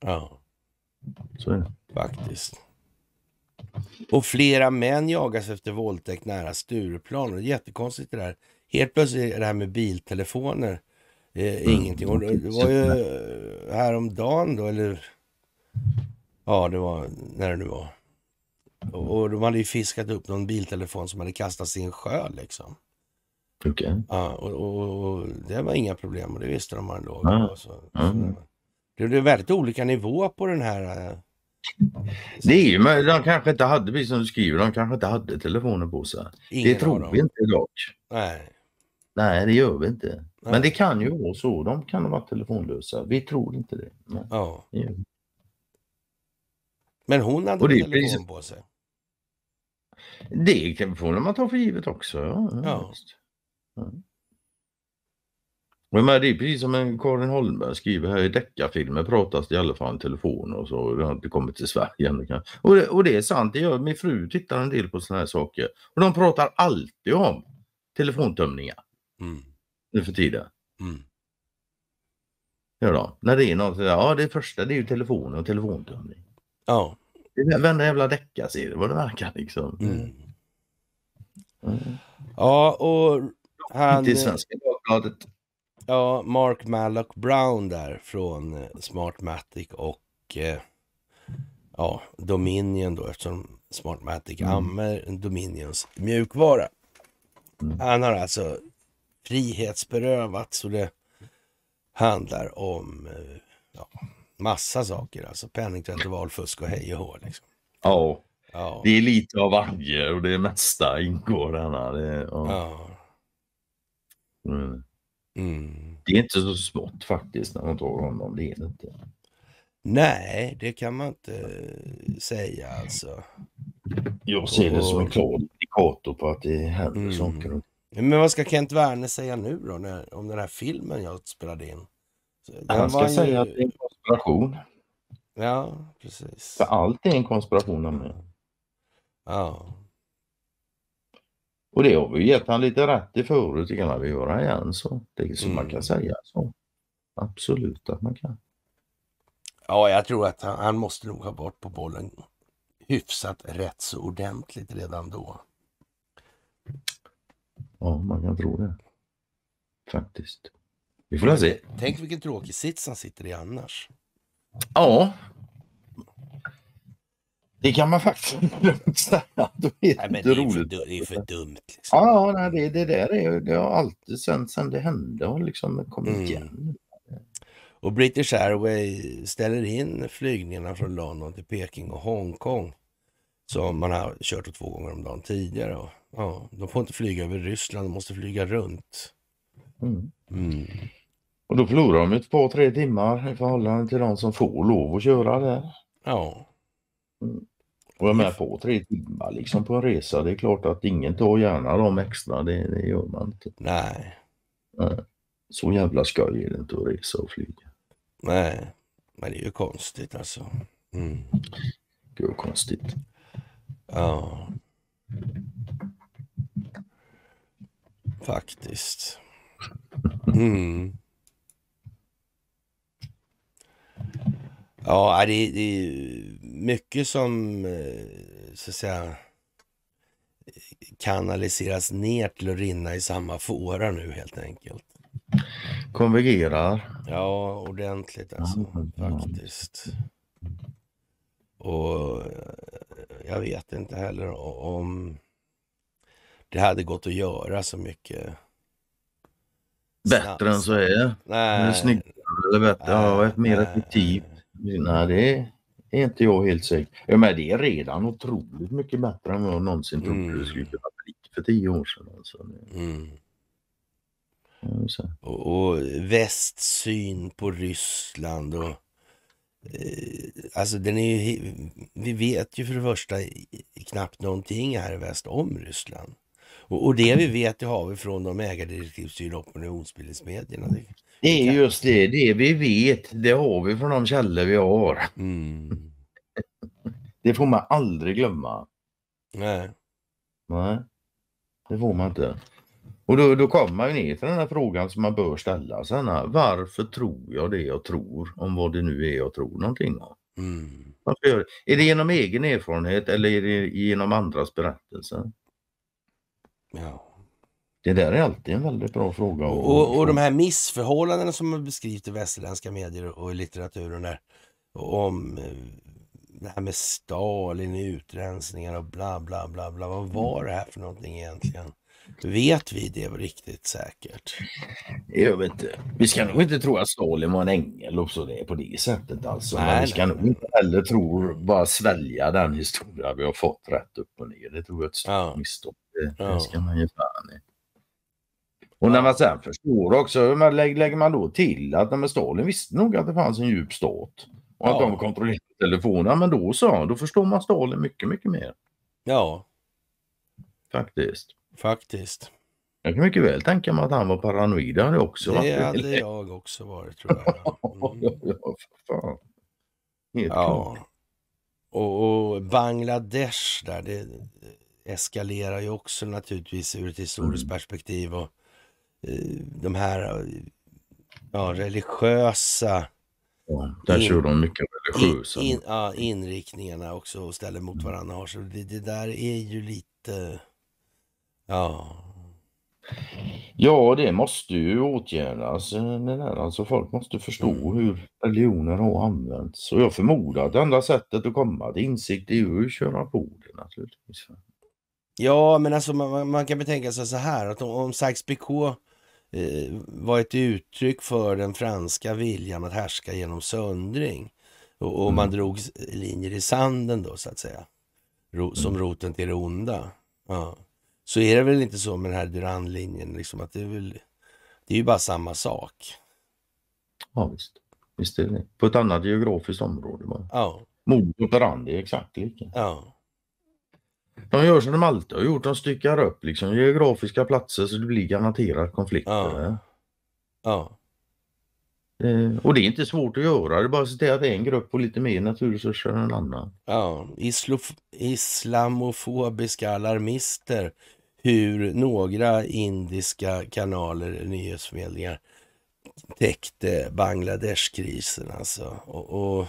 Ja. Så är det. Faktiskt. Och flera män jagas efter våldtäkt nära Stureplan. det är jättekonstigt det där. Helt plötsligt är det här med biltelefoner eh, ingenting. Och det var ju häromdagen då, eller ja, det var när det nu var. Och, och de hade ju fiskat upp någon biltelefon som hade kastats i en sjö liksom. Okay. Ja, och, och, och, det var inga problem och det visste de man låg ah. så, ah. så, Det är väldigt olika nivå på den här. Eh, det är ju, men de kanske inte hade, vi som skriver, de kanske inte hade telefoner på sig. Ingen det tror vi inte idag. Nej. Nej, det gör vi inte. Men det kan ju vara så. De kan vara telefonlösa. Vi tror inte det. Nej. Ja. Men hon hade telefon precis... på sig. Det kan får man ta för givet också. Ja, ja. ja. Men det är precis som en Karin Holmberg skriver här i deckarfilmer pratas det i alla fall om telefon och så. Det har inte kommit till Sverige än. Och det, och det är sant, det gör min fru tittar en del på sådana här saker. Och de pratar alltid om telefontömningar. Mm nu för tiden. Mm. Ja då. När det är något. som ja det första det är ju telefonen och telefontömning. Ja. Vända jävla däcka ser du vad det verkar liksom. Mm. Mm. Ja och han... Till Svenska Dagbladet. Ja, Mark Mallock Brown där från eh, Smartmatic och eh, ja, Dominion då eftersom Smartmatic mm. använder Dominions mjukvara. Mm. Han har alltså Frihetsberövat så det handlar om eh, ja, massa saker. Alltså penningtvätt och valfusk och hej och hå. Liksom. Ja. ja. det är lite av varje och det mesta ingår denna. Det, ja. Mm. Mm. det är inte så smått faktiskt när man tar honom, det är det inte. Nej, det kan man inte eh, säga alltså. Jag ser det som en klar indikator på att det händer mm. saker. Men vad ska Kent Werner säga nu då, när, om den här filmen jag spelade in? Den Han ska ju... säga att det är en konspiration. Ja, precis. För allt är en konspiration om det. Ja. Och det har vi gett han lite rätt i förut, det kan vi göra igen. Så det är som mm. man kan mm. säga så. Absolut att man kan. Ja, jag tror att han, han måste nog ha varit på bollen hyfsat rätt så ordentligt redan då. Ja, man kan tro det. Faktiskt. Vi får väl se. Tänk vilken tråkig sits han sitter i annars. Ja. Det kan man faktiskt lugnt säga. Det är, nej, men det, är roligt. För, det är för dumt. Liksom. Ja, nej, det, det där är det har alltid sen, sen det hände har liksom kommit mm. igen. Och British Airways ställer in flygningarna från London till Peking och Hongkong som man har kört två gånger om dagen tidigare. Ja, de får inte flyga över Ryssland, de måste flyga runt. Mm. Mm. Och då förlorar de ett par, tre timmar i förhållande till de som får lov att köra där. Ja. Mm. Och jag menar på tre timmar liksom på en resa, det är klart att ingen tar gärna de extra, det, det gör man inte. Nej. Nej. Så jävla skoj är det inte att resa och flyga. Nej, men det är ju konstigt alltså. Mm. Gud konstigt. Ja. Faktiskt. Mm. Ja, det, är, det är mycket som eh, så att säga kanaliseras ner till att rinna i samma fåra nu helt enkelt. Konvergerar. Ja, ordentligt alltså. Faktiskt. Och eh, jag vet inte heller om det hade gått att göra så mycket. Bättre än så är Nej. Snyggare eller bättre, nej, ja, mer effektivt. Nej, det är inte jag helt säker Jag menar, det är redan otroligt mycket bättre än vad jag någonsin trodde mm. det skulle mm. kunna bli för tio år sedan. Alltså. Mm. Och, och västsyn på Ryssland och eh, alltså den är ju, vi vet ju för det första knappt någonting här i väst om Ryssland. Och, och det vi vet det har vi från de ägardirektivstyrda opinionsbildningsmedierna. Det, det är just det, det vi vet det har vi från de källor vi har. Mm. [LAUGHS] Det får man aldrig glömma. Nej. Nej, det får man inte. Och då, då kommer man ner till den här frågan som man bör ställa sig. Varför tror jag det jag tror om vad det nu är jag tror någonting om? Mm. är det genom egen erfarenhet eller är det genom andras berättelser? Ja. Det där är alltid en väldigt bra fråga. Och, och, och de här missförhållandena som har beskrivits i västerländska medier och i litteraturen där, om eh, det här med Stalin, i utrensningar och bla bla bla. bla. Vad var det här för någonting egentligen? Vet vi det riktigt säkert? Jag vet inte. Vi ska nog inte tro att Stalin var en ängel och så det på det sättet alltså. Nej, Men vi ska nej. nog inte heller tro, bara svälja den historia vi har fått rätt upp och ner. Det tror jag är ett stort ja. misstag. Det, ska man ge fan i. Och när man sen förstår också, man lägger, man då till att men Stalin visste nog att det fanns en djup stat och att ja. de kontrollerade telefonerna. Men då så, då förstår man Stalin mycket, mycket mer. Ja. Faktiskt. Faktiskt. Jag kan mycket väl tänka mig att han var paranoid. Det hade också varit. Det hade jag också varit tror jag. Mm. [LAUGHS] ja, fan. Helt ja. Klart. Och, och Bangladesh där, det, eskalerar ju också naturligtvis ur ett historiskt mm. perspektiv. och eh, De här ja, religiösa... Ja, där kör de mycket religiösa. In, in, ja, inriktningarna också och ställer mot mm. varandra. Så det, det där är ju lite... Ja, Ja, det måste ju åtgärdas. Eh, alltså, folk måste förstå mm. hur religioner har använts. Och jag förmodar att det enda sättet att komma till insikt är ju att köra på det naturligtvis. Ja, men alltså man, man kan betänka sig så här att om, om Sykes-Picot eh, var ett uttryck för den franska viljan att härska genom söndring och, och man mm. drog linjer i sanden då så att säga, ro, som mm. roten till det onda. Ja. Så är det väl inte så med den här Duran-linjen, liksom, att det är, väl, det är ju bara samma sak. Ja, visst. visst är det. På ett annat geografiskt område. Bara. Ja. Mord och Duran, är exakt lika. Ja. De gör som de alltid har gjort. De styckar upp liksom geografiska platser så det blir garanterat konflikter. Ja. ja. Eh, och det är inte svårt att göra. Det är bara att se till att en grupp får lite mer naturresurser än en annan. Ja, Islof islamofobiska alarmister. Hur några indiska kanaler, nyhetsförmedlingar, täckte Bangladeshkrisen alltså. och... och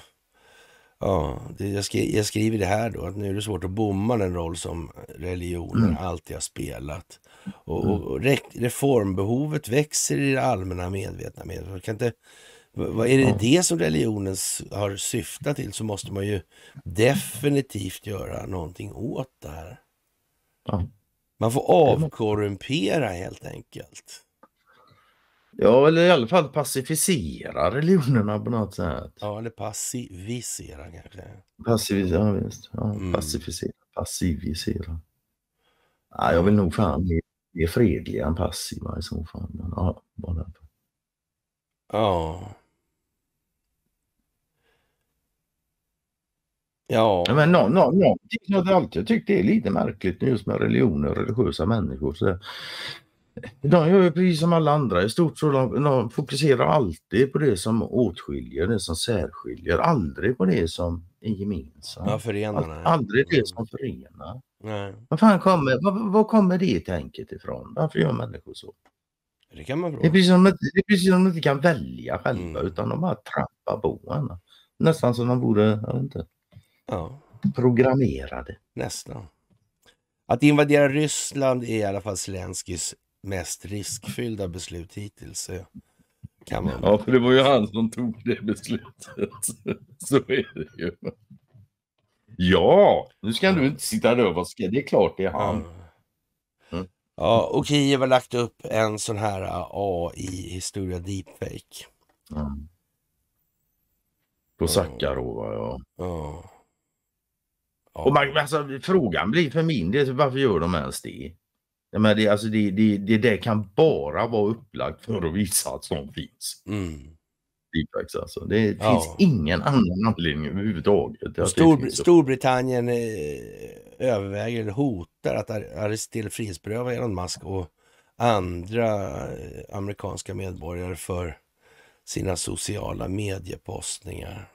Ja, jag, skri, jag, skriver det här då, att nu är det svårt att bomma den roll som religionen mm. alltid har spelat. Och, och mm. re, reformbehovet växer i det allmänna medvetna medvetandet. vad, är det mm. det som religionen har syftat till så måste man ju definitivt göra någonting åt det här. Man får avkorrumpera helt enkelt. Ja, eller i alla fall pacificera religionerna på något sätt. Ja, eller passivisera kanske. Passivisera, ja visst. Ja, mm. Pacificera, passivisera. Ja, jag vill nog fan mer, mer fredliga än passiva i så fall. Men, ja, bara Ja. Ja. Men no, no, no. Jag alltid tyckt det är lite märkligt just med religioner och religiösa människor. Så de gör ju precis som alla andra i stort så de, de, fokuserar alltid på det som åtskiljer, det som särskiljer, aldrig på det som är gemensamt. Ja, förenar, aldrig det som förenar. Nej. Vad fan kommer, vad, vad kommer det tänket ifrån? Varför gör människor så? Det kan man fråga. Det är precis som, det de inte kan välja själva mm. utan de bara trampar på en. Nästan som de borde, jag vet inte, ja. programmerade. Nästan. Att invadera Ryssland är i alla fall Zelenskyjs mest riskfyllda beslut hittills. Eh, kan man... Ja, för det var ju han som tog det beslutet. [LAUGHS] Så är det ju. Ja, nu ska du inte sitta där och vara Det är klart det är han. Mm. Ja, och Kiev har lagt upp en sån här eh, AI-historia, deepfake. Mm. På Sakarova, ja. ja. Och man, alltså, frågan blir för min del, varför gör de ens det? Jag menar, det, alltså det, det, det, det kan bara vara upplagt för att visa att sånt finns. Mm. Feedbacks alltså. Det finns ja. ingen annan anledning överhuvudtaget. Stor, Storbritannien eh, överväger eller hotar att arrestera frihetsberöva Elon Musk och andra eh, amerikanska medborgare för sina sociala mediepostningar.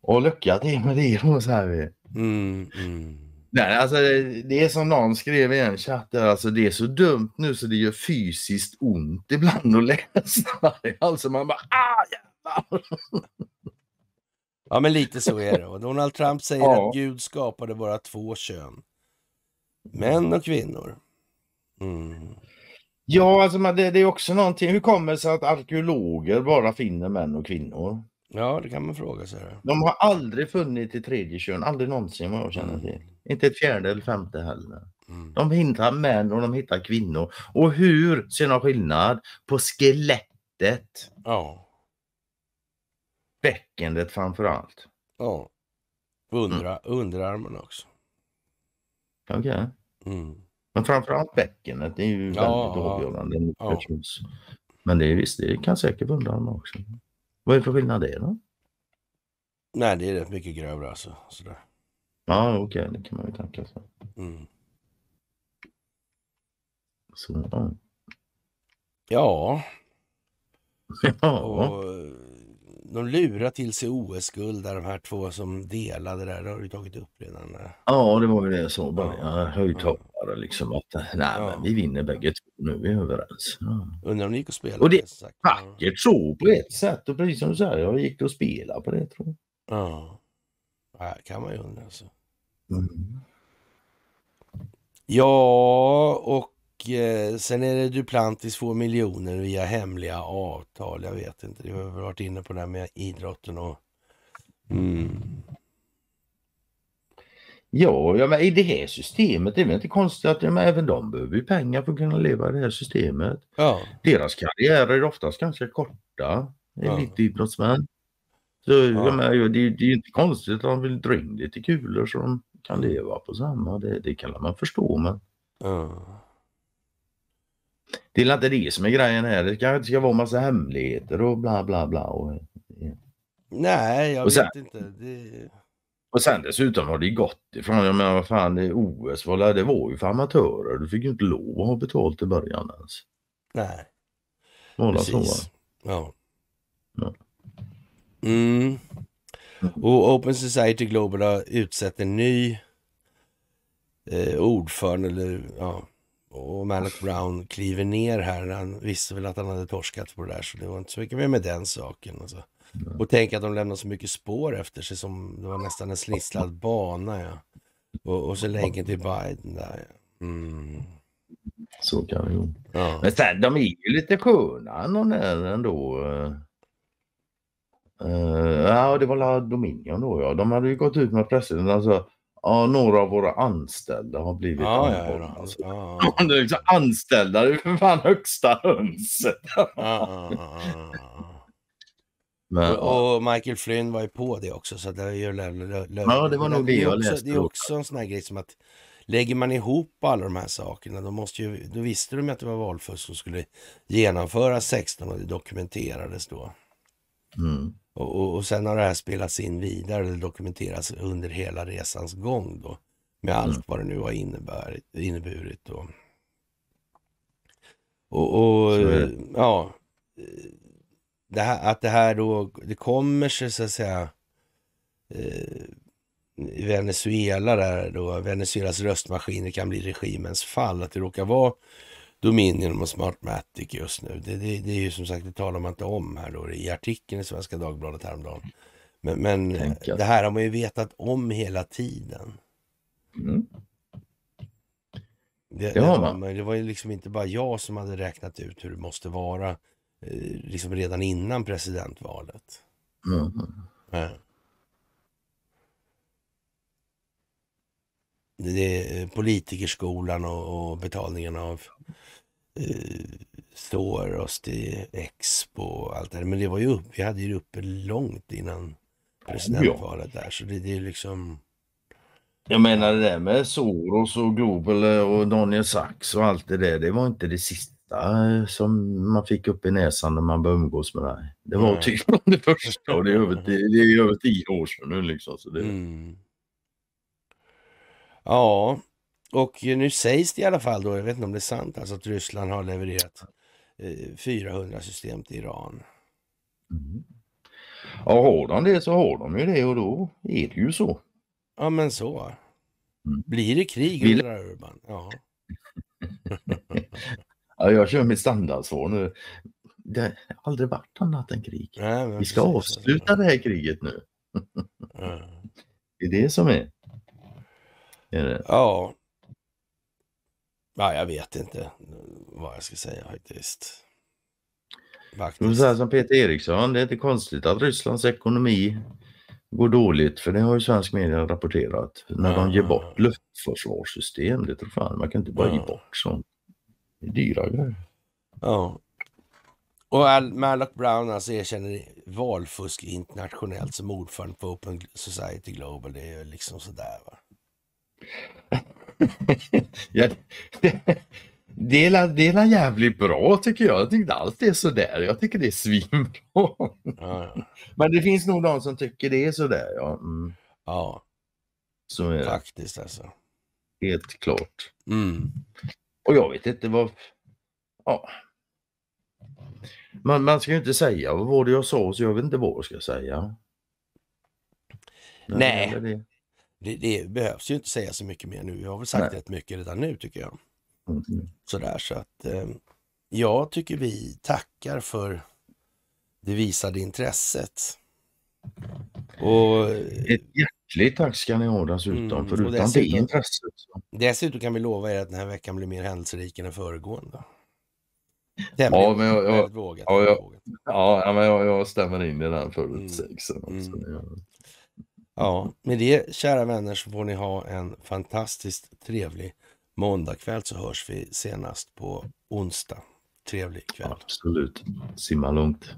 Och lycka till med det. [LAUGHS] Så här. Mm, mm. Nej, alltså, det är som någon skrev i en chatt där, alltså, det är så dumt nu så det gör fysiskt ont ibland att läsa. [LAUGHS] Alltså man bara ah, jävlar! Ja men lite så är det. Och Donald Trump säger ja. att Gud skapade bara två kön. Män och kvinnor. Mm. Ja, alltså man, det, det, är också någonting. Hur kommer det sig att arkeologer bara finner män och kvinnor? Ja, det kan man fråga sig. De har aldrig funnit i tredje kön, aldrig någonsin vad jag känner till. Inte ett fjärde eller femte heller. Mm. De hittar män och de hittar kvinnor. Och hur ser de skillnad på skelettet? Ja. Bäckenet framförallt. allt. Ja. Undra, mm. Underarmen också. Okej. Okay. Mm. Men framförallt bäckenet det är ju väldigt ja, avgörande. Ja. Men det är visst, det kan säkert vara underarmen också. Vad är det för skillnad det då? Nej, det är rätt mycket grövre alltså. Sådär. Ja, okej, okay. det kan man ju tänka sig. Mm. Så, ja. Ja. [LAUGHS] Och, eh, de lurar till sig OS-guld de här två som delade där. Det har du tagit upp redan. Eh. Ja, det var ju det jag sa. Bara ja. höjdhoppare liksom. Att, eh, nej, ja. men vi vinner bägge två nu. är Vi överens. Ja. Undrar om ni gick och spelade? Och det är vackert så på ett sätt. Och precis som du säger, jag gick och spelade på det tror jag. Ja, det kan man ju undra. Alltså. Mm. Ja, och eh, sen är det Duplantis får miljoner via hemliga avtal. Jag vet inte, vi har varit inne på det här med idrotten och... Mm. Ja, ja, men i det här systemet det är väl inte konstigt att ja, även de behöver ju pengar för att kunna leva i det här systemet. Ja. Deras karriärer är oftast ganska korta, elitidrottsmän. Ja. Så ja. Men, det, det är ju inte konstigt att de vill dra in lite kulor så de kan leva på samma, det, det kan man förstå men... Mm. Det är inte det som är grejen här. Det kanske inte ska vara massa hemligheter och bla bla bla. Och, ja. Nej, jag sen, vet inte. Det... Och sen dessutom har det gått ifrån, jag menar vad fan, det OS var, det var ju för amatörer. Du fick ju inte lov att ha betalt i början ens. Nej. Måla Precis. Så, ja. ja. Mm. Och Open Society Global har utsett en ny eh, ordförande, eller, ja, och Manock Brown kliver ner här. Han visste väl att han hade torskat på det där, så det var inte så mycket mer med den saken. Alltså. Och tänk att de lämnar så mycket spår efter sig som det var nästan en snisslad bana. Ja. Och, och så länken till Biden där. Ja. Mm. Så kan det gå. Ja. Men sen, de är ju lite sköna, de ändå. Eh. Uh, ja, det var Dominion då ja. De hade ju gått ut med pressen. Alltså, ja, några av våra anställda har blivit ah, ja, ja, alltså. ja, ja. [LAUGHS] Det är liksom Anställda, det är för fan högsta hönset. Men, och, och, Michael Flynn var ju på det också. Så det ju ja, det var nog det jag läste. Det är också en sån här grej som att lägger man ihop alla de här sakerna, då, måste ju, då visste de att det var valfusk som skulle genomföras 16 och det dokumenterades då. Mm. Och, och, och, sen har det här spelats in vidare, eller dokumenterats under hela resans gång då. Med mm. allt vad det nu har inneburit. Då. Och, och ja, eh, det här, att det här då, det kommer sig så att säga eh, i Venezuela där då, Venezuelas röstmaskiner kan bli regimens fall. Att det råkar vara Dominion och Smartmatic just nu. Det, det, det, är ju som sagt, det talar man inte om här då i artikeln i Svenska Dagbladet häromdagen. Men, men eh, det här har man ju vetat om hela tiden. Mm. Det, det, har man. Det var ju liksom inte bara jag som hade räknat ut hur det måste vara eh, liksom redan innan presidentvalet. Mm. Ja. Eh. Det är politikerskolan och, och betalningen av Soros eh, till Expo och allt det där. Men det var ju upp, vi hade ju uppe långt innan presidentvalet där. Så det, det är liksom... Jag menar det där med Soros och Global eh, och Daniel Sachs och allt det där. Det var inte det sista eh, som man fick upp i näsan när man började umgås med det Det var mm. typ [LAUGHS] det första och det är över, det är över tio år sedan nu liksom. Så det... Mm. Ja, och nu sägs det i alla fall då, jag vet inte om det är sant, alltså att Ryssland har levererat 400 eh, system till Iran. Mm. Ja, har de det så har de ju det och då är det ju så. Ja, men så. Mm. Blir det krig Vill... undrar Urban. Ja. [LAUGHS] ja, jag kör mitt standardsvar nu. Det har aldrig varit annat än krig. Nej, Vi ska precis, avsluta det här kriget nu. ja. [LAUGHS] Det är det som är. är det? Ja, Ja, jag vet inte vad jag ska säga faktiskt. faktiskt. Men så här som Peter Eriksson, det är inte konstigt att Rysslands ekonomi går dåligt, för det har ju svensk media rapporterat. När ja. de ger bort luftförsvarssystem, det tror fan man kan inte bara ja. ge bort sånt. Det är dyra grejer. Ja. Och Al Malloch Brown alltså erkänner valfusk internationellt som ordförande på Open Society Global. Det är ju liksom sådär va ja, det, det är, det är jävligt bra tycker jag. Jag tycker allt är sådär. Jag tycker det är svinbra. Ja, ja. Men det finns nog de som tycker det är sådär. Ja, mm. ja. Så är faktiskt det. alltså. Helt klart. Mm. Och jag vet inte vad... Ja. Man, man ska ju inte säga vad var det jag sa så jag vet inte vad jag ska säga. Nej. Nej det, det, behövs ju inte säga så mycket mer nu. Jag har väl sagt Nej. rätt mycket redan nu tycker jag. Mm. Sådär så att eh, jag tycker vi tackar för det visade intresset. Och, eh, Ett hjärtligt tack ska ni ha dessutom, mm, för utan det intresset. Dessutom kan vi lova er att den här veckan blir mer händelserik än den föregående. ja, men jag, jag, vågat, ja, jag, ja, men jag, jag stämmer in i den förutsägelsen. Mm. mm. Ja, med det kära vänner så får ni ha en fantastiskt trevlig måndagkväll så hörs vi senast på onsdag. Trevlig kväll. Absolut. Simma lugnt.